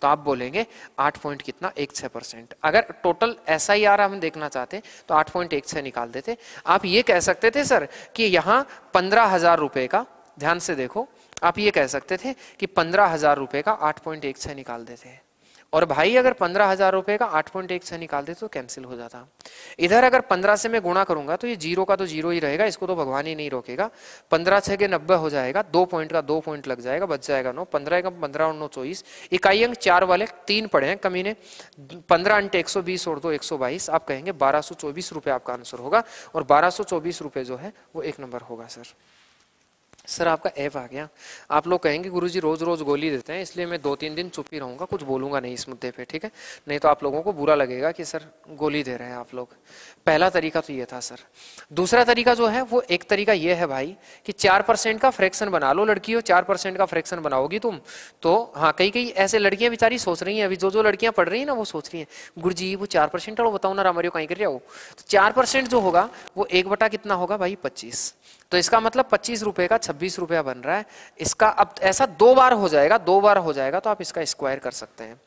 तो आप बोलेंगे आठ पॉइंट कितना एक छः परसेंट अगर टोटल एस आई आर हम देखना चाहते तो आठ पॉइंट एक छः निकाल देते आप ये कह सकते थे सर कि यहाँ पंद्रह हजार रुपये का ध्यान से देखो आप ये कह सकते थे कि पंद्रह हजार रुपये का आठ पॉइंट एक छः निकाल देते हैं और भाई अगर पंद्रह हजार रुपए का आठ पॉइंट एक से निकाल दे तो कैंसिल हो जाता इधर अगर पंद्रह से मैं गुणा करूंगा तो ये जीरो का तो जीरो ही रहेगा इसको तो भगवान ही नहीं रोकेगा पंद्रह छह के नब्बे हो जाएगा दो पॉइंट का दो पॉइंट लग जाएगा बच जाएगा नो पंद्रह का पंद्रह और नौ चौबीस इकाई अंक चार वाले तीन पड़े हैं कमी ने पंद्रह अंट एक सौ बीस और दो एक सौ बाईस आप कहेंगे बारह सौ चौबीस रुपये आपका आंसर होगा और बारह सौ चौबीस रुपये जो है वो एक नंबर होगा सर सर आपका ऐप आ गया आप लोग कहेंगे गुरुजी रोज़ रोज़ गोली देते हैं इसलिए मैं दो तीन दिन चुप ही रहूंगा कुछ बोलूंगा नहीं इस मुद्दे पे ठीक है नहीं तो आप लोगों को बुरा लगेगा कि सर गोली दे रहे हैं आप लोग पहला तरीका तो ये था सर दूसरा तरीका जो है वो एक तरीका ये है भाई कि चार परसेंट का फ्रैक्शन बना लो लड़की हो चार परसेंट का फ्रैक्शन बनाओगी तुम तो हाँ कई कई ऐसे लड़कियां बेचारी सोच रही हैं अभी जो जो लड़कियाँ पढ़ रही हैं ना वो सोच रही हैं गुरु जी वो चार परसेंट बताओ ना रामारियो कहीं कर रहे हो तो चार परसेंट जो होगा वो एक बटा कितना होगा भाई पच्चीस तो इसका मतलब पच्चीस रुपए का छब्बीस रुपया बन रहा है इसका अब ऐसा दो बार हो जाएगा दो बार हो जाएगा तो आप इसका स्क्वायर कर सकते हैं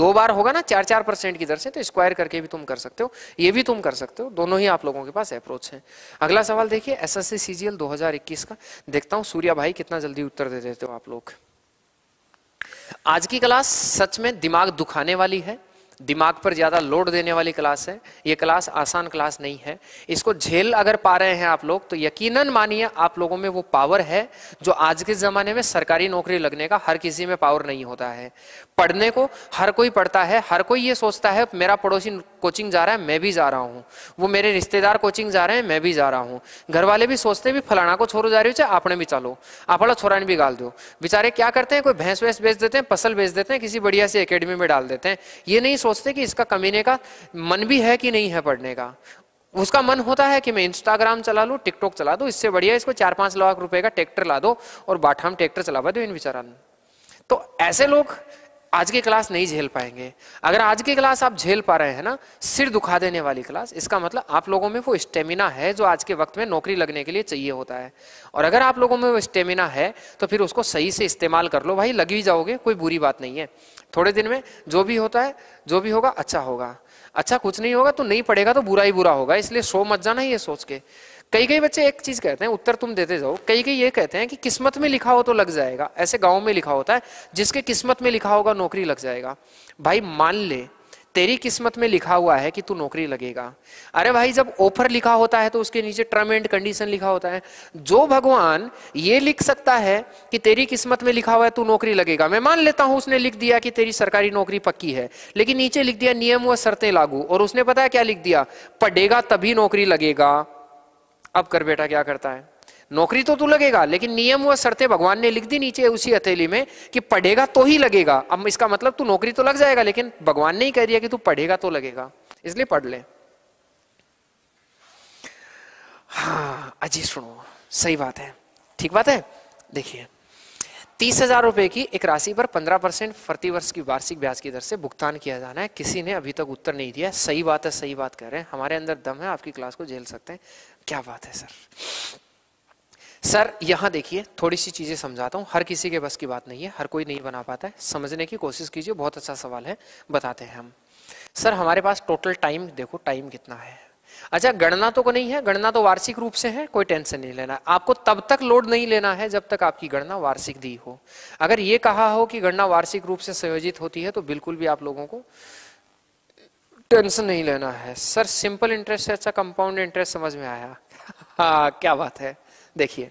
दो बार होगा ना चार चार परसेंट की दर से तो स्क्वायर करके भी तुम कर सकते हो ये भी तुम कर सकते हो दोनों ही आप लोगों के पास अप्रोच है अगला सवाल देखिए एस एस सी सी दो हजार इक्कीस का देखता हूँ सूर्या भाई कितना जल्दी उत्तर दे देते हो आप लोग आज की क्लास सच में दिमाग दुखाने वाली है दिमाग पर ज़्यादा लोड देने वाली क्लास है ये क्लास आसान क्लास नहीं है इसको झेल अगर पा रहे हैं आप लोग तो यकीनन मानिए आप लोगों में वो पावर है जो आज के ज़माने में सरकारी नौकरी लगने का हर किसी में पावर नहीं होता है पढ़ने को हर कोई पढ़ता है हर कोई ये सोचता है मेरा पड़ोसी कोचिंग जा रहा है मैं भी जा रहा हूँ वो मेरे रिश्तेदार कोचिंग जा रहे हैं मैं भी जा रहा हूँ घर वाले भी सोचते भी फलाना को छोरू जा रही हो चाहे आपने भी चालो आपड़ा छोरा भी गाल दो बेचारे क्या करते हैं कोई भैंस वैंस बेच देते हैं फसल बेच देते हैं किसी बढ़िया से अकेडमी में डाल देते हैं ये नहीं सोचते कि इसका कमीने का मन भी है कि नहीं है पढ़ने का उसका मन होता है कि मैं इंस्टाग्राम चला लूँ टिकटॉक चला दूँ इससे बढ़िया इसको चार पाँच लाख रुपए का ट्रैक्टर ला दो और बाठाम ट्रैक्टर चलावा दो इन बेचारा तो ऐसे लोग आज की क्लास नहीं झेल पाएंगे अगर आज की क्लास आप झेल पा रहे हैं ना सिर दुखा देने वाली क्लास इसका मतलब आप लोगों में वो स्टेमिना है जो आज के वक्त में नौकरी लगने के लिए चाहिए होता है और अगर आप लोगों में वो स्टेमिना है तो फिर उसको सही से इस्तेमाल कर लो भाई लगी ही जाओगे कोई बुरी बात नहीं है थोड़े दिन में जो भी होता है जो भी होगा अच्छा होगा अच्छा कुछ नहीं होगा तो नहीं पड़ेगा तो बुरा ही बुरा होगा इसलिए सो मत जाना ये सोच के कई कई बच्चे एक चीज कहते हैं उत्तर तुम देते जाओ कई कई ये कहते हैं कि किस्मत में लिखा हो तो लग जाएगा ऐसे गांव में लिखा होता है जिसके किस्मत में लिखा होगा नौकरी लग जाएगा भाई मान ले तेरी किस्मत में लिखा हुआ है कि तू नौकरी लगेगा अरे भाई जब ऑफर लिखा होता है तो उसके नीचे टर्म एंड कंडीशन लिखा होता है जो भगवान ये लिख सकता है कि तेरी किस्मत में लिखा हुआ है तू नौकरी लगेगा मैं मान लेता हूं उसने लिख दिया कि तेरी सरकारी नौकरी पक्की है लेकिन नीचे लिख दिया नियम व शर्तें लागू और उसने पता है क्या लिख दिया पढ़ेगा तभी नौकरी लगेगा अब कर बेटा क्या करता है नौकरी तो तू लगेगा लेकिन नियम व शर्तें भगवान ने लिख दी नीचे उसी हथेली में कि पढ़ेगा तो ही लगेगा अब इसका मतलब तू नौकरी तो लग जाएगा लेकिन भगवान ने ही कह दिया कि तू पढ़ेगा तो लगेगा इसलिए पढ़ ले हाँ अजी सुनो सही बात है ठीक बात है देखिए तीस हजार रुपए की एक राशि पर पंद्रह परसेंट प्रतिवर्ष की वार्षिक ब्याज की दर से भुगतान किया जाना है किसी ने अभी तक उत्तर नहीं दिया सही बात है सही बात कह रहे हैं हमारे अंदर दम है आपकी क्लास को झेल सकते हैं क्या बात है सर सर यहां देखिए थोड़ी सी चीजें समझाता हूं हर किसी के बस की बात नहीं है हर कोई नहीं बना पाता है समझने की कोशिश कीजिए बहुत अच्छा सवाल है बताते हैं हम सर हमारे पास टोटल टाइम देखो टाइम कितना है अच्छा गणना तो को नहीं है गणना तो वार्षिक रूप से है कोई टेंशन नहीं लेना आपको तब तक लोड नहीं लेना है जब तक आपकी गणना वार्षिक दी हो अगर ये कहा हो कि गणना वार्षिक रूप से संयोजित होती है तो बिल्कुल भी आप लोगों को टेंशन नहीं लेना है सर सिंपल इंटरेस्ट से अच्छा कंपाउंड इंटरेस्ट समझ में आया हाँ क्या बात है देखिए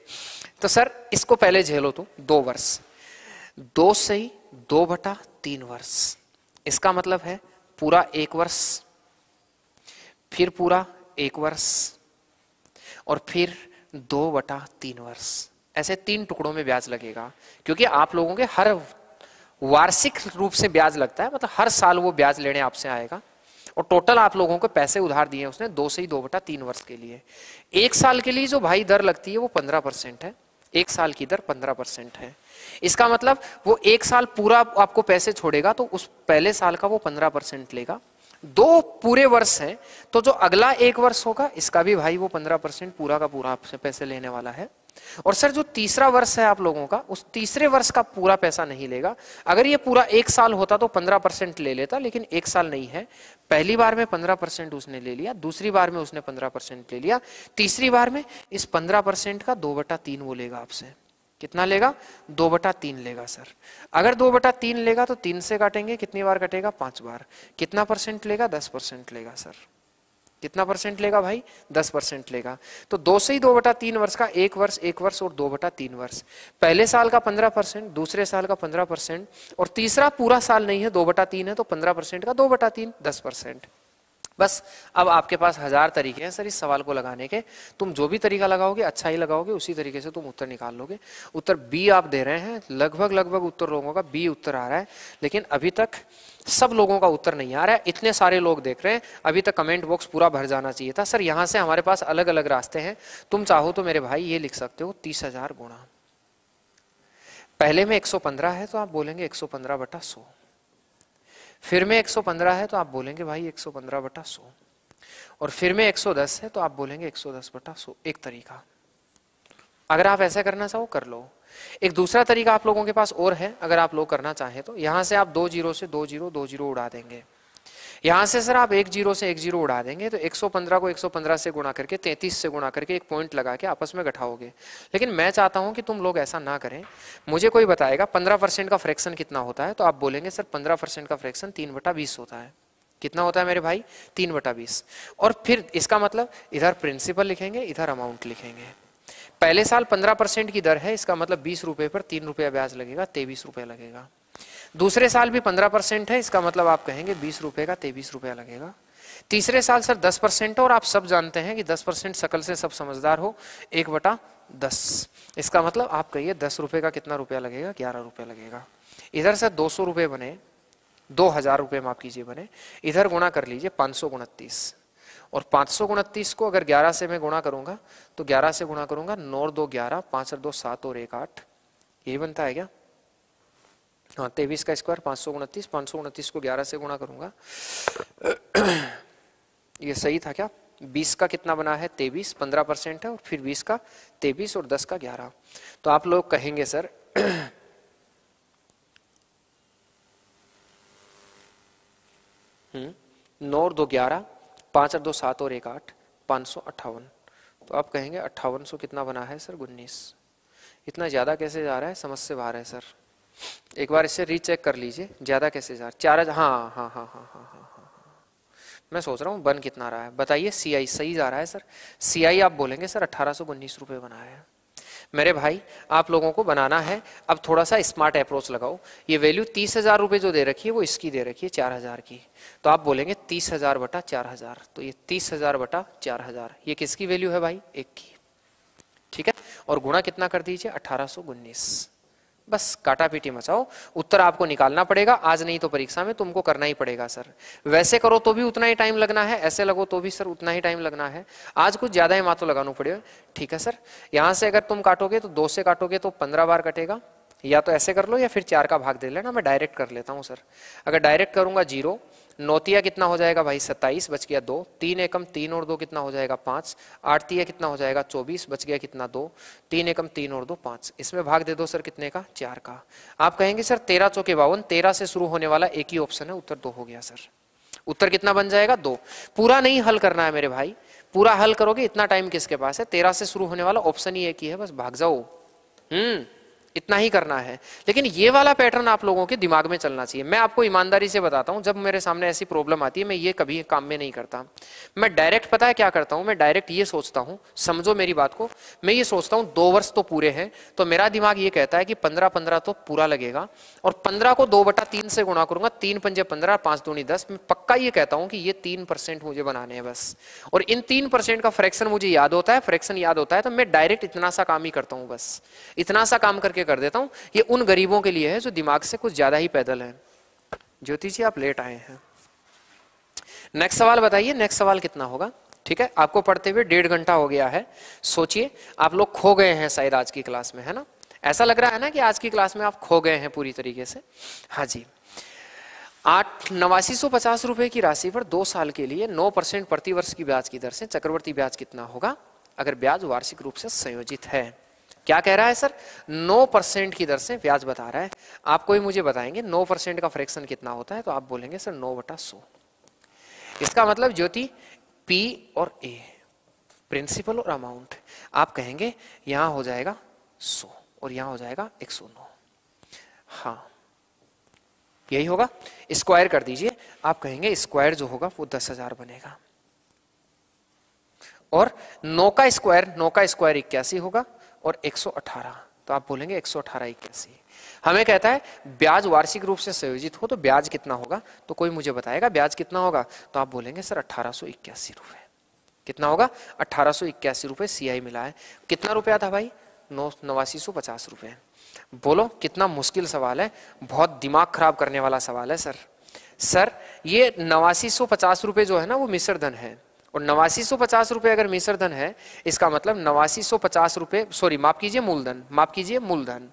तो सर इसको पहले झेलो तुम दो वर्ष दो से ही दो बटा तीन वर्ष इसका मतलब है पूरा एक वर्ष फिर पूरा एक वर्ष और फिर दो बटा तीन वर्ष ऐसे तीन टुकड़ों में ब्याज लगेगा क्योंकि आप लोगों के हर वार्षिक रूप से ब्याज लगता है मतलब हर साल वो ब्याज लेने आपसे आएगा और टोटल आप लोगों को पैसे उधार दिए उसने दो से ही दो बटा तीन वर्ष के लिए एक साल के लिए जो भाई दर लगती है वो पंद्रह परसेंट है एक साल की दर पंद्रह परसेंट है इसका मतलब वो एक साल पूरा आपको पैसे छोड़ेगा तो उस पहले साल का वो पंद्रह परसेंट लेगा दो पूरे वर्ष है तो जो अगला एक वर्ष होगा इसका भी भाई वो पंद्रह परसेंट पूरा का पूरा आपसे पैसे लेने वाला है और सर जो तीसरा वर्ष है आप लोगों का उस तीसरे वर्ष का पूरा पैसा नहीं लेगा अगर ये पूरा एक साल होता तो पंद्रह परसेंट ले लेता लेकिन एक साल नहीं है पहली बार में पंद्रह परसेंट उसने ले लिया दूसरी बार में उसने पंद्रह परसेंट ले लिया तीसरी बार में इस पंद्रह परसेंट का दो बटा तीन वो लेगा आपसे कितना लेगा दो बटा तीन लेगा सर अगर दो बटा तीन लेगा तो तीन से काटेंगे कितनी बार कटेगा पांच बार कितना परसेंट लेगा दस परसेंट लेगा सर कितना परसेंट लेगा भाई दस परसेंट लेगा तो दो से ही दो बटा तीन वर्ष का एक वर्ष एक वर्ष और दो बटा तीन वर्ष पहले साल का पंद्रह परसेंट दूसरे साल का पंद्रह परसेंट और तीसरा पूरा साल नहीं है दो बटा तीन है तो पंद्रह परसेंट का दो बटा तीन दस परसेंट बस अब आपके पास हजार तरीके हैं सर इस सवाल को लगाने के तुम जो भी तरीका लगाओगे अच्छा ही लगाओगे उसी तरीके से तुम उत्तर निकाल लोगे उत्तर बी आप दे रहे हैं लगभग लगभग उत्तर लोगों का बी उत्तर आ रहा है लेकिन अभी तक सब लोगों का उत्तर नहीं आ रहा है इतने सारे लोग देख रहे हैं अभी तक कमेंट बॉक्स पूरा भर जाना चाहिए था सर यहाँ से हमारे पास अलग अलग रास्ते हैं तुम चाहो तो मेरे भाई ये लिख सकते हो तीस हजार गुणा पहले में 115 है तो आप बोलेंगे 115 बटा सौ फिर में 115 है तो आप बोलेंगे भाई 115 बटा 100 और फिर में 110 है तो आप बोलेंगे 110 बटा 100 एक तरीका अगर आप ऐसा करना चाहो कर लो एक दूसरा तरीका आप लोगों के पास और है अगर आप लोग करना चाहें तो यहां से आप दो जीरो से दो जीरो दो जीरो उड़ा देंगे यहां से सर आप एक जीरो से एक जीरो उड़ा देंगे तो 115 को 115 से गुणा करके 33 से गुणा करके एक पॉइंट लगा के आपस में घटाओगे लेकिन मैं चाहता हूं कि तुम लोग ऐसा ना करें मुझे कोई बताएगा 15 परसेंट का फ्रैक्शन कितना होता है तो आप बोलेंगे सर 15 परसेंट का फ्रैक्शन तीन बटा बीस होता है कितना होता है मेरे भाई तीन बटा बीस और फिर इसका मतलब इधर प्रिंसिपल लिखेंगे इधर अमाउंट लिखेंगे पहले साल पंद्रह परसेंट की दर है इसका मतलब बीस रुपए पर तीन रुपया ब्याज लगेगा तेईस रुपये लगेगा दूसरे साल भी पंद्रह परसेंट है इसका मतलब आप कहेंगे बीस रुपए का तेईस रुपया लगेगा तीसरे साल सर दस परसेंट और आप सब जानते हैं कि दस परसेंट सकल से सब समझदार हो एक बटा दस इसका मतलब आप कहिए दस रुपए का कितना रुपया लगेगा ग्यारह रुपया लगेगा इधर सर दो सौ रुपये बने दो हजार रुपये माफ कीजिए बने इधर गुणा कर लीजिए पाँच सौ उनतीस और पाँच सौ उनतीस को अगर ग्यारह से मैं गुणा करूंगा तो ग्यारह से गुणा करूंगा नौ दो ग्यारह पाँच और दो सात और एक आठ यही बनता है क्या हाँ तेईस का स्क्वायर पाँच सौ उनतीस पाँच सौ उनतीस को ग्यारह से गुणा करूँगा ये सही था क्या बीस का कितना बना है तेईस पंद्रह परसेंट है और फिर बीस का तेईस और दस का ग्यारह तो आप लोग कहेंगे सर हम्म, नौ और दो ग्यारह पाँच और दो सात और एक आठ पाँच सौ अट्ठावन तो आप कहेंगे अट्ठावन सौ कितना बना है सर उन्नीस इतना ज़्यादा कैसे जा रहा है समझ से बाहर है सर एक बार इसे रीचेक कर लीजिए ज़्यादा कैसे चार हजार हाँ हाँ हाँ हाँ हाँ हाँ मैं सोच रहा हूँ बन कितना रहा है बताइए सीआई सही जा रहा है सर सीआई आप बोलेंगे सर अठारह सौ उन्नीस रुपये बना रहे हैं मेरे भाई आप लोगों को बनाना है अब थोड़ा सा स्मार्ट अप्रोच लगाओ ये वैल्यू तीस हजार रुपये जो दे रखी है वो इसकी दे रखी है चार हजार की तो आप बोलेंगे तीस हजार बटा चार हजार तो ये तीस हजार बटा चार हजार ये किसकी वैल्यू है भाई एक की ठीक है और गुणा कितना कर दीजिए अठारह सौ उन्नीस बस काटा पीटी मचाओ उत्तर आपको निकालना पड़ेगा आज नहीं तो परीक्षा में तुमको करना ही पड़ेगा सर वैसे करो तो भी उतना ही टाइम लगना है ऐसे लगो तो भी सर उतना ही टाइम लगना है आज कुछ ज्यादा ही मात्र लगाना पड़े ठीक है सर यहाँ से अगर तुम काटोगे तो दो से काटोगे तो पंद्रह बार कटेगा या तो ऐसे कर लो या फिर चार का भाग दे लेना मैं डायरेक्ट कर लेता हूँ सर अगर डायरेक्ट करूंगा जीरो नौतिया कितना हो जाएगा भाई सत्ताईस बच गया दो तीन एकम तीन और दो कितना हो जाएगा पांच आरतीय कितना हो जाएगा चौबीस बच गया कितना दो तीन एकम तीन और दो पांच इसमें भाग दे दो सर कितने का चार का आप कहेंगे सर तेरह चौके बावन तेरह से शुरू होने वाला एक ही ऑप्शन है उत्तर दो हो गया सर उत्तर कितना बन जाएगा दो पूरा नहीं हल करना है मेरे भाई पूरा हल करोगे इतना टाइम किसके पास है तेरह से शुरू होने वाला ऑप्शन ही एक ही है बस भाग जाओ हम्म इतना ही करना है लेकिन ये वाला पैटर्न आप लोगों के दिमाग में चलना चाहिए मैं आपको ईमानदारी से बताता हूँ जब मेरे सामने ऐसी प्रॉब्लम आती है मैं ये कभी काम में नहीं करता मैं डायरेक्ट पता है क्या करता हूँ मैं डायरेक्ट ये सोचता हूँ समझो मेरी बात को मैं ये सोचता हूँ दो वर्ष तो पूरे हैं तो मेरा दिमाग ये कहता है कि पंद्रह पंद्रह तो पूरा लगेगा और पंद्रह को दो बटा तीन से गुणा करूंगा तीन पंजे पंद्रह पांच दूनी दस मैं पक्का ये कहता हूँ कि ये तीन परसेंट मुझे बनाने हैं बस और इन तीन परसेंट का फ्रैक्शन मुझे याद होता है फ्रैक्शन याद होता है तो मैं डायरेक्ट इतना सा काम ही करता हूँ बस इतना सा काम करके के कर देता हूँ ये उन गरीबों के लिए है जो दिमाग से कुछ ज़्यादा ही पैदल है ज्योति जी आप लेट आए हैं नेक्स्ट सवाल बताइए नेक्स्ट सवाल कितना होगा ठीक है आपको पढ़ते हुए डेढ़ घंटा हो गया है सोचिए आप लोग खो गए हैं शायद आज की क्लास में है ना ऐसा लग रहा है ना कि आज की क्लास में आप खो गए हैं पूरी तरीके से हाँ जी आठ नवासी सौ पचास रुपए की राशि पर दो साल के लिए नौ परसेंट प्रतिवर्ष की ब्याज की दर से चक्रवर्ती ब्याज कितना होगा अगर ब्याज वार्षिक रूप से संयोजित है क्या कह रहा है सर नो परसेंट की दर से ब्याज बता रहा है आपको कोई मुझे बताएंगे नो परसेंट का फ्रैक्शन कितना होता है तो आप बोलेंगे सर नो बटा सो इसका मतलब ज्योति पी और ए प्रिंसिपल और अमाउंट आप कहेंगे यहां हो जाएगा सो और यहां हो जाएगा एक सौ नौ हाँ यही होगा स्क्वायर कर दीजिए आप कहेंगे स्क्वायर जो होगा वो दस हजार बनेगा और नौ का स्क्वायर नौ का स्क्वायर इक्यासी होगा और 118 तो आप बोलेंगे एक सौ अठारह इक्यासी हमें कहता है ब्याज वार्षिक रूप से संयोजित हो तो ब्याज कितना होगा तो कोई मुझे बताएगा ब्याज कितना होगा तो आप बोलेंगे सर अठारह सो इक्यासी रुपए कितना होगा अठारह सो इक्यासी रुपए सीआई मिला है कितना रुपया था भाई नौ नवासी सौ पचास रुपए बोलो कितना मुश्किल सवाल है बहुत दिमाग खराब करने वाला सवाल है सर सर ये नवासी सौ पचास रुपए जो है ना वो मिश्रधन है और नवासी सौ पचास रुपये अगर मिसर धन है इसका मतलब नवासी सौ पचास रुपये सॉरी माफ कीजिए मूलधन माफ कीजिए मूलधन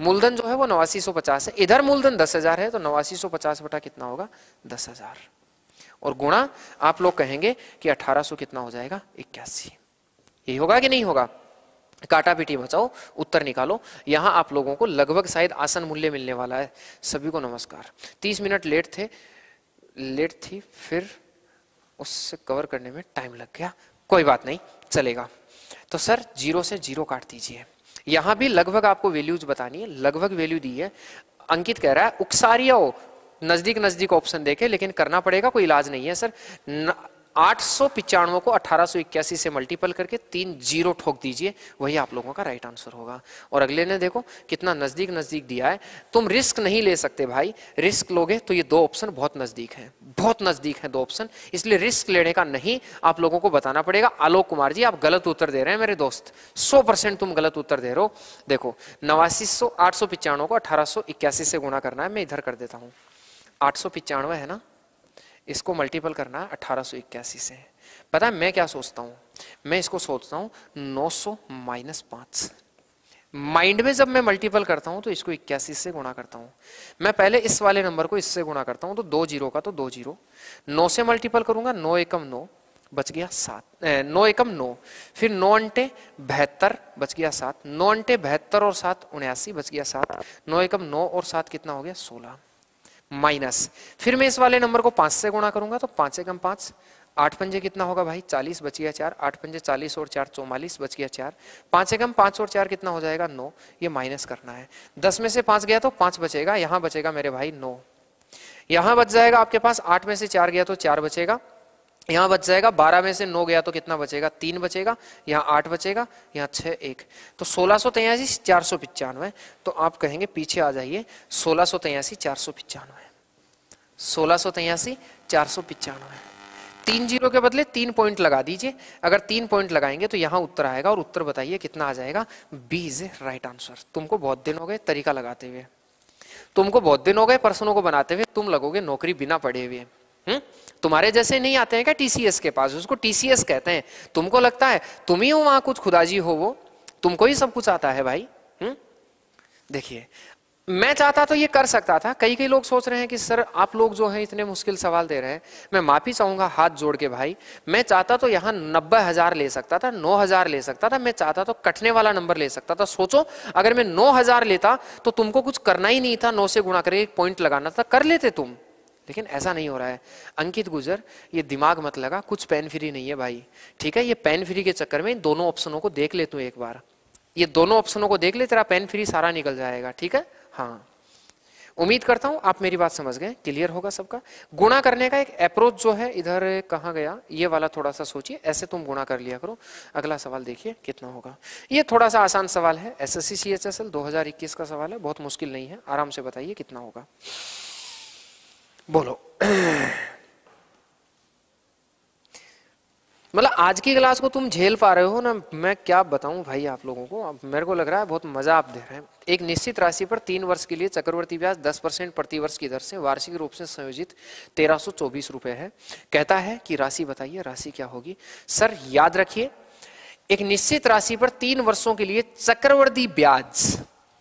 मूलधन जो है वो नवासी सौ पचास है इधर मूलधन दस हजार है तो नवासी सौ पचास बटा कितना होगा दस हजार और गुणा आप लोग कहेंगे कि अठारह सौ कितना हो जाएगा इक्यासी यही होगा कि नहीं होगा काटा पीटी बचाओ उत्तर निकालो यहां आप लोगों को लगभग शायद आसन मूल्य मिलने वाला है सभी को नमस्कार तीस मिनट लेट थे लेट थी फिर उससे कवर करने में टाइम लग गया कोई बात नहीं चलेगा तो सर जीरो से जीरो काट दीजिए यहां भी लगभग आपको वैल्यूज बतानी है लगभग वैल्यू दी है अंकित कह रहा है उकसारिया हो नजदीक नजदीक ऑप्शन देखे लेकिन करना पड़ेगा कोई इलाज नहीं है सर आठ सौ पिचानवे को अठारह सौ इक्यासी से मल्टीपल करके तीन जीरो ठोक दीजिए वही आप लोगों का राइट आंसर होगा और अगले ने देखो कितना नज़दीक नज़दीक दिया है तुम रिस्क नहीं ले सकते भाई रिस्क लोगे तो ये दो ऑप्शन बहुत नज़दीक हैं बहुत नज़दीक हैं दो ऑप्शन इसलिए रिस्क लेने का नहीं आप लोगों को बताना पड़ेगा आलोक कुमार जी आप गलत उत्तर दे रहे हैं मेरे दोस्त सौ तुम गलत उत्तर दे रहे हो देखो नवासी सौ को अठारह से गुणा करना है मैं इधर कर देता हूँ आठ है ना इसको मल्टीपल करना अठारह से पता है मैं क्या सोचता हूँ मैं इसको सोचता हूँ 900 सौ माइनस पाँच माइंड में जब मैं मल्टीपल करता हूँ तो इसको इक्यासी से गुणा करता हूँ मैं पहले इस वाले नंबर को इससे गुणा करता हूँ तो दो जीरो का तो दो जीरो नौ से मल्टीपल करूंगा नौ एकम नौ बच गया सात नौ एकम नौ फिर नौ अंटे बहत्तर बच गया सात नौ अंटे बहत्तर और सात उन्यासी बच गया सात नौ एकम नौ और सात कितना हो गया सोलह माइनस फिर मैं इस वाले नंबर को पांच से गुणा करूंगा तो पांच से कम पांच आठ पंजे कितना होगा भाई चालीस बच गया चार आठ पंजे चालीस और चार चौवालीस बच गया चार पांच से कम पांच और चार कितना हो जाएगा नौ ये माइनस करना है दस में से पांच गया तो पांच बचेगा यहां बचेगा मेरे भाई नौ यहां बच जाएगा आपके पास आठ में से चार गया तो चार बचेगा यहां बच जाएगा बारह में से नौ गया तो कितना बचेगा तीन बचेगा यहाँ आठ बचेगा यहाँ छह एक तो सोलह सौ तेयासी चार सौ पिचानवे तो आप कहेंगे पीछे आ जाइए सोलह सौ तेयासी चार सौ पिचानवे सोलह सौ तेयासी चार सौ पिचानवे तीन जीरो के बदले तीन पॉइंट लगा दीजिए अगर तीन पॉइंट लगाएंगे तो यहाँ उत्तर आएगा और उत्तर बताइए कितना आ जाएगा बी इज राइट आंसर तुमको बहुत दिन हो गए तरीका लगाते हुए तुमको बहुत दिन हो गए प्रश्नों को बनाते हुए तुम लगोगे नौकरी बिना पढ़े हुए हुँ? हम्म? तुम्हारे जैसे नहीं आते हैं क्या टीसीएस के पास उसको टीसीएस कहते हैं तुमको लगता है तुम ही हो वहां कुछ खुदाजी हो वो तुमको ही सब कुछ आता है भाई हम्म? देखिए मैं चाहता तो ये कर सकता था कई कई लोग सोच रहे हैं कि सर आप लोग जो है इतने मुश्किल सवाल दे रहे हैं मैं माफी चाहूंगा हाथ जोड़ के भाई मैं चाहता तो यहाँ नब्बे हजार ले सकता था नौ हजार ले सकता था मैं चाहता तो कटने वाला नंबर ले सकता था सोचो अगर मैं नौ हजार लेता तो तुमको कुछ करना ही नहीं था नौ से गुणा करके पॉइंट लगाना था कर लेते तुम लेकिन ऐसा नहीं हो रहा है अंकित गुजर ये दिमाग मत लगा कुछ पेन फ्री नहीं है भाई ठीक है ये पेन फ्री के चक्कर में इन दोनों ऑप्शनों को देख ले तू एक बार ये दोनों ऑप्शनों को देख ले तेरा पेन फ्री सारा निकल जाएगा ठीक है हाँ उम्मीद करता हूं आप मेरी बात समझ गए क्लियर होगा सबका गुणा करने का एक अप्रोच जो है इधर कहा गया ये वाला थोड़ा सा सोचिए ऐसे तुम गुणा कर लिया करो अगला सवाल देखिए कितना होगा ये थोड़ा सा आसान सवाल है एस एस सी सी दो हजार इक्कीस का सवाल है बहुत मुश्किल नहीं है आराम से बताइए कितना होगा बोलो मतलब आज की क्लास को तुम झेल पा रहे हो ना मैं क्या बताऊं भाई आप लोगों को अब मेरे को लग रहा है बहुत मजा आप दे रहे हैं एक निश्चित राशि पर तीन वर्ष के लिए चक्रवर्ती ब्याज दस परसेंट प्रति वर्ष की दर से वार्षिक रूप से संयोजित तेरह सौ चौबीस रुपए है कहता है कि राशि बताइए राशि क्या होगी सर याद रखिए एक निश्चित राशि पर तीन वर्षों के लिए चक्रवर्ती ब्याज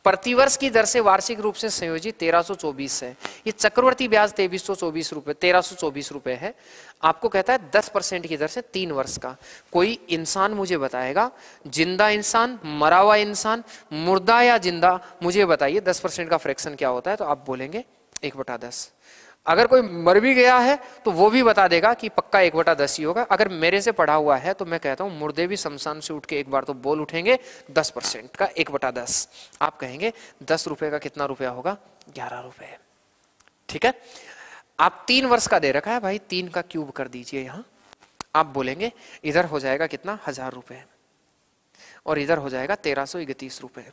प्रतिवर्ष की दर से वार्षिक रूप से संयोजित 1324 है ये चक्रवर्ती ब्याज तेईस सौ चौबीस रुपए तेरह सो चौबीस रुपए है आपको कहता है 10 परसेंट की दर से तीन वर्ष का कोई इंसान मुझे बताएगा जिंदा इंसान मरा हुआ इंसान मुर्दा या जिंदा मुझे बताइए 10 परसेंट का फ्रैक्शन क्या होता है तो आप बोलेंगे एक बटा दस अगर कोई मर भी गया है तो वो भी बता देगा कि पक्का एक बटा दस ही होगा अगर मेरे से पढ़ा हुआ है तो मैं कहता हूं मुर्दे भी शमशान से उठ के एक बार तो बोल उठेंगे दस परसेंट का एक बटा दस आप कहेंगे दस रुपए का कितना रुपया होगा ग्यारह रुपए ठीक है आप तीन वर्ष का दे रखा है भाई तीन का क्यूब कर दीजिए यहां आप बोलेंगे इधर हो जाएगा कितना हजार रुपए और इधर हो जाएगा तेरह सौ इकतीस रुपए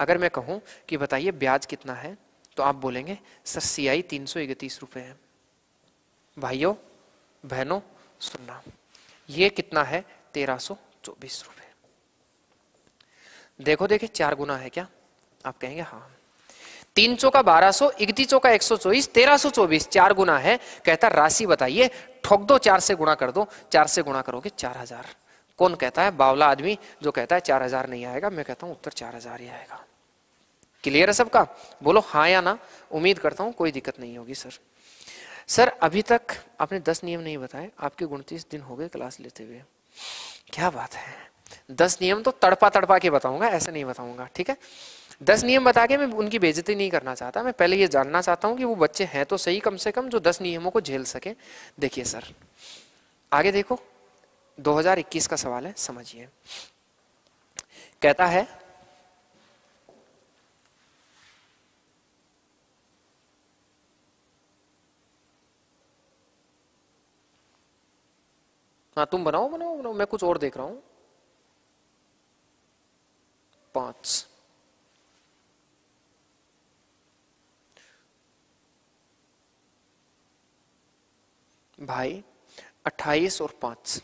अगर मैं कहूं कि बताइए ब्याज कितना है तो आप बोलेंगे सर आई तीन सौ इकतीस रुपये है भाइयों बहनों सुनना ये कितना है तेरह सौ चौबीस रुपये देखो देखे चार गुना है क्या आप कहेंगे हाँ तीन सौ का बारह सौ इकतीस सौ का एक सौ चौबीस तेरह सौ चौबीस चार गुना है कहता राशि बताइए ठोक दो चार से गुणा कर दो चार से गुणा करोगे चार हजार कौन कहता है बावला आदमी जो कहता है चार हजार नहीं आएगा मैं कहता हूं उत्तर चार हजार ही आएगा क्लियर है सबका बोलो हाँ या ना उम्मीद करता हूँ कोई दिक्कत नहीं होगी सर सर अभी तक आपने दस नियम नहीं बताए आपके उनतीस दिन हो गए क्लास लेते हुए क्या बात है दस नियम तो तड़पा तड़पा के बताऊंगा ऐसा नहीं बताऊंगा ठीक है दस नियम बता के मैं उनकी बेजती नहीं करना चाहता मैं पहले ये जानना चाहता हूँ कि वो बच्चे हैं तो सही कम से कम जो दस नियमों को झेल सके देखिए सर आगे देखो 2021 का सवाल है समझिए कहता है हाँ तुम बनाओ बनाओ बनाओ मैं कुछ और देख रहा हूं पांच भाई अट्ठाईस और पांच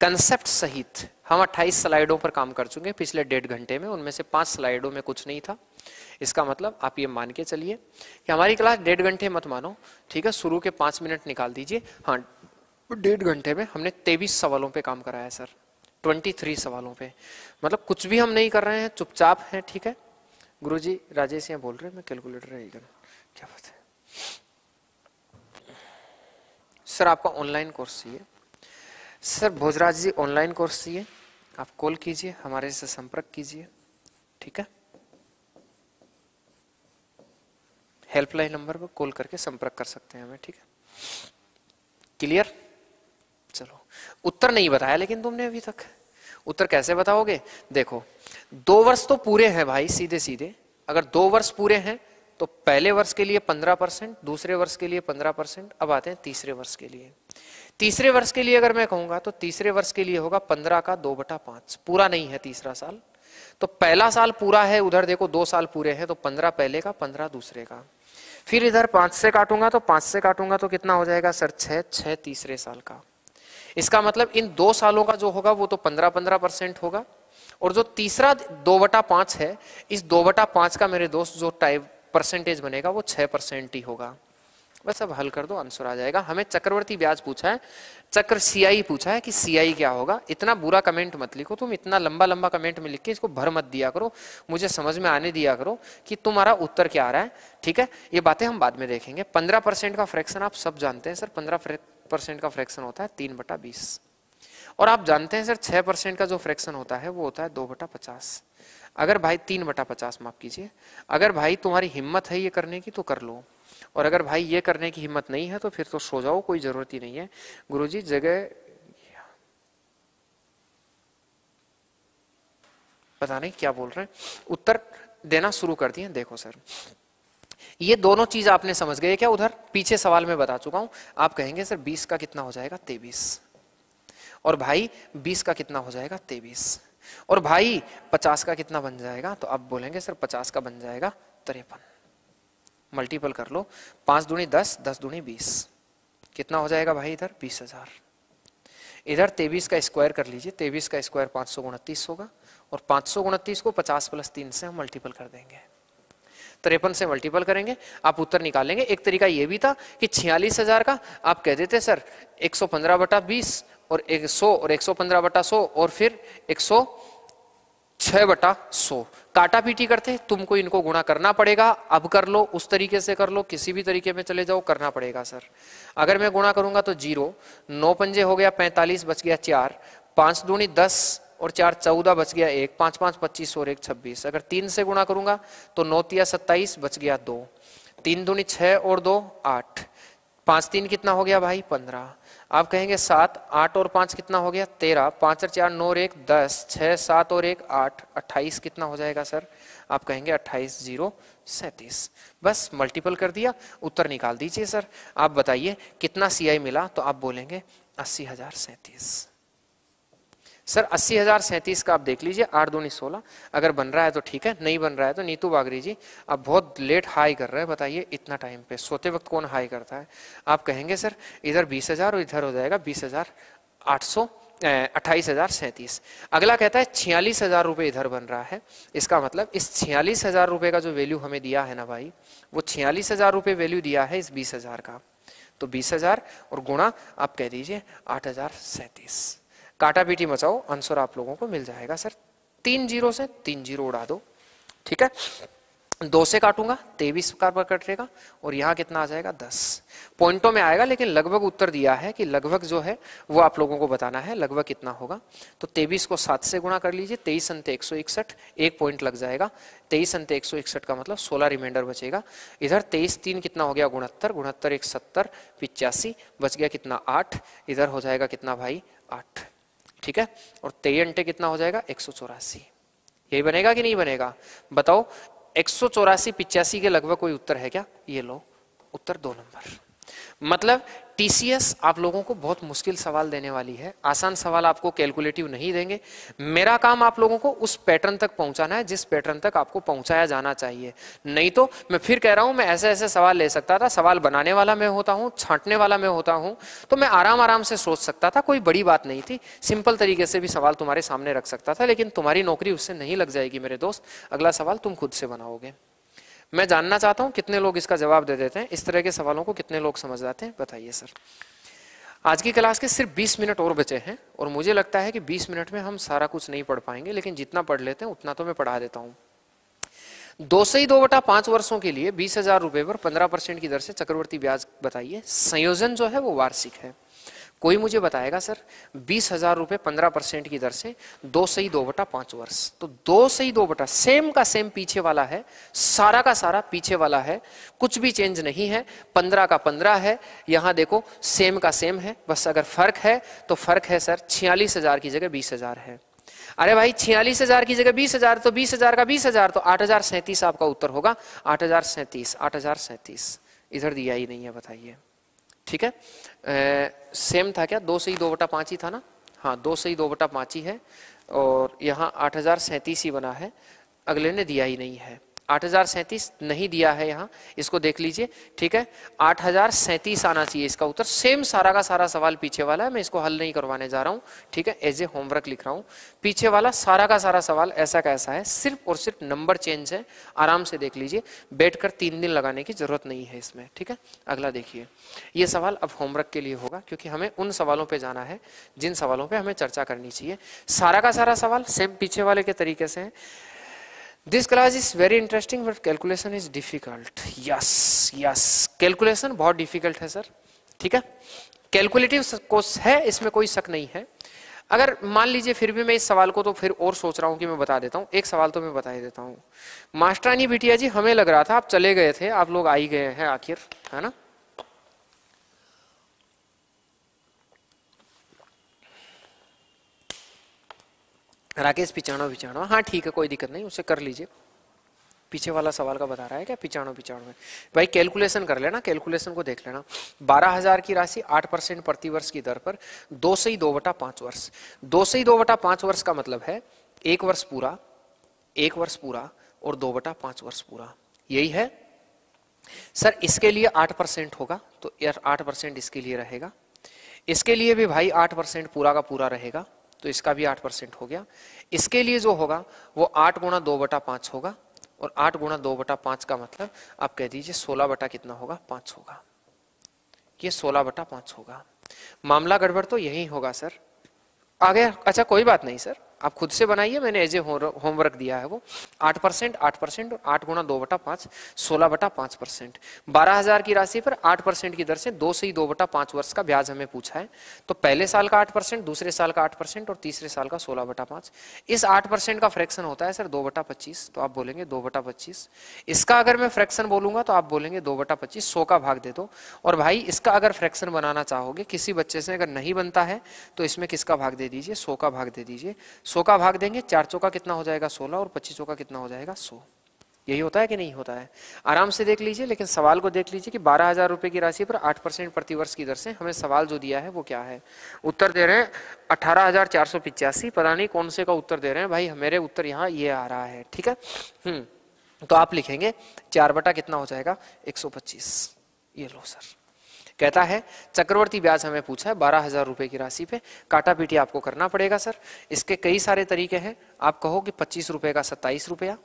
कंसेप्ट सहित हम अट्ठाईस स्लाइडों पर काम कर चुके हैं पिछले डेढ़ घंटे में उनमें से पांच स्लाइडों में कुछ नहीं था इसका मतलब आप ये मान के चलिए कि हमारी क्लास डेढ़ घंटे मत मानो ठीक है शुरू के पांच मिनट निकाल दीजिए हाँ डेढ़ घंटे में हमने तेईस सवालों पे काम कराया सर थ्री सवालों पे मतलब कुछ भी हम नहीं कर रहे हैं चुपचाप हैं ठीक है गुरु जी राजेश यहाँ बोल रहे हैं मैं कैलकुलेटर है इधर क्या बात है सर आपका ऑनलाइन कोर्स चाहिए sir Bhojraj ji online course चाहिए आप कॉल कीजिए हमारे से संपर्क कीजिए ठीक है हेल्पलाइन नंबर पर कॉल करके संपर्क कर सकते हैं हमें ठीक है क्लियर चलो उत्तर नहीं बताया लेकिन तुमने अभी तक उत्तर कैसे बताओगे देखो दो वर्ष तो पूरे हैं भाई सीधे सीधे अगर दो वर्ष पूरे हैं तो पहले वर्ष के लिए पंद्रह परसेंट दूसरे वर्ष के लिए पंद्रह परसेंट अब आते हैं तीसरे वर्ष के लिए तीसरे वर्ष के लिए अगर मैं कहूंगा तो तीसरे वर्ष के लिए होगा पंद्रह का दो बटा पांच पूरा नहीं है तीसरा साल तो पहला साल पूरा है उधर देखो दो साल पूरे हैं तो पंद्रह पहले का पंद्रह दूसरे का फिर इधर पांच से काटूंगा तो पांच से काटूंगा तो कितना हो जाएगा सर छह छह तीसरे साल का इसका मतलब इन दो सालों का जो होगा वो तो पंद्रह पंद्रह परसेंट होगा और जो तीसरा दो बटा पांच है इस दो बटा पांच का मेरे दोस्त जो टाइप परसेंटेज बनेगा वो छह परसेंट ही होगा बस अब हल कर दो आंसर आ जाएगा हमें चक्रवर्ती ब्याज पूछा है चक्र सीआई पूछा है कि सीआई क्या होगा इतना बुरा कमेंट मत लिखो तुम इतना लंबा लंबा कमेंट में लिख के इसको भर मत दिया करो मुझे समझ में आने दिया करो कि तुम्हारा उत्तर क्या आ रहा है ठीक है ये बातें हम बाद में देखेंगे पंद्रह परसेंट का फ्रैक्शन आप सब जानते हैं सर पंद्रह परसेंट का फ्रैक्शन होता है तीन बटा बीस और आप जानते हैं सर छह परसेंट का जो फ्रैक्शन होता है वो होता है दो बटा पचास अगर भाई तीन बटा पचास माफ कीजिए अगर भाई तुम्हारी हिम्मत है ये करने की तो कर लो और अगर भाई ये करने की हिम्मत नहीं है तो फिर तो सो जाओ कोई जरूरत ही नहीं है गुरु जी जगह पता नहीं क्या बोल रहे हैं उत्तर देना शुरू कर दिए देखो सर ये दोनों चीज आपने समझ गए क्या उधर पीछे सवाल में बता चुका हूं आप कहेंगे सर 20 का कितना हो जाएगा तेबीस और भाई 20 का कितना हो जाएगा तेबीस और भाई 50 का कितना बन जाएगा तो आप बोलेंगे सर 50 का बन जाएगा तिरपन मल्टीपल कर लो पांच दूनी दस दस दूनी बीस कितना हो जाएगा भाई इधर बीस हजार इधर तेवीस का स्क्वायर कर लीजिए तेवीस का स्क्वायर पांच सौ उनतीस होगा और पांच सौ उनतीस को पचास प्लस तीन से हम मल्टीपल कर देंगे त्रेपन से मल्टीपल करेंगे आप उत्तर निकालेंगे एक तरीका यह भी था कि छियालीस हजार का आप कह देते सर एक सौ पंद्रह बटा बीस और एक सौ और एक सौ पंद्रह बटा सौ और फिर एक सौ छह बटा सौ काटा पीटी करते तुमको इनको गुणा करना पड़ेगा अब कर लो उस तरीके से कर लो किसी भी तरीके में चले जाओ करना पड़ेगा सर अगर मैं गुणा करूंगा तो जीरो नौ पंजे हो गया पैंतालीस बच गया चार पांच दूनी दस और चार चौदह बच गया एक पांच पांच पच्चीस और एक छब्बीस अगर तीन से गुणा करूंगा तो नौ तिया सत्ताईस बच गया दो तीन दूनी छह और दो आठ पांच तीन कितना हो गया भाई पंद्रह आप कहेंगे सात आठ और पांच कितना हो गया तेरह पांच और चार नौ और एक दस छह सात और एक आठ अट्ठाईस कितना हो जाएगा सर आप कहेंगे अट्ठाईस जीरो सैंतीस बस मल्टीपल कर दिया उत्तर निकाल दीजिए सर आप बताइए कितना सीआई मिला तो आप बोलेंगे अस्सी हजार सैंतीस सर अस्सी हज़ार सैंतीस का आप देख लीजिए आठ दूनी सोलह अगर बन रहा है तो ठीक है नहीं बन रहा है तो नीतू बागरी जी आप बहुत लेट हाई कर रहे हैं बताइए इतना टाइम पे सोते वक्त कौन हाई करता है आप कहेंगे सर इधर बीस हज़ार और इधर हो जाएगा बीस हज़ार आठ सौ अट्ठाईस हज़ार सैंतीस अगला कहता है छियालीस हज़ार रुपये इधर बन रहा है इसका मतलब इस छियालीस हज़ार रुपये का जो वैल्यू हमें दिया है ना भाई वो छियालीस हज़ार रुपये वैल्यू दिया है इस बीस हज़ार का तो बीस हज़ार और गुणा आप कह दीजिए आठ हज़ार सैंतीस काटा पीटी मचाओ आंसर आप लोगों को मिल जाएगा सर तीन जीरो से तीन जीरो उड़ा दो ठीक है दो से काटूंगा तेईस का कटेगा और यहाँ कितना आ जाएगा दस पॉइंटों में आएगा लेकिन लगभग उत्तर दिया है कि लगभग जो है वो आप लोगों को बताना है लगभग कितना होगा तो तेईस को सात से गुणा कर लीजिए तेईस अंत एक सौ इकसठ एक पॉइंट लग जाएगा तेईस अंत एक सौ इकसठ का मतलब सोलह रिमाइंडर बचेगा इधर तेईस तीन कितना हो गया गुणहत्तर गुणहत्तर एक सत्तर पिचासी बच गया कितना आठ इधर हो जाएगा कितना भाई आठ ठीक है और तेई अंटे कितना हो जाएगा एक यही बनेगा कि नहीं बनेगा बताओ एक सौ के लगभग कोई उत्तर है क्या ये लो उत्तर दो नंबर मतलब टीसीएस आप लोगों को बहुत मुश्किल सवाल देने वाली है आसान सवाल आपको कैलकुलेटिव नहीं देंगे मेरा काम आप लोगों को उस पैटर्न तक पहुंचाना है जिस पैटर्न तक आपको पहुंचाया जाना चाहिए नहीं तो मैं फिर कह रहा हूं मैं ऐसे ऐसे सवाल ले सकता था सवाल बनाने वाला मैं होता हूं छांटने वाला मैं होता हूं तो मैं आराम आराम से सोच सकता था कोई बड़ी बात नहीं थी सिंपल तरीके से भी सवाल तुम्हारे सामने रख सकता था लेकिन तुम्हारी नौकरी उससे नहीं लग जाएगी मेरे दोस्त अगला सवाल तुम खुद से बनाओगे मैं जानना चाहता हूँ कितने लोग इसका जवाब दे देते हैं इस तरह के सवालों को कितने लोग समझ जाते हैं बताइए सर आज की क्लास के सिर्फ 20 मिनट और बचे हैं और मुझे लगता है कि 20 मिनट में हम सारा कुछ नहीं पढ़ पाएंगे लेकिन जितना पढ़ लेते हैं उतना तो मैं पढ़ा देता हूँ दो से ही दो बटा पांच वर्षों के लिए बीस हजार रुपए पर पंद्रह परसेंट की दर से चक्रवर्ती ब्याज बताइए संयोजन जो है वो वार्षिक है कोई मुझे बताएगा सर बीस हजार रुपए पंद्रह परसेंट की दर से दो से ही दो बटा पांच वर्ष तो दो से ही दो बटा सेम का सेम पीछे वाला है सारा का सारा पीछे वाला है कुछ भी चेंज नहीं है पंद्रह का पंद्रह है यहां देखो सेम का सेम है बस अगर फर्क है तो फर्क है सर छियालीस हजार की जगह बीस हजार है अरे भाई छियालीस हजार की जगह बीस हजार तो बीस हजार का बीस हजार तो आठ हजार सैंतीस आपका उत्तर होगा आठ हजार सैंतीस आठ हजार सैंतीस इधर दिया ही नहीं है बताइए ठीक है सेम था क्या दो से ही दो बटा पाँच ही था ना हाँ दो से ही दो बटा पाँच ही है और यहाँ आठ हजार सैतीस ही बना है अगले ने दिया ही नहीं है आठ हजार नहीं दिया है यहाँ इसको देख लीजिए ठीक है आठ हजार आना चाहिए इसका उत्तर सेम सारा का सारा सवाल पीछे वाला है मैं इसको हल नहीं करवाने जा रहा हूँ ठीक है एज ए होमवर्क लिख रहा हूँ पीछे वाला सारा का सारा सवाल ऐसा का ऐसा है सिर्फ और सिर्फ नंबर चेंज है आराम से देख लीजिए कर तीन दिन लगाने की जरूरत नहीं है इसमें ठीक है अगला देखिए ये सवाल अब होमवर्क के लिए होगा क्योंकि हमें उन सवालों पर जाना है जिन सवालों पर हमें चर्चा करनी चाहिए सारा का सारा सवाल सेम पीछे वाले के तरीके से है this class is very interesting but calculation is difficult yes yes calculation बहुत डिफिकल्ट है सर ठीक है कैलकुलेटिव कोर्स है इसमें कोई शक नहीं है अगर मान लीजिए फिर भी मैं इस सवाल को तो फिर और सोच रहा हूँ कि मैं बता देता हूँ एक सवाल तो मैं बता ही देता हूँ मास्टरानी बिटिया जी हमें लग रहा था आप चले गए थे आप लोग आई गए हैं आखिर है ना राकेश पिचाणो पिचाणो हाँ ठीक है कोई दिक्कत नहीं उसे कर लीजिए पीछे वाला सवाल का बता रहा है क्या पिचाणो पिचाणो में भाई कैलकुलेशन कर लेना कैलकुलेशन को देख लेना बारह हजार की राशि आठ परसेंट प्रति वर्ष की दर पर दो से ही दो बटा पांच वर्ष दो से ही दो बटा पांच वर्ष का मतलब है एक वर्ष पूरा एक वर्ष पूरा और दो बटा पांच वर्ष पूरा यही है सर इसके लिए आठ परसेंट होगा तो आठ परसेंट इसके लिए रहेगा इसके लिए भी भाई आठ परसेंट पूरा का पूरा रहेगा तो इसका भी आठ परसेंट हो गया इसके लिए जो होगा वो आठ गुणा दो बटा पांच होगा और आठ गुणा दो बटा पांच का मतलब आप कह दीजिए सोलह बटा कितना होगा पांच होगा ये सोलह बटा पांच होगा मामला गड़बड़ तो यही होगा सर आगे अच्छा कोई बात नहीं सर आप खुद से बनाइए मैंने एज ए होमवर्क दिया है वो आठ परसेंट आठ परसेंट और आठ गुणा दो बटा पांच सोलह बटा पांच परसेंट बारह हजार की राशि पर आठ परसेंट की दर से दो से ही दो बटा पांच वर्ष का ब्याज हमें पूछा है तो पहले साल का आठ परसेंट दूसरे साल का आठ परसेंट और तीसरे साल का सोलह बटा पाँच इस आठ परसेंट का फ्रैक्शन होता है सर दो बटा पच्चीस तो आप बोलेंगे दो बटा पच्चीस इसका अगर मैं फ्रैक्शन बोलूंगा तो आप बोलेंगे दो बटा पच्चीस सौ का भाग दे दो और भाई इसका अगर फ्रैक्शन बनाना चाहोगे किसी बच्चे से अगर नहीं बनता है तो इसमें किसका भाग दे दीजिए सौ का भाग दे दीजिए सौ का भाग देंगे चार सौ का कितना हो जाएगा सोलह और पच्चीस का कितना हो जाएगा सौ यही होता है कि नहीं होता है आराम से देख लीजिए लेकिन सवाल को देख लीजिए कि बारह हजार रुपए की राशि पर आठ परसेंट प्रतिवर्ष की दर से हमें सवाल जो दिया है वो क्या है उत्तर दे रहे हैं अठारह हजार चार सौ पिचासी पता नहीं कौन से का उत्तर दे रहे हैं भाई मेरे उत्तर यहाँ ये आ रहा है ठीक है हम्म तो आप लिखेंगे चार बटा कितना हो जाएगा एक सौ पच्चीस ये लो सर कहता है चक्रवर्ती ब्याज हमें पूछा है बारह हजार रुपए की राशि पे काटा पीटी आपको करना पड़ेगा सर इसके कई सारे तरीके हैं आप कहो कि पच्चीस रुपए का सत्ताईस रुपया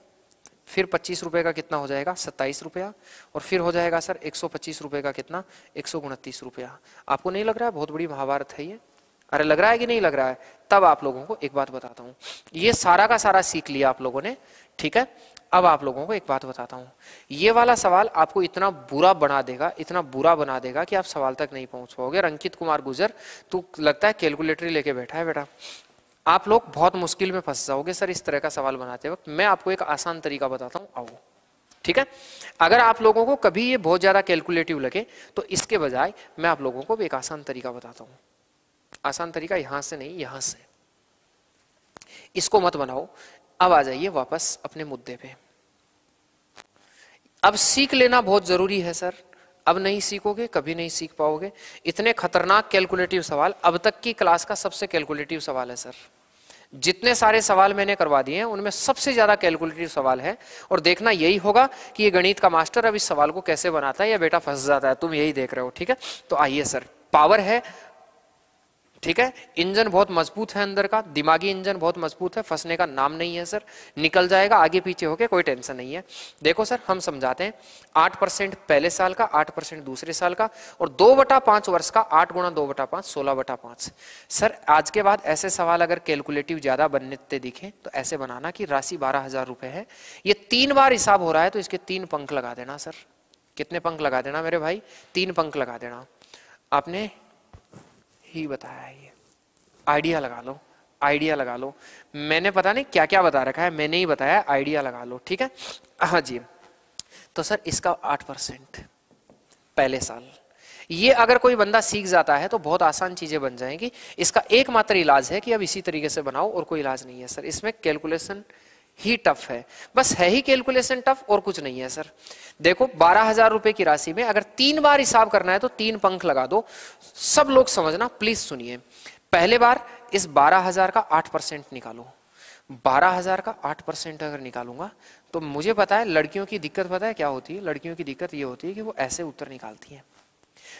फिर पच्चीस रुपए का कितना हो जाएगा सत्ताईस रुपया और फिर हो जाएगा सर एक सौ पच्चीस रुपए का कितना एक सौ उनतीस रुपया आपको नहीं लग रहा है बहुत बड़ी महाभारत है ये अरे लग रहा है कि नहीं लग रहा है तब आप लोगों को एक बात बताता हूं ये सारा का सारा सीख लिया आप लोगों ने ठीक है अब आप लोगों को एक बात बताता हूं ये वाला सवाल आपको इतना बुरा बना देगा इतना बुरा बना देगा कि आप सवाल तक नहीं पहुंच पाओगे अंकित कुमार गुजर तू लगता है कैलकुलेटरी लेके बैठा है बेटा आप लोग बहुत मुश्किल में फंस जाओगे सर इस तरह का सवाल बनाते वक्त मैं आपको एक आसान तरीका बताता हूं आओ ठीक है अगर आप लोगों को कभी ये बहुत ज्यादा कैलकुलेटिव लगे तो इसके बजाय मैं आप लोगों को एक आसान तरीका बताता हूं आसान तरीका यहां से नहीं यहां से इसको मत बनाओ अब आ जाइए वापस अपने मुद्दे पे अब सीख लेना बहुत जरूरी है सर अब नहीं सीखोगे कभी नहीं सीख पाओगे इतने खतरनाक कैलकुलेटिव सवाल अब तक की क्लास का सबसे कैलकुलेटिव सवाल है सर जितने सारे सवाल मैंने करवा दिए हैं उनमें सबसे ज्यादा कैलकुलेटिव सवाल है और देखना यही होगा कि ये गणित का मास्टर अब इस सवाल को कैसे बनाता है या बेटा फंस जाता है तुम यही देख रहे हो ठीक है तो आइए सर पावर है ठीक है इंजन बहुत मजबूत है अंदर का दिमागी इंजन बहुत मजबूत है फंसने का नाम नहीं है सर निकल जाएगा आगे पीछे होके कोई टेंशन नहीं है देखो सर हम समझाते हैं आठ परसेंट पहले साल का आठ परसेंट दूसरे साल का और दो बटा पांच वर्ष का आठ गुणा दो बटा पांच सोलह बटा पांच सर आज के बाद ऐसे सवाल अगर कैलकुलेटिव ज्यादा बनते दिखे तो ऐसे बनाना कि राशि बारह हजार रुपए है ये तीन बार हिसाब हो रहा है तो इसके तीन पंख लगा देना सर कितने पंख लगा देना मेरे भाई तीन पंख लगा देना आपने ही बताया ये आइडिया लगा लो आइडिया लगा लो मैंने पता नहीं क्या क्या बता रखा है मैंने ही बताया आइडिया लगा लो ठीक है हाँ जी तो सर इसका आठ परसेंट पहले साल ये अगर कोई बंदा सीख जाता है तो बहुत आसान चीजें बन जाएंगी इसका एकमात्र इलाज है कि अब इसी तरीके से बनाओ और कोई इलाज नहीं है सर इसमें कैलकुलेशन ही टफ है बस है ही कैलकुलेशन टफ और कुछ नहीं है सर देखो बारह हजार रुपए की राशि में अगर तीन बार हिसाब करना है तो तीन पंख लगा दो सब लोग समझना प्लीज सुनिए पहले बार इस बारह हजार का आठ परसेंट निकालो बारह हजार का आठ परसेंट अगर निकालूंगा तो मुझे पता है लड़कियों की दिक्कत पता है क्या होती है लड़कियों की दिक्कत ये होती है कि वो ऐसे उत्तर निकालती हैं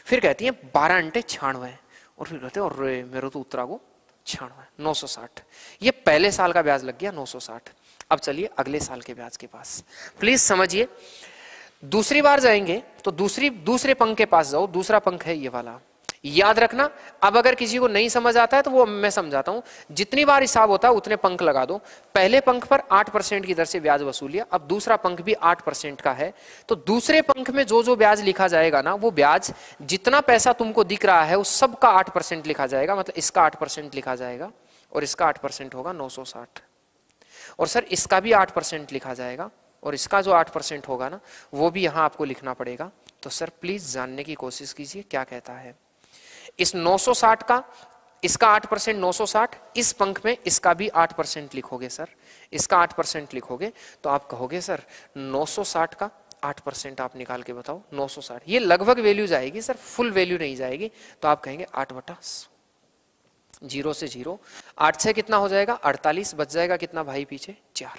फिर कहती हैं बारह अंटे छाणवे और फिर कहते हैं मेरे तो उत्तरा को छाणवा नौ सौ साठ ये पहले साल का ब्याज लग गया नौ सौ साठ अब चलिए अगले साल के ब्याज के पास प्लीज समझिए दूसरी बार जाएंगे तो दूसरी दूसरे पंख के पास जाओ दूसरा पंख है ये वाला याद रखना अब अगर किसी को नहीं समझ आता है तो वो मैं समझाता हूं जितनी बार हिसाब होता है उतने पंख लगा दो पहले पंख पर आठ परसेंट की दर से ब्याज वसूलिया अब दूसरा पंख भी आठ परसेंट का है तो दूसरे पंख में जो जो ब्याज लिखा जाएगा ना वो ब्याज जितना पैसा तुमको दिख रहा है उस सबका आठ परसेंट लिखा जाएगा मतलब इसका आठ परसेंट लिखा जाएगा और इसका आठ परसेंट होगा नौ सौ साठ और सर इसका भी आठ परसेंट लिखा जाएगा और इसका जो आठ परसेंट होगा ना वो भी यहाँ आपको लिखना पड़ेगा तो सर प्लीज जानने की कोशिश कीजिए क्या कहता है इस 960 का इसका आठ परसेंट नौ इस पंख में इसका भी आठ परसेंट लिखोगे सर इसका आठ परसेंट लिखोगे तो आप कहोगे सर 960 का आठ परसेंट आप निकाल के बताओ 960 ये लगभग वैल्यू जाएगी सर फुल वैल्यू नहीं जाएगी तो आप कहेंगे आठ बटा जीरो से जीरो आठ से कितना हो जाएगा अड़तालीस बच जाएगा कितना भाई पीछे चार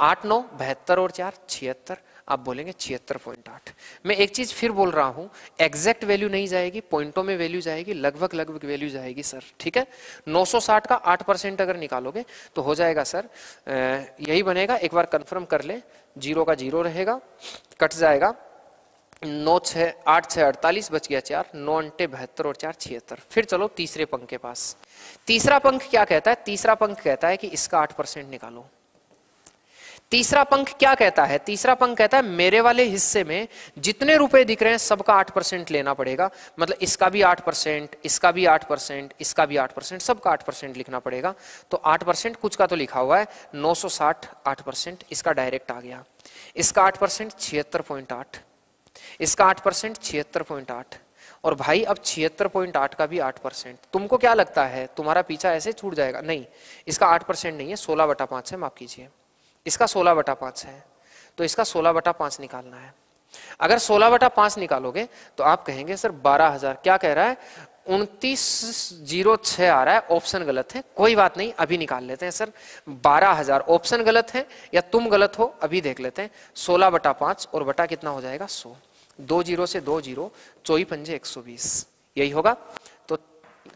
आठ नौ बहत्तर और चार छिहत्तर आप बोलेंगे छिहत्तर पॉइंट आठ मैं एक चीज फिर बोल रहा हूं एग्जैक्ट वैल्यू नहीं जाएगी पॉइंटों में वैल्यू जाएगी लगभग लगभग वैल्यू जाएगी सर ठीक है 960 का 8 परसेंट अगर निकालोगे तो हो जाएगा सर यही बनेगा एक बार कंफर्म कर ले जीरो का जीरो रहेगा कट जाएगा नौ छः आठ छः अड़तालीस बच गया चार नौ अंटे बहत्तर और चार छिहत्तर फिर चलो तीसरे पंख के पास तीसरा पंख क्या कहता है तीसरा पंख कहता है कि इसका आठ परसेंट निकालो तीसरा पंख क्या कहता है तीसरा पंख कहता है मेरे वाले हिस्से में जितने रुपए दिख रहे हैं सबका आठ परसेंट लेना पड़ेगा मतलब इसका भी आठ परसेंट इसका भी आठ परसेंट इसका भी आठ परसेंट सबका आठ परसेंट लिखना पड़ेगा तो आठ परसेंट कुछ का तो लिखा हुआ है नौ सौ साठ आठ परसेंट इसका डायरेक्ट आ गया इसका आठ परसेंट छिहत्तर पॉइंट आठ इसका आठ परसेंट छिहत्तर पॉइंट आठ और भाई अब छिहत्तर पॉइंट आठ का भी आठ परसेंट तुमको क्या लगता है तुम्हारा पीछा ऐसे छूट जाएगा नहीं इसका आठ परसेंट नहीं है सोलह बटा पांच है माफ कीजिए इसका सोलह बटा पांच है तो इसका सोलह बटा पांच निकालना है अगर सोलह बटा पांच निकालोगे तो आप कहेंगे सर बारह हजार क्या कह रहा है उनतीस जीरो छ आ रहा है ऑप्शन गलत है कोई बात नहीं अभी निकाल लेते हैं सर बारह हजार ऑप्शन गलत है या तुम गलत हो अभी देख लेते हैं सोलह बटा पांच और बटा कितना हो जाएगा सौ दो जीरो से दो जीरो चौबीस पंजे एक सौ बीस यही होगा तो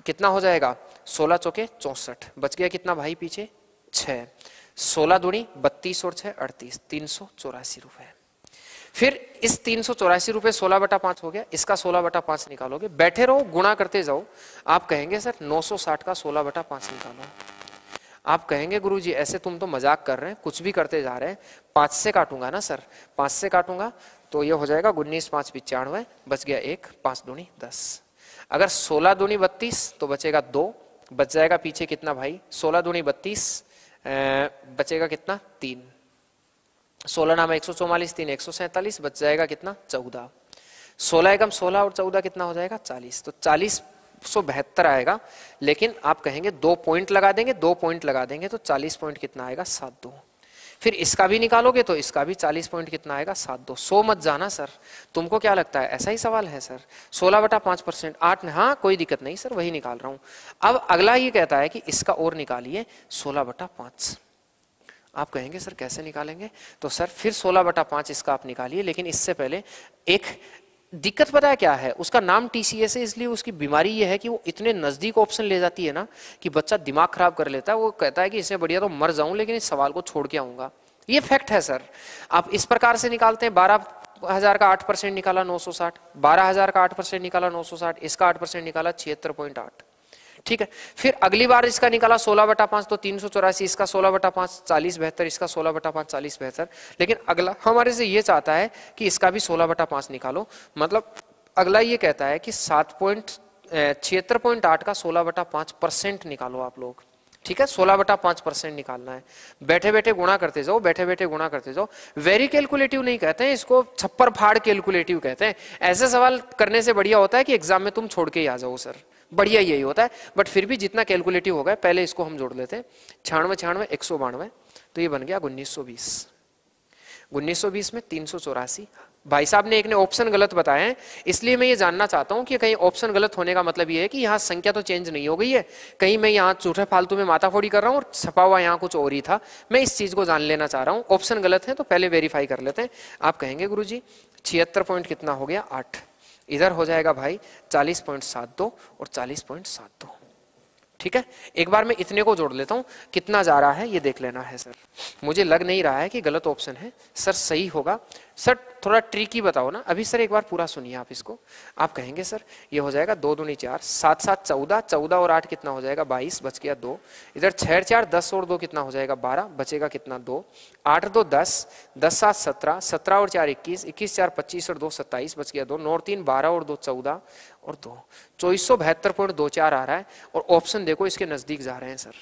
कितना हो जाएगा सोलह चौके चौसठ बच गया कितना भाई पीछे छ सोलह दुणी बत्तीस और छह अड़तीस तीन सौ चौरासी रुपए फिर इस तीन सौ चौरासी रुपए सोलह बटा पांच हो गया इसका सोलह बटा पांच निकालोगे बैठे रहो गुणा करते जाओ आप कहेंगे सर नौ साठ का सोलह बटा पांच निकालो आप कहेंगे गुरु जी ऐसे तुम तो मजाक कर रहे हैं कुछ भी करते जा रहे हैं पांच से काटूंगा ना सर पांच से काटूंगा तो ये हो जाएगा उन्नीस पांच पिचानवे बच गया एक पांच दूनी दस अगर सोलह दूनी बत्तीस तो बचेगा दो बच जाएगा पीछे कितना भाई सोलह दूनी बत्तीस बचेगा कितना तीन सोलह नाम एक सौ चौवालीस तीन एक सौ सैंतालीस बच जाएगा कितना चौदह सोलह एकम सोलह और चौदह कितना हो जाएगा चालीस तो चालीस सौ बहत्तर आएगा लेकिन आप कहेंगे दो पॉइंट लगा देंगे दो पॉइंट लगा देंगे तो चालीस पॉइंट कितना आएगा सात दो फिर इसका भी निकालोगे तो इसका भी चालीस पॉइंट कितना आएगा सात दो सो मत जाना सर तुमको क्या लगता है ऐसा ही सवाल है सर सोलह बटा पांच परसेंट आठ हाँ कोई दिक्कत नहीं सर वही निकाल रहा हूं अब अगला ये कहता है कि इसका और निकालिए सोलह बटा पांच आप कहेंगे सर कैसे निकालेंगे तो सर फिर सोलह बटा पांच इसका आप निकालिए लेकिन इससे पहले एक दिक्कत पता है क्या है उसका नाम टी सी एस है इसलिए उसकी बीमारी ये है कि वो इतने नज़दीक ऑप्शन ले जाती है ना कि बच्चा दिमाग खराब कर लेता है वो कहता है कि इससे बढ़िया तो मर जाऊं लेकिन इस सवाल को छोड़ के आऊंगा ये फैक्ट है सर आप इस प्रकार से निकालते हैं बारह हजार का आठ परसेंट निकाला नौ सौ साठ बारह हजार का आठ परसेंट निकाला नौ सौ साठ इसका आठ परसेंट निकाला छिहत्तर पॉइंट आठ ठीक है फिर अगली बार इसका निकाला सोलह बटा पांच तो तीन सौ चौरासी इसका सोलह बटा पांच चालीस बेहतर इसका सोलह बटा पांच चालीस बेहतर लेकिन अगला हमारे से ये चाहता है कि इसका भी सोलह बटा पांच निकालो मतलब अगला ये कहता है कि सात पॉइंट छिहत्तर पॉइंट आठ का सोलह बटा पांच परसेंट निकालो आप लोग ठीक है सोलह बटा पांच परसेंट निकालना है बैठे बैठे गुणा करते जाओ बैठे बैठे गुणा करते जाओ वेरी कैलकुलेटिव नहीं कहते हैं इसको छप्पर फाड़ कैलकुलेटिव कहते हैं ऐसे सवाल करने से बढ़िया होता है कि एग्जाम में तुम छोड़ के ही आ जाओ सर बढ़िया यही होता है बट फिर भी जितना कैलकुलेटिव होगा पहले इसको हम जोड़ लेते हैं छियानवे छियानवे एक सौ बानवे तो ये बन गया उन्नीस सौ बीस उन्नीस सौ बीस में तीन सौ चौरासी भाई साहब ने एक ने ऑप्शन गलत बताया है इसलिए मैं ये जानना चाहता हूँ कि कहीं ऑप्शन गलत होने का मतलब ये है कि यहाँ संख्या तो चेंज नहीं हो गई है कहीं मैं यहाँ चूठे फालतू में माथाफोड़ी कर रहा हूँ और छपा हुआ यहाँ कुछ और ही था मैं इस चीज़ को जान लेना चाह रहा हूँ ऑप्शन गलत है तो पहले वेरीफाई कर लेते हैं आप कहेंगे गुरु जी छिहत्तर पॉइंट कितना हो गया आठ इधर हो जाएगा भाई चालीस पॉइंट सात दो और चालीस पॉइंट सात दो ठीक है एक बार मैं इतने को जोड़ लेता हूँ कितना जा रहा है ये देख लेना है सर मुझे लग नहीं रहा है कि गलत ऑप्शन है सर सही होगा सर थोड़ा ट्रिकी बताओ ना अभी सर एक बार पूरा सुनिए आप इसको आप कहेंगे सर ये हो जाएगा दो दूनी चार सात सात चौदह चौदह और आठ कितना हो जाएगा बाईस बच गया दो इधर छह चार दस और दो कितना हो जाएगा बारह बचेगा कितना दो आठ दो दस दस सात सत्रह सत्रह और चार इक्कीस इक्कीस चार पच्चीस और दो सत्ताईस बच गया दो नौ तीन बारह और दो चौदह और दो चौबीस सौ बहत्तर पॉइंट दो चार आ रहा है और ऑप्शन देखो इसके नज़दीक जा रहे हैं सर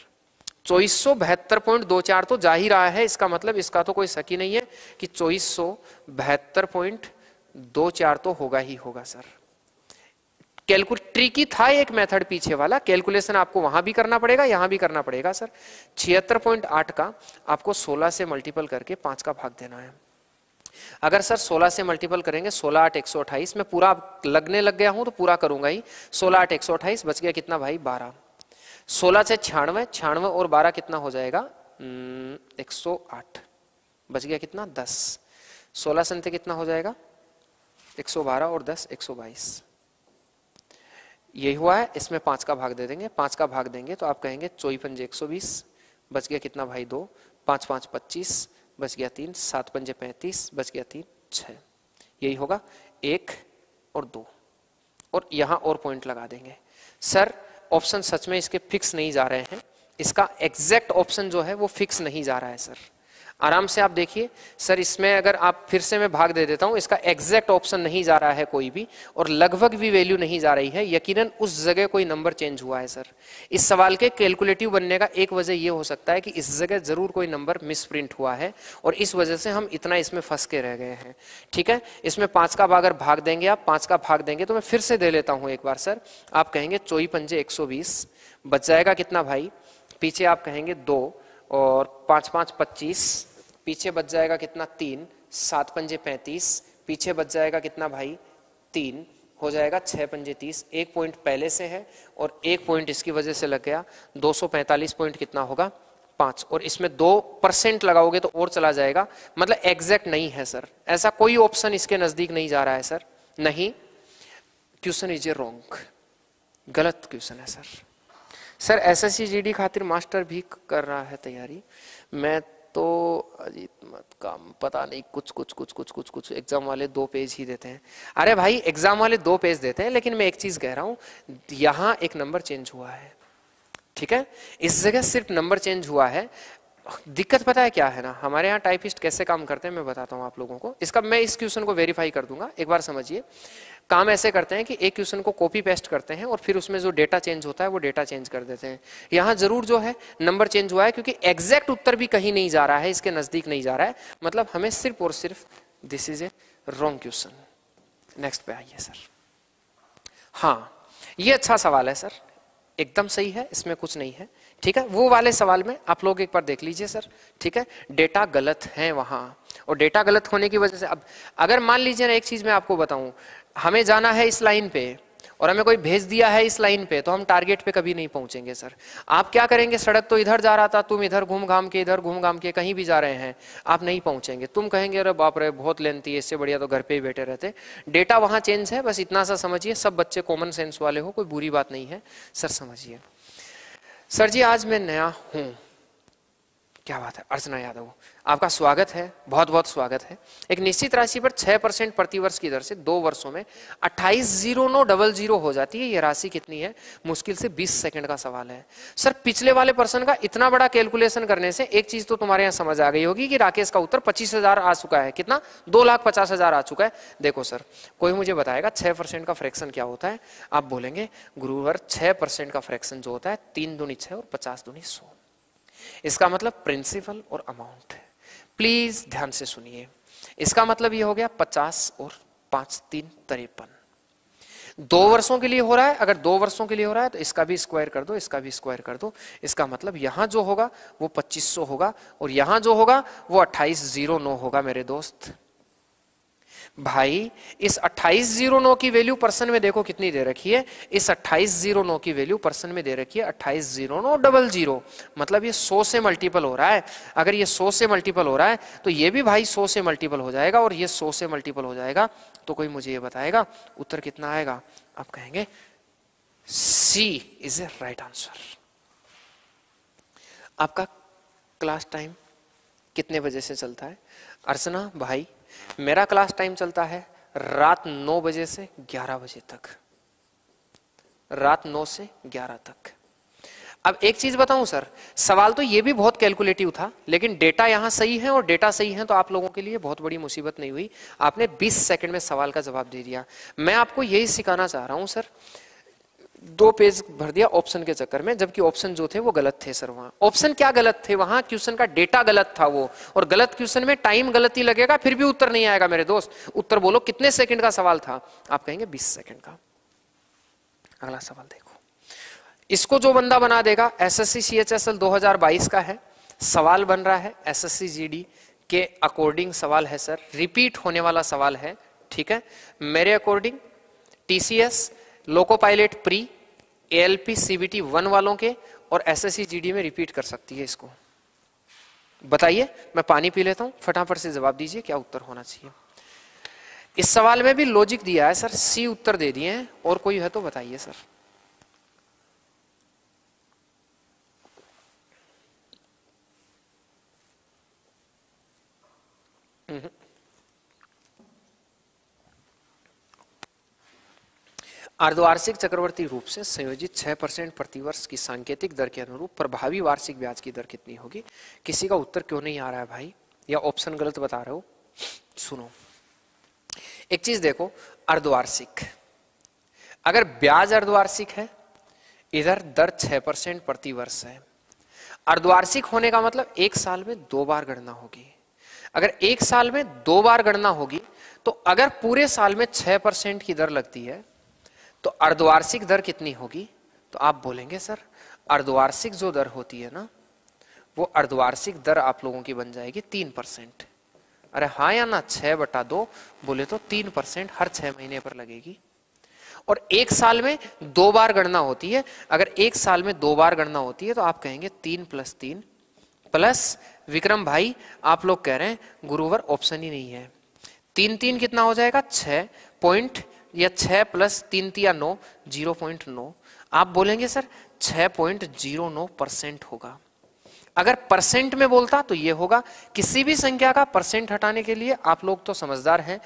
चौबीस सौ बहत्तर पॉइंट दो चार तो जा ही रहा है इसका मतलब इसका तो कोई सकी नहीं है कि चौबीस सौ बहत्तर पॉइंट दो चार तो होगा ही होगा सर कैलकुल ट्रिकी था एक मेथड पीछे वाला कैलकुलेशन आपको वहां भी करना पड़ेगा यहां भी करना पड़ेगा सर छिहत्तर पॉइंट आठ का आपको सोलह से मल्टीपल करके पांच का भाग देना है अगर सर 16 से मल्टीपल करेंगे 16 आठ एक मैं पूरा लगने लग गया हूं तो पूरा करूंगा ही 16 आठ एक बच गया कितना भाई 12 सोलह से छियानवे छियानवे और बारह कितना हो जाएगा हम्म, एक सौ आठ बच गया कितना दस सोलह संते कितना हो जाएगा एक सौ बारह और दस एक सौ बाईस यही हुआ है इसमें पांच का भाग दे देंगे पांच का भाग देंगे तो आप कहेंगे चौई पंजे एक सौ बीस बच गया कितना भाई दो पांच पांच पच्चीस बच गया तीन सात पंजे पैंतीस बच गया तीन छ यही होगा एक और दो और यहां और पॉइंट लगा देंगे सर ऑप्शन सच में इसके फिक्स नहीं जा रहे हैं इसका एग्जैक्ट ऑप्शन जो है वो फिक्स नहीं जा रहा है सर आराम से आप देखिए सर इसमें अगर आप फिर से मैं भाग दे देता हूं इसका एग्जैक्ट ऑप्शन नहीं जा रहा है कोई भी और लगभग भी वैल्यू नहीं जा रही है यकीनन उस जगह कोई नंबर चेंज हुआ है सर इस सवाल के कैलकुलेटिव बनने का एक वजह यह हो सकता है कि इस जगह जरूर कोई नंबर मिसप्रिंट हुआ है और इस वजह से हम इतना इसमें फंस के रह गए हैं ठीक है इसमें पांच का अगर भाग देंगे आप पांच का भाग देंगे तो मैं फिर से दे लेता हूं एक बार सर आप कहेंगे चौई पंजे एक बच जाएगा कितना भाई पीछे आप कहेंगे दो और पाँच पाँच पच्चीस पीछे बच जाएगा कितना तीन सात पंजे पैंतीस पीछे बच जाएगा कितना भाई तीन हो जाएगा छः पंजे तीस एक पॉइंट पहले से है और एक पॉइंट इसकी वजह से लग गया दो सौ पैंतालीस पॉइंट कितना होगा पाँच और इसमें दो परसेंट लगाओगे तो और चला जाएगा मतलब एग्जैक्ट नहीं है सर ऐसा कोई ऑप्शन इसके नज़दीक नहीं जा रहा है सर नहीं क्वेश्चन इज ए रोंग गलत क्वेश्चन है सर सर एस एस खातिर मास्टर भी कर रहा है तैयारी मैं तो अजीत मत काम पता नहीं कुछ कुछ कुछ कुछ कुछ कुछ एग्जाम वाले दो पेज ही देते हैं अरे भाई एग्जाम वाले दो पेज देते हैं लेकिन मैं एक चीज कह रहा हूं यहां एक नंबर चेंज हुआ है ठीक है इस जगह सिर्फ नंबर चेंज हुआ है दिक्कत पता है क्या है ना हमारे यहाँ टाइपिस्ट कैसे काम करते हैं मैं बताता हूँ आप लोगों को इसका मैं इस क्वेश्चन को वेरीफाई कर दूंगा एक बार समझिए काम ऐसे करते हैं कि एक क्वेश्चन को कॉपी पेस्ट करते हैं और फिर उसमें जो डेटा चेंज होता है वो डेटा चेंज कर देते हैं यहां जरूर जो है नंबर चेंज हुआ है क्योंकि एग्जैक्ट उत्तर भी कहीं नहीं जा रहा है इसके नजदीक नहीं जा रहा है मतलब हमें सिर्फ और सिर्फ this is a wrong question next पे आइए सर हाँ ये अच्छा सवाल है सर एकदम सही है इसमें कुछ नहीं है ठीक है वो वाले सवाल में आप लोग एक बार देख लीजिए सर ठीक है डेटा गलत है वहां और डेटा गलत होने की वजह से अब अगर मान लीजिए ना एक चीज मैं आपको बताऊं हमें जाना है इस लाइन पे और हमें कोई भेज दिया है इस लाइन पे तो हम टारगेट पे कभी नहीं पहुंचेंगे सर आप क्या करेंगे सड़क तो इधर जा रहा था तुम इधर घूम घाम के इधर घूम घाम के कहीं भी जा रहे हैं आप नहीं पहुंचेंगे तुम कहेंगे अरे बाप रे बहुत लेंथी है इससे बढ़िया तो घर पे ही बैठे रहते डेटा वहां चेंज है बस इतना सा समझिए सब बच्चे कॉमन सेंस वाले हो कोई बुरी बात नहीं है सर समझिए सर जी आज मैं नया हूँ क्या बात है अर्चना यादव आपका स्वागत है बहुत बहुत स्वागत है एक निश्चित राशि पर छह परसेंट प्रतिवर्ष की दर से दो वर्षों में अट्ठाईस जीरो नौ डबल जीरो हो जाती है ये राशि कितनी है मुश्किल से बीस सेकंड का सवाल है सर पिछले वाले पर्सन का इतना बड़ा कैलकुलेशन करने से एक चीज तो तुम्हारे यहाँ समझ आ गई होगी कि राकेश का उत्तर पच्चीस आ चुका है कितना दो लाख पचास हजार आ चुका है देखो सर कोई मुझे बताएगा छह का फ्रैक्शन क्या होता है आप बोलेंगे गुरुवार छह का फ्रैक्शन जो होता है तीन दुनी छह और पचास दुनी सौ इसका मतलब प्रिंसिपल और अमाउंट है प्लीज ध्यान से सुनिए इसका मतलब ये हो गया पचास और पांच तीन तिरपन दो वर्षों के लिए हो रहा है अगर दो वर्षों के लिए हो रहा है तो इसका भी स्क्वायर कर दो इसका भी स्क्वायर कर दो इसका मतलब यहां जो होगा वो 2500 होगा और यहां जो होगा वो अट्ठाईस जीरो नौ होगा मेरे दोस्त भाई इस 2809 की वैल्यू पर्सन में देखो कितनी दे रखी है इस 2809 की वैल्यू पर्सन में दे रखी है अट्ठाईस जीरो नौ डबल जीरो मतलब ये 100 से मल्टीपल हो रहा है अगर ये 100 से मल्टीपल हो रहा है तो ये भी भाई 100 से मल्टीपल हो जाएगा और ये 100 से मल्टीपल हो जाएगा तो कोई मुझे ये बताएगा उत्तर कितना आएगा आप कहेंगे C is a right answer आपका क्लास टाइम कितने बजे से चलता है अर्चना भाई मेरा क्लास टाइम चलता है रात नौ बजे से ग्यारह बजे तक रात नौ से ग्यारह तक अब एक चीज बताऊं सर सवाल तो यह भी बहुत कैलकुलेटिव था लेकिन डेटा यहां सही है और डेटा सही है तो आप लोगों के लिए बहुत बड़ी मुसीबत नहीं हुई आपने 20 सेकंड में सवाल का जवाब दे दिया मैं आपको यही सिखाना चाह रहा हूं सर दो पेज भर दिया ऑप्शन के चक्कर में जबकि ऑप्शन जो थे वो गलत थे सर वहां ऑप्शन क्या गलत थे वहां क्वेश्चन का डेटा गलत था वो और गलत क्वेश्चन में टाइम गलत ही लगेगा फिर भी उत्तर नहीं आएगा मेरे दोस्त उत्तर बोलो कितने सेकंड का सवाल था आप कहेंगे बीस सेकंड का अगला सवाल देखो इसको जो बंदा बना देगा एस एस सी का है सवाल बन रहा है एस एस के अकॉर्डिंग सवाल है सर रिपीट होने वाला सवाल है ठीक है मेरे according TCS loco pilot pre ALP CBT one वालों के और एसएससी जीडी में रिपीट कर सकती है इसको बताइए मैं पानी पी लेता हूं फटाफट से जवाब दीजिए क्या उत्तर होना चाहिए इस सवाल में भी लॉजिक दिया है सर सी उत्तर दे दिए हैं और कोई है तो बताइए सर हम्म अर्धवार्षिक चक्रवर्ती रूप से संयोजित 6 परसेंट प्रतिवर्ष की सांकेतिक दर के अनुरूप प्रभावी वार्षिक ब्याज की दर कितनी होगी किसी का उत्तर क्यों नहीं आ रहा है भाई या ऑप्शन गलत बता रहे हो सुनो एक चीज देखो अर्धवार्षिक अगर ब्याज अर्धवार्षिक है इधर दर 6 परसेंट प्रतिवर्ष है अर्धवार्षिक होने का मतलब एक साल में दो बार गणना होगी अगर एक साल में दो बार गणना होगी तो अगर पूरे साल में छह परसेंट की दर लगती है तो अर्धवार्षिक दर कितनी होगी तो आप बोलेंगे सर अर्धवार्षिक जो दर होती है ना वो अर्धवार्षिक दर आप लोगों की बन जाएगी तीन परसेंट अरे हाँ या ना छह बटा दो बोले तो तीन परसेंट हर छह महीने पर लगेगी और एक साल में दो बार गणना होती है अगर एक साल में दो बार गणना होती है तो आप कहेंगे तीन प्लस तीन प्लस विक्रम भाई आप लोग कह रहे हैं गुरुवर ऑप्शन ही नहीं है तीन तीन कितना हो जाएगा छ पॉइंट या छः प्लस तीन तिया नौ जीरो पॉइंट नौ आप बोलेंगे सर छः पॉइंट जीरो नौ परसेंट होगा अगर परसेंट में बोलता तो ये होगा किसी भी संख्या का परसेंट हटाने के लिए आप लोग तो समझदार हैं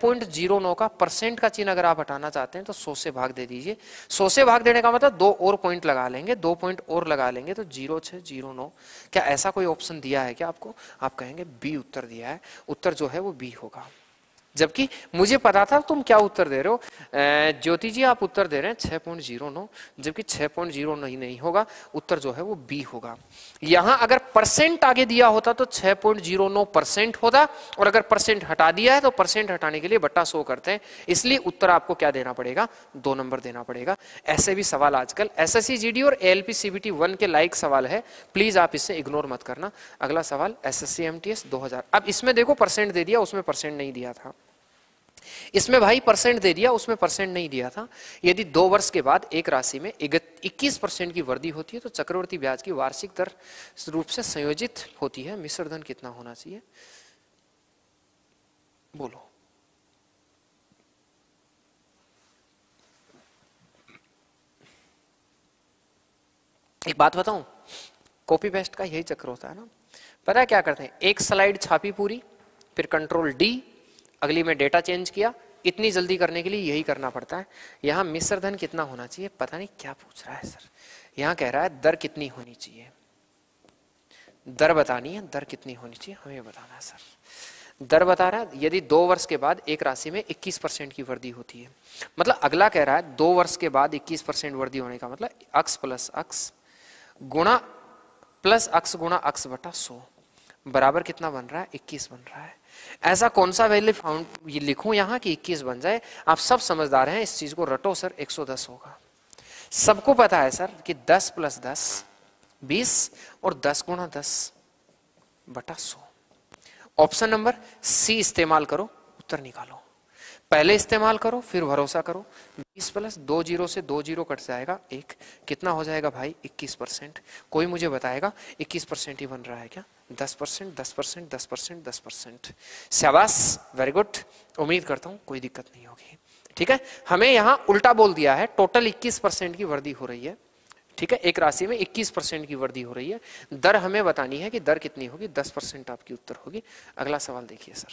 पॉइंट जीरो नो का परसेंट का चिन्ह अगर आप हटाना चाहते हैं तो सौ से भाग दे दीजिए सौ से भाग देने का मतलब दो और पॉइंट लगा लेंगे दो पॉइंट और लगा लेंगे तो जीरो छः जीरो नौ क्या ऐसा कोई ऑप्शन दिया है क्या आपको आप कहेंगे बी उत्तर दिया है उत्तर जो है वो बी होगा जबकि मुझे पता था तुम क्या उत्तर दे रहे हो ज्योति जी आप उत्तर दे रहे हैं छह पॉइंट जीरो नौ जबकि छह पॉइंट जीरो नहीं नहीं होगा उत्तर जो है वो बी होगा यहां अगर परसेंट आगे दिया होता तो छह पॉइंट जीरो नौ परसेंट होता और अगर परसेंट हटा दिया है तो परसेंट हटाने के लिए बट्टा सो करते हैं इसलिए उत्तर आपको क्या देना पड़ेगा दो नंबर देना पड़ेगा ऐसे भी सवाल आजकल एस एस और एल पी वन के लाइक सवाल है प्लीज आप इससे इग्नोर मत करना अगला सवाल एस एस सी अब इसमें देखो परसेंट दे दिया उसमें परसेंट नहीं दिया था इसमें भाई परसेंट दे दिया उसमें परसेंट नहीं दिया था यदि दो वर्ष के बाद एक राशि में इक्कीस परसेंट की वृद्धि होती है तो चक्रवर्ती ब्याज की वार्षिक दर रूप से संयोजित होती है मिश्र धन कितना होना चाहिए बोलो एक बात बताऊं कॉपी पेस्ट का यही चक्र होता है ना पता है क्या करते हैं एक स्लाइड छापी पूरी फिर कंट्रोल डी अगली में डेटा चेंज किया इतनी जल्दी करने के लिए यही करना पड़ता है यहाँ मिश्र धन कितना होना चाहिए पता नहीं क्या पूछ रहा है सर यहाँ कह रहा है दर कितनी होनी चाहिए दर बतानी है दर कितनी होनी चाहिए हमें बताना है सर दर बता रहा है यदि दो वर्ष के बाद एक राशि में 21 परसेंट की वृद्धि होती है मतलब अगला कह रहा है दो वर्ष के बाद 21 परसेंट वृद्धि होने का मतलब अक्स प्लस अक्स गुणा प्लस अक्स गुणा अक्स बटा सो बराबर कितना बन रहा है इक्कीस बन रहा है ऐसा कौन सा वैल्यू फाउंड ये लिखूं यहाँ कि 21 बन जाए आप सब समझदार हैं इस चीज को रटो सर 110 होगा सबको पता है सर कि 10 प्लस दस बीस और 10 गुणा दस बटा सो ऑप्शन नंबर सी इस्तेमाल करो उत्तर निकालो पहले इस्तेमाल करो फिर भरोसा करो 20 प्लस दो जीरो से दो जीरो कट जाएगा एक कितना हो जाएगा भाई 21 परसेंट कोई मुझे बताएगा 21 परसेंट ही बन रहा है क्या दस परसेंट दस परसेंट दस परसेंट दस परसेंट शाबाश वेरी गुड उम्मीद करता हूँ कोई दिक्कत नहीं होगी ठीक है हमें यहाँ उल्टा बोल दिया है टोटल इक्कीस परसेंट की वृद्धि हो रही है ठीक है एक राशि में इक्कीस परसेंट की वृद्धि हो रही है दर हमें बतानी है कि दर कितनी होगी दस परसेंट आपकी उत्तर होगी अगला सवाल देखिए sir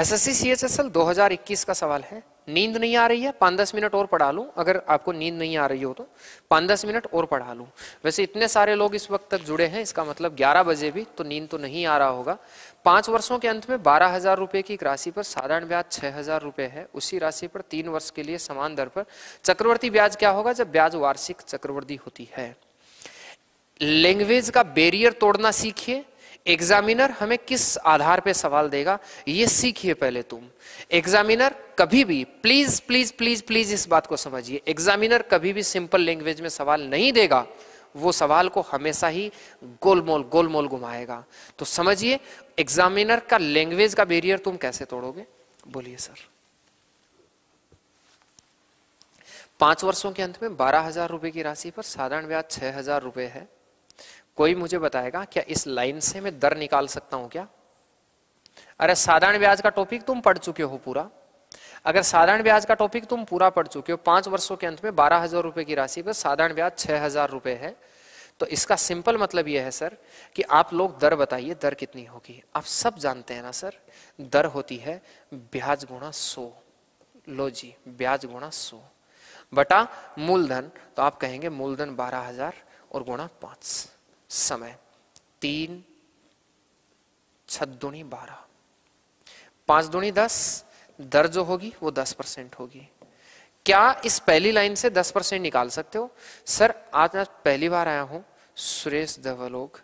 S S S C C L दो हजार इक्कीस का सवाल है नींद नहीं आ रही है पाँच दस मिनट और पढ़ा लूँ अगर आपको नींद नहीं आ रही हो तो पाँच दस मिनट और पढ़ा लूँ वैसे इतने सारे लोग इस वक्त तक जुड़े हैं इसका मतलब ग्यारह बजे भी तो नींद तो नहीं आ रहा होगा पाँच वर्षों के अंत में बारह हज़ार रुपये की एक राशि पर साधारण ब्याज छः हज़ार रुपये है उसी राशि पर तीन वर्ष के लिए समान दर पर चक्रवर्ती ब्याज क्या होगा जब ब्याज वार्षिक चक्रवर्ती होती है लैंग्वेज का बैरियर तोड़ना सीखिए एग्जामिनर हमें किस आधार पे सवाल देगा ये सीखिए पहले तुम एग्जामिनर कभी भी प्लीज प्लीज प्लीज प्लीज इस बात को समझिए एग्जामिनर कभी भी सिंपल लैंग्वेज में सवाल नहीं देगा वो सवाल को हमेशा ही गोलमोल गोलमोल घुमाएगा तो समझिए एग्जामिनर का लैंग्वेज का बेरियर तुम कैसे तोड़ोगे बोलिए सर पांच वर्षों के अंत में बारह हजार रुपए की राशि पर साधारण ब्याज छह हजार रुपए है कोई मुझे बताएगा क्या इस लाइन से मैं दर निकाल सकता हूं क्या अरे साधारण ब्याज का टॉपिक तुम पढ़ चुके हो पूरा अगर साधारण ब्याज का टॉपिक तुम पूरा पढ़ चुके हो पांच वर्षों के अंत में बारह हजार रुपए की राशि पर साधारण ब्याज छह हजार रुपए है तो इसका सिंपल मतलब यह है सर कि आप लोग दर बताइए दर कितनी होगी आप सब जानते हैं ना सर दर होती है ब्याज गुणा सो लो जी ब्याज गुणा सो बटा मूलधन तो आप कहेंगे मूलधन बारह हजार और गुणा पांच समय तीन छदुणी बारह पांच दुणी दस दर जो होगी वो दस परसेंट होगी क्या इस पहली लाइन से दस परसेंट निकाल सकते हो सर आज मैं पहली बार आया हूं सुरेश धवलोक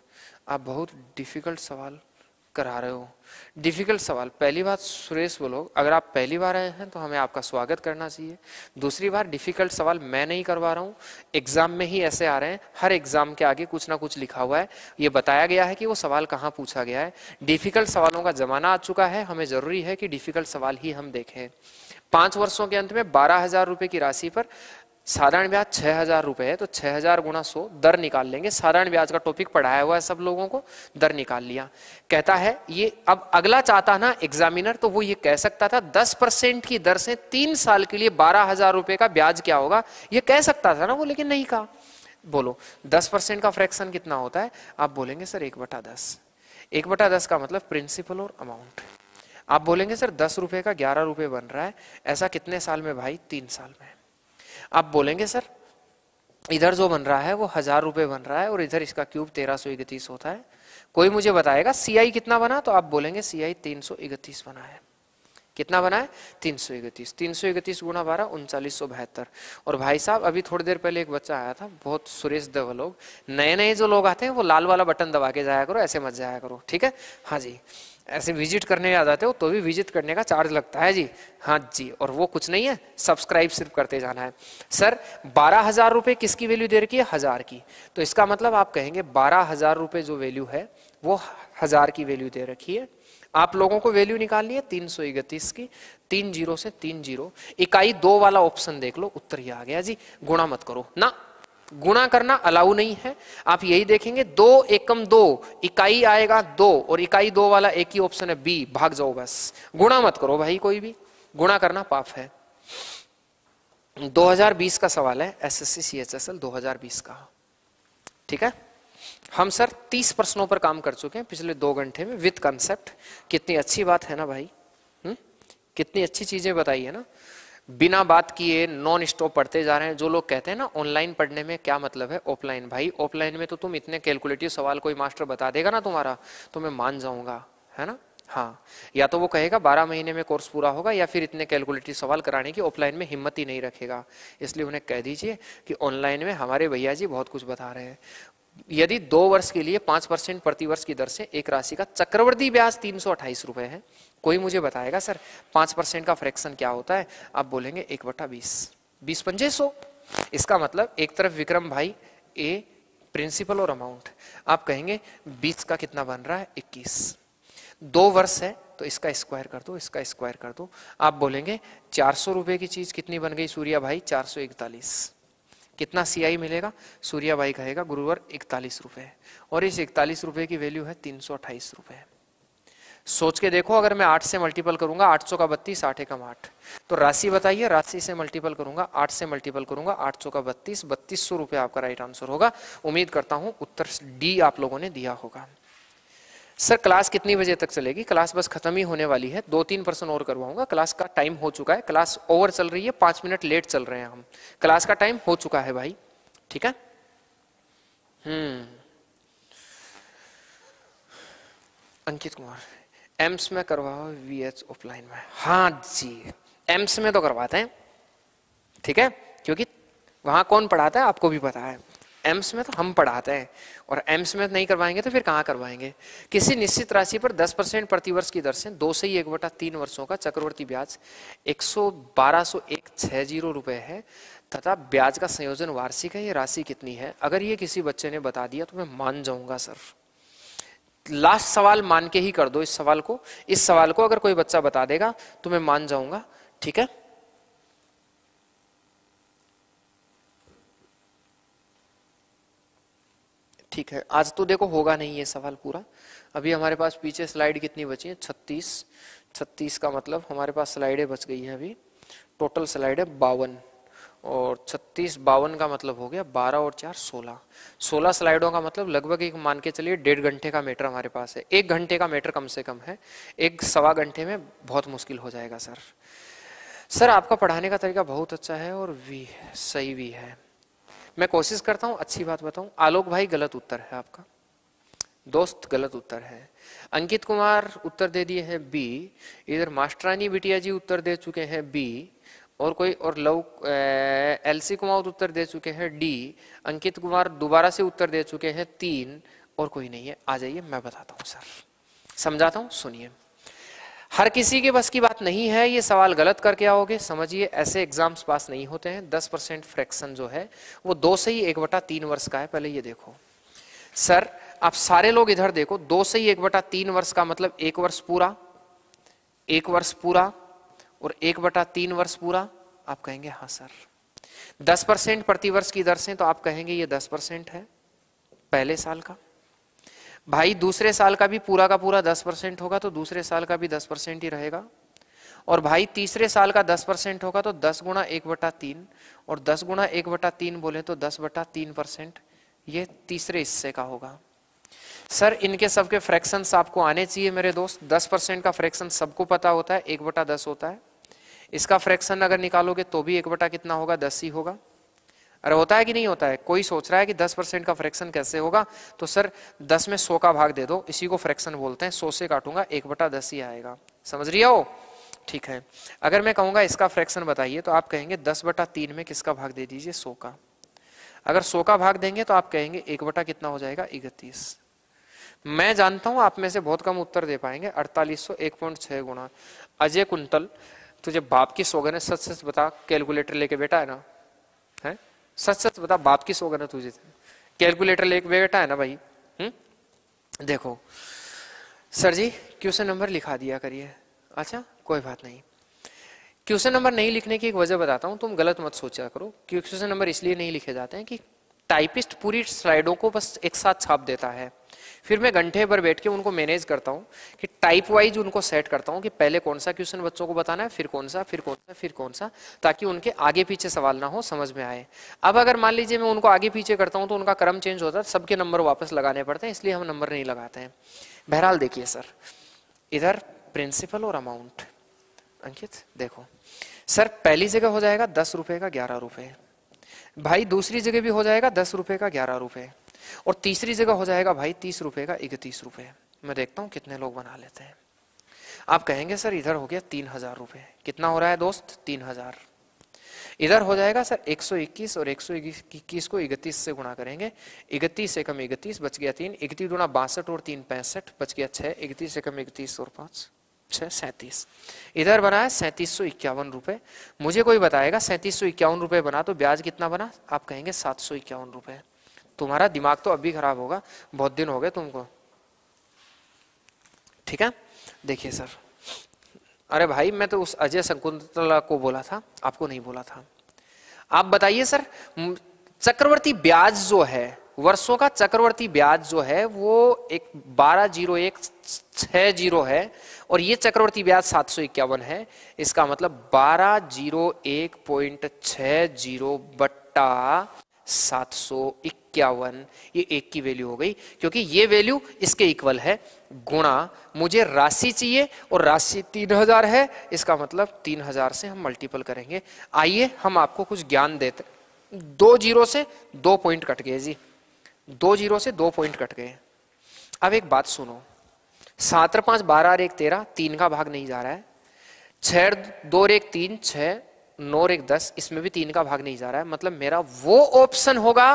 आप बहुत डिफिकल्ट सवाल करा रहे हो डिफिकल्ट सवाल पहली बात सुरेश बोलो अगर आप पहली बार आए हैं तो हमें आपका स्वागत करना चाहिए दूसरी बार डिफिकल्ट सवाल मैं नहीं करवा रहा हूँ एग्जाम में ही ऐसे आ रहे हैं हर एग्जाम के आगे कुछ ना कुछ लिखा हुआ है ये बताया गया है कि वो सवाल कहाँ पूछा गया है डिफिकल्ट सवालों का जमाना आ चुका है हमें जरूरी है कि डिफिकल्ट सवाल ही हम देखें पांच वर्षों के अंत में बारह हजार रुपए की राशि पर साधारण ब्याज छः हज़ार रुपये है तो छः हज़ार गुना सो दर निकाल लेंगे साधारण ब्याज का टॉपिक पढ़ाया हुआ है सब लोगों को दर निकाल लिया कहता है ये अब अगला चाहता ना एग्जामिनर तो वो ये कह सकता था दस परसेंट की दर से तीन साल के लिए बारह हज़ार रुपये का ब्याज क्या होगा ये कह सकता था ना वो लेकिन नहीं कहा बोलो दस परसेंट का फ्रैक्शन कितना होता है आप बोलेंगे सर एक बटा दस एक बटा दस का मतलब प्रिंसिपल और अमाउंट आप बोलेंगे सर दस रुपये का ग्यारह रुपये बन रहा है ऐसा कितने साल में भाई तीन साल में आप बोलेंगे सर इधर जो बन रहा है वो हजार रुपए बन रहा है और इधर इसका क्यूब तेरह सौ इकतीस होता है कोई मुझे बताएगा सीआई कितना बना तो आप बोलेंगे सीआई तीन सौ इकतीस बना है कितना बना है तीन सौ इकतीस तीन सौ इकतीस गुणा बारह उनचालीस सौ बहत्तर और भाई साहब अभी थोड़ी देर पहले एक बच्चा आया था बहुत सुरेश देव लोग नए नए जो लोग आते हैं वो लाल वाला बटन दबा के जाया करो ऐसे मत जाया करो ठीक है हाँ जी ऐसे विजिट करने आ जाते हो तो भी विजिट करने का चार्ज लगता है जी हाँ जी और वो कुछ नहीं है सब्सक्राइब सिर्फ करते जाना है सर बारह हजार रुपये किसकी वैल्यू दे रखी है हजार की तो इसका मतलब आप कहेंगे बारह हजार रुपये जो वैल्यू है वो हजार की वैल्यू दे रखी है आप लोगों को वैल्यू निकालनी है तीन सौ इकतीस की तीन जीरो से तीन जीरो इकाई दो वाला ऑप्शन देख लो उत्तर ही आ गया जी गुणा मत करो ना गुणा करना अलाउ नहीं है आप यही देखेंगे दो एकम दो इकाई आएगा दो और इकाई दो वाला एक ही ऑप्शन है बी भाग जाओ बस गुणा मत करो भाई कोई भी गुणा करना पाप है 2020 का सवाल है एस एस सीएचएसएल 2020 का ठीक है हम सर तीस प्रश्नों पर काम कर चुके हैं पिछले दो घंटे में विथ कंसेप्ट कितनी अच्छी बात है ना भाई हम्म? कितनी अच्छी चीजें बताई है ना बिना बात किए नॉन स्टॉप पढ़ते जा रहे हैं जो लोग कहते हैं ना ऑनलाइन पढ़ने में क्या मतलब है ऑफलाइन भाई ऑफलाइन में तो तुम इतने कैलकुलेटिव सवाल कोई मास्टर बता देगा ना तुम्हारा तो मैं मान जाऊंगा है ना हाँ या तो वो कहेगा बारह महीने में कोर्स पूरा होगा या फिर इतने कैलकुलेटिव सवाल कराने की ऑफलाइन में हिम्मत ही नहीं रखेगा इसलिए उन्हें कह दीजिए कि ऑनलाइन में हमारे भैया जी बहुत कुछ बता रहे हैं यदि दो वर्ष के लिए पांच परसेंट प्रतिवर्ष की दर से एक राशि का चक्रवर्ती ब्याज तीन सौ अट्ठाईस रुपए है कोई मुझे बताएगा सर पांच परसेंट का फ्रैक्शन क्या होता है आप बोलेंगे एक बटा बीस बीस पंजे सौ इसका मतलब एक तरफ विक्रम भाई ए प्रिंसिपल और अमाउंट आप कहेंगे बीस का कितना बन रहा है इक्कीस दो वर्ष है तो इसका स्क्वायर कर दो इसका स्क्वायर कर दो आप बोलेंगे चार सौ रुपए की चीज कितनी बन गई सूर्या भाई चार सौ इकतालीस कितना सीआई मिलेगा सूर्याबाई कहेगा गुरुवार इकतालीस रुपए और इस इकतालीस रुपए की वैल्यू है तीन सौ अट्ठाईस रुपए सोच के देखो अगर मैं आठ से मल्टीपल करूंगा आठ सौ का बत्तीस आठ एकम आठ तो राशि बताइए राशि से मल्टीपल करूंगा आठ से मल्टीपल करूंगा आठ सौ का बत्तीस बत्तीस सौ रुपये आपका राइट आंसर होगा उम्मीद करता हूं उत्तर डी आप लोगों ने दिया होगा सर क्लास कितनी बजे तक चलेगी क्लास बस खत्म ही होने वाली है दो तीन पर्सन और करवाऊंगा क्लास का टाइम हो चुका है क्लास ओवर चल रही है पांच मिनट लेट चल रहे हैं हम क्लास का टाइम हो चुका है भाई ठीक है हम्म अंकित कुमार एम्स में करवाओ वी एच ऑफलाइन में हाँ जी एम्स में तो करवाते हैं ठीक है क्योंकि वहां कौन पढ़ाता है आपको भी पता है एम्स में तो हम पढ़ाते हैं और एम्स में नहीं करवाएंगे तो फिर कहाँ करवाएंगे किसी निश्चित राशि पर 10 परसेंट प्रतिवर्ष की दर से दो से ही एक बटा तीन वर्षों का चक्रवर्ती ब्याज एक सौ बारह सौ एक छः जीरो रुपये है तथा ब्याज का संयोजन वार्षिक है ये राशि कितनी है अगर ये किसी बच्चे ने बता दिया तो मैं मान जाऊंगा सर लास्ट सवाल मान के ही कर दो इस सवाल को इस सवाल को अगर कोई बच्चा बता देगा तो मैं मान जाऊंगा ठीक है ठीक है आज तो देखो होगा नहीं ये सवाल पूरा अभी हमारे पास पीछे स्लाइड कितनी बची है छत्तीस छत्तीस का मतलब हमारे पास स्लाइडें बच गई हैं अभी टोटल स्लाइड है बावन और छत्तीस बावन का मतलब हो गया बारह और चार सोलह सोलह स्लाइडों का मतलब लगभग एक मान के चलिए डेढ़ घंटे का मीटर हमारे पास है एक घंटे का मीटर कम से कम है एक सवा घंटे में बहुत मुश्किल हो जाएगा सर सर आपका पढ़ाने का तरीका बहुत अच्छा है और भी सही भी है मैं कोशिश करता हूँ अच्छी बात बताऊँ आलोक भाई गलत उत्तर है आपका दोस्त गलत उत्तर है अंकित कुमार उत्तर दे दिए हैं बी इधर मास्टरानी बिटिया जी उत्तर दे चुके हैं बी और कोई और लव एलसी कुमार उत्तर दे चुके हैं डी अंकित कुमार दोबारा से उत्तर दे चुके हैं तीन और कोई नहीं है आ जाइए मैं बताता हूँ सर समझाता हूँ सुनिए हर किसी के बस की बात नहीं है ये सवाल गलत करके आओगे समझिए ऐसे एग्जाम्स पास नहीं होते हैं दस परसेंट फ्रैक्शन जो है वो दो से ही एक बटा तीन वर्ष का है पहले ये देखो सर आप सारे लोग इधर देखो दो से ही एक बटा तीन वर्ष का मतलब एक वर्ष पूरा एक वर्ष पूरा और एक बटा तीन वर्ष पूरा आप कहेंगे हाँ सर दस परसेंट प्रतिवर्ष की दर से तो आप कहेंगे ये दस परसेंट है पहले साल का भाई दूसरे साल का भी पूरा का पूरा दस परसेंट होगा तो दूसरे साल का भी दस परसेंट ही रहेगा और भाई तीसरे साल का दस परसेंट होगा तो दस गुणा एक बटा तीन और दस गुणा एक बटा तीन बोले तो दस बटा तीन परसेंट ये तीसरे हिस्से का होगा सर इनके सबके फ्रैक्शन आपको आने चाहिए मेरे दोस्त दस परसेंट का फ्रैक्शन सबको पता होता है एक बटा दस होता है इसका फ्रैक्शन अगर निकालोगे तो भी एक बटा कितना होगा दस ही होगा अरे होता है कि नहीं होता है कोई सोच रहा है कि 10 परसेंट का फ्रैक्शन कैसे होगा तो सर 10 में 100 का भाग दे दो इसी को फ्रैक्शन बोलते हैं 100 से काटूंगा एक बटा दस ही आएगा समझ रही हो ठीक है अगर मैं कहूंगा इसका फ्रैक्शन बताइए तो आप कहेंगे दस बटा तीन में किसका भाग दे दीजिए सो का अगर सो का भाग देंगे तो आप कहेंगे एक बटा कितना हो जाएगा इकतीस मैं जानता हूं आप में से बहुत कम उत्तर दे पाएंगे अड़तालीस सौ एक पॉइंट छह गुणा अजय कुंतल तुझे बाप की सोगन है सच सच बता कैलकुलेटर लेके बेटा है ना है सच सच बता बाप की सौ गलत तुझे कैलकुलेटर लेके बैठा है ना भाई हम्म देखो सर जी क्वेश्चन नंबर लिखा दिया करिए अच्छा कोई बात नहीं क्वेश्चन नंबर नहीं लिखने की एक वजह बताता हूँ तुम गलत मत सोचा करो क्वेश्चन नंबर इसलिए नहीं लिखे जाते हैं कि टाइपिस्ट पूरी स्लाइडों को बस एक साथ छाप देता है फिर मैं घंटे भर बैठ के उनको मैनेज करता हूँ कि टाइप वाइज उनको सेट करता हूँ कि पहले कौन सा क्वेश्चन बच्चों को बताना है फिर कौन सा फिर कौन सा फिर कौन सा ताकि उनके आगे पीछे सवाल ना हो समझ में आए अब अगर मान लीजिए मैं उनको आगे पीछे करता हूँ तो उनका क्रम चेंज होता है तो सबके नंबर वापस लगाने पड़ते हैं इसलिए हम नंबर नहीं लगाते हैं बहरहाल देखिए सर इधर प्रिंसिपल और अमाउंट अंकित देखो सर पहली जगह हो जाएगा दस रुपये का ग्यारह रुपये भाई दूसरी जगह भी हो जाएगा दस रुपये का ग्यारह रुपये और तीसरी जगह हो जाएगा भाई तीस रुपये का इकतीस रुपये मैं देखता हूँ कितने लोग बना लेते हैं आप कहेंगे सर इधर हो गया तीन हजार रुपये कितना हो रहा है दोस्त तीन हजार इधर हो जाएगा सर 121 और 121 को इकतीस से गुणा करेंगे इकतीस से कम इकतीस बच गया तीन इकतीस गुणा बासठ और तीन पैंसठ बच गया छः इकतीस से कम इकतीस और पाँच छः सैंतीस इधर बना है सैंतीस सौ इक्यावन रुपए मुझे कोई बताएगा सैंतीस सौ इक्यावन रुपए बना तो ब्याज कितना बना आप कहेंगे सात सौ इक्यावन रुपए तुम्हारा दिमाग तो अभी खराब होगा बहुत दिन हो गए तुमको ठीक है देखिए सर अरे भाई मैं तो उस अजय शकुंतला को बोला था आपको नहीं बोला था आप बताइए सर चक्रवर्ती ब्याज जो है वर्षों का चक्रवर्ती ब्याज जो है वो एक बारह जीरो एक छह जीरो है और ये चक्रवर्ती ब्याज सात सौ इक्यावन है इसका मतलब बारह जीरो एक पॉइंट छह जीरो बट्टा सात सौ इक्यावन ये एक की वैल्यू हो गई क्योंकि ये वैल्यू इसके इक्वल है गुणा मुझे राशि चाहिए और राशि तीन हजार है इसका मतलब तीन हजार से हम मल्टीपल करेंगे आइए हम आपको कुछ ज्ञान देते दो जीरो से दो पॉइंट कट गए जी दो जीरो से दो पॉइंट कट गए अब एक बात सुनो सात और पांच बारह और एक तेरह तीन का भाग नहीं जा रहा है छह दो एक तीन छह नौ एक दस इसमें भी तीन का भाग नहीं जा रहा है मतलब मेरा वो ऑप्शन होगा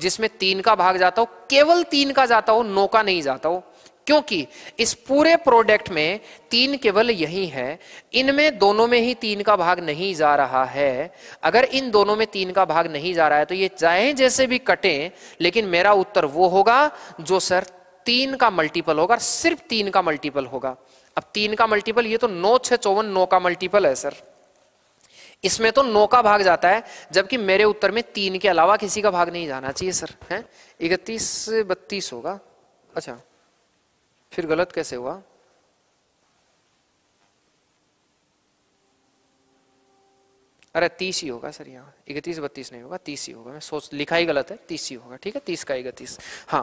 जिसमें तीन का भाग जाता हो केवल तीन का जाता हो नौ का नहीं जाता हो क्योंकि इस पूरे प्रोडक्ट में तीन केवल यही है इनमें दोनों में ही तीन का भाग नहीं जा रहा है अगर इन दोनों में तीन का भाग नहीं जा रहा है तो ये चाहे जैसे भी कटे लेकिन मेरा उत्तर वो होगा जो सर तीन का मल्टीपल होगा सिर्फ तीन का मल्टीपल होगा अब तीन का मल्टीपल ये तो नौ छह चौवन नौ का मल्टीपल है सर इसमें तो नौ का भाग जाता है जबकि मेरे उत्तर में तीन के अलावा किसी का भाग नहीं जाना चाहिए सर है इकतीस बत्तीस होगा अच्छा फिर गलत कैसे हुआ अरे तीस ही होगा सर यहां इकतीस बत्तीस नहीं होगा तीस ही होगा मैं सोच लिखा ही गलत है तीस ही होगा ठीक है तीस का इकतीस हाँ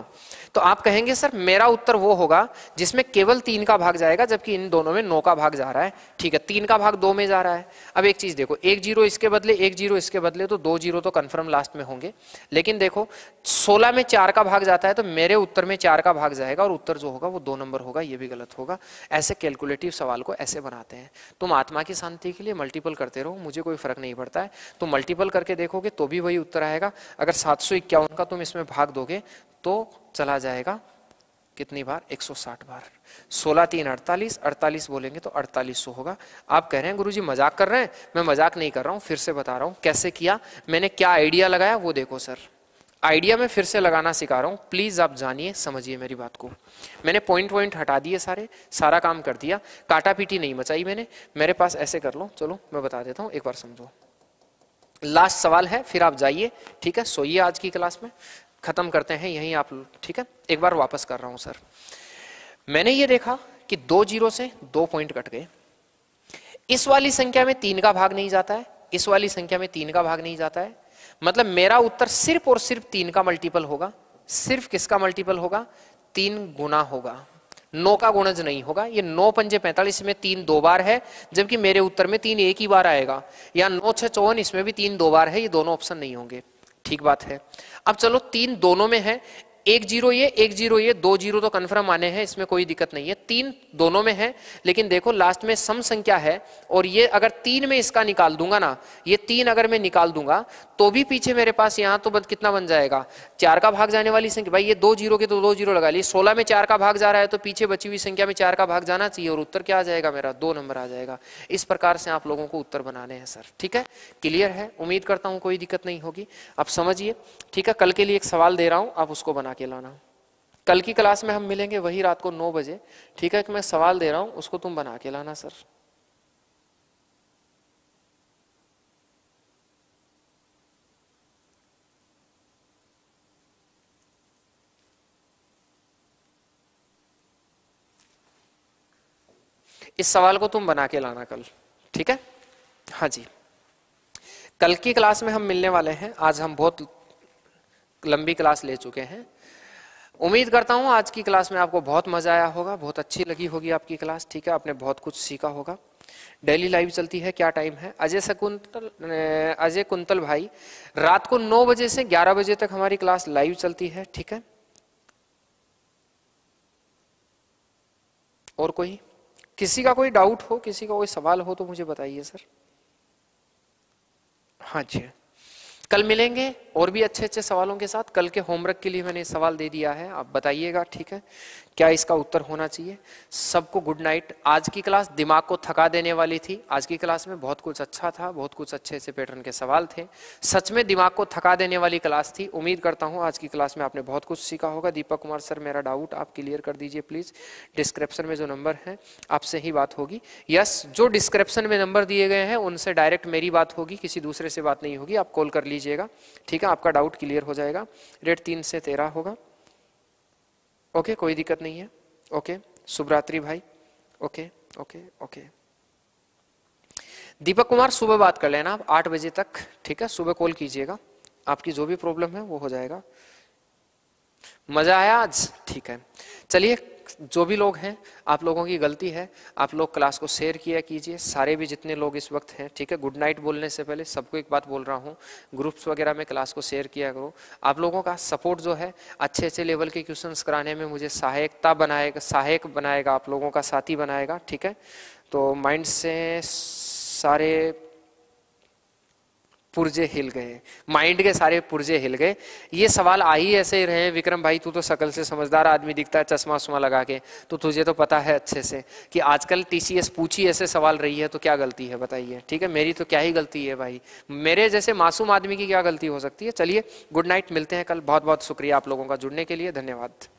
तो आप कहेंगे सर मेरा उत्तर वो होगा जिसमें केवल तीन का भाग जाएगा जबकि इन दोनों में नौ का भाग जा रहा है ठीक है तीन का भाग दो में जा रहा है अब एक चीज देखो एक जीरो इसके बदले एक जीरो इसके बदले तो दो जीरो तो कन्फर्म लास्ट में होंगे लेकिन देखो सोलह में चार का भाग जाता है तो मेरे उत्तर में चार का भाग जाएगा और उत्तर जो होगा वो दो नंबर होगा ये भी गलत होगा ऐसे कैलकुलेटिव सवाल को ऐसे बनाते हैं तुम आत्मा की शांति के लिए मल्टीपल करते रहो मुझे कोई फर्क नहीं पड़ता है तो मल्टीपल करके देखोगे तो भी वही उत्तर आएगा अगर सात का तुम इसमें भाग दोगे तो चला जाएगा कितनी बार 160 बार 16 तीन 48 48 बोलेंगे तो अड़तालीस सौ होगा आप कह रहे हैं गुरुजी मजाक कर रहे हैं मैं मजाक नहीं कर रहा हूं फिर से बता रहा हूं कैसे किया मैंने क्या आइडिया लगाया वो देखो सर आइडिया में फिर से लगाना सिखा रहा हूं प्लीज़ आप जानिए समझिए मेरी बात को मैंने पॉइंट वॉइंट हटा दिए सारे सारा काम कर दिया काटा पीटी नहीं मचाई मैंने मेरे पास ऐसे कर लो चलो मैं बता देता हूँ एक बार समझो लास्ट सवाल है फिर आप जाइए ठीक है सोइए आज की क्लास में खत्म करते हैं यहीं आप ठीक है एक बार वापस कर रहा हूं सर मैंने ये देखा कि दो जीरो से दो पॉइंट कट गए इस वाली संख्या में तीन का भाग नहीं जाता है इस वाली संख्या में तीन का भाग नहीं जाता है मतलब मेरा उत्तर सिर्फ और सिर्फ तीन का मल्टीपल होगा सिर्फ किसका मल्टीपल होगा तीन गुना होगा नौ का गुणज नहीं होगा ये नौ पंजे पैंतालीस में तीन दो बार है जबकि मेरे उत्तर में तीन एक ही बार आएगा या नौ छह चौवन इसमें भी तीन दो बार है ये दोनों ऑप्शन नहीं होंगे ठीक बात है अब चलो तीन दोनों में है एक जीरो ये एक जीरो ये दो जीरो तो कन्फर्म आने हैं इसमें कोई दिक्कत नहीं है तीन दोनों में है लेकिन देखो लास्ट में सम संख्या है और ये अगर तीन में इसका निकाल दूंगा ना ये तीन अगर मैं निकाल दूंगा तो भी पीछे मेरे पास यहाँ तो बन, कितना बन जाएगा चार का भाग जाने वाली संख्या भाई ये दो जीरो के तो दो जीरो लगा लिए सोलह में चार का भाग जा रहा है तो पीछे बची हुई संख्या में चार का भाग जाना चाहिए और उत्तर क्या आ जाएगा मेरा दो नंबर आ जाएगा इस प्रकार से आप लोगों को उत्तर बनाने हैं सर ठीक है क्लियर है उम्मीद करता हूँ कोई दिक्कत नहीं होगी आप समझिए ठीक है कल के लिए एक सवाल दे रहा हूँ आप उसको बना के लाना कल की क्लास में हम मिलेंगे वही रात को नौ बजे ठीक है कि मैं सवाल दे रहा हूं उसको तुम बना के लाना सर इस सवाल को तुम बना के लाना कल ठीक है हाँ जी कल की क्लास में हम मिलने वाले हैं आज हम बहुत लंबी क्लास ले चुके हैं उम्मीद करता हूँ आज की क्लास में आपको बहुत मज़ा आया होगा बहुत अच्छी लगी होगी आपकी क्लास ठीक है आपने बहुत कुछ सीखा होगा डेली लाइव चलती है क्या टाइम है अजय शकुंतल अजय कुंतल भाई रात को 9 बजे से 11 बजे तक हमारी क्लास लाइव चलती है ठीक है और कोई किसी का कोई डाउट हो किसी का कोई सवाल हो तो मुझे बताइए सर हाँ जी कल मिलेंगे और भी अच्छे अच्छे सवालों के साथ कल के होमवर्क के लिए मैंने सवाल दे दिया है आप बताइएगा ठीक है क्या इसका उत्तर होना चाहिए सबको गुड नाइट आज की क्लास दिमाग को थका देने वाली थी आज की क्लास में बहुत कुछ अच्छा था बहुत कुछ अच्छे अच्छे पैटर्न के सवाल थे सच में दिमाग को थका देने वाली क्लास थी उम्मीद करता हूँ आज की क्लास में आपने बहुत कुछ सीखा होगा दीपक कुमार सर मेरा डाउट आप क्लियर कर दीजिए प्लीज़ डिस्क्रिप्शन में जो नंबर है आपसे ही बात होगी यस जो डिस्क्रिप्शन में नंबर दिए गए हैं उनसे डायरेक्ट मेरी बात होगी किसी दूसरे से बात नहीं होगी आप कॉल कर लीजिएगा ठीक है जाएगा आपका डाउट क्लियर हो जाएगा रेट तीन से तेरह होगा ओके कोई दिक्कत नहीं है ओके शुभरात्रि भाई okay okay okay Deepak Kumar सुबह बात कर लेना आप आठ बजे तक ठीक है सुबह कॉल कीजिएगा आपकी जो भी प्रॉब्लम है वो हो जाएगा मजा आया आज ठीक है चलिए जो भी लोग हैं आप लोगों की गलती है आप लोग क्लास को शेयर किया कीजिए सारे भी जितने लोग इस वक्त हैं ठीक है गुड नाइट बोलने से पहले सबको एक बात बोल रहा हूँ ग्रुप्स वगैरह में क्लास को शेयर किया करो आप लोगों का सपोर्ट जो है अच्छे अच्छे लेवल के क्वेश्चन कराने में मुझे सहायकता बनाएगा सहायक बनाएगा आप लोगों का साथी बनाएगा ठीक है तो माइंड से सारे पुर्जे हिल गए माइंड के सारे पुर्जे हिल गए ये सवाल आ ही ऐसे ही रहे विक्रम भाई तू तो सकल से समझदार आदमी दिखता है चश्मा उश्मा लगा के तो तुझे तो पता है अच्छे से कि आजकल टीसीएस पूछी ऐसे सवाल रही है तो क्या गलती है बताइए ठीक है मेरी तो क्या ही गलती है भाई मेरे जैसे मासूम आदमी की क्या गलती हो सकती है चलिए गुड नाइट मिलते हैं कल बहुत बहुत शुक्रिया आप लोगों का जुड़ने के लिए धन्यवाद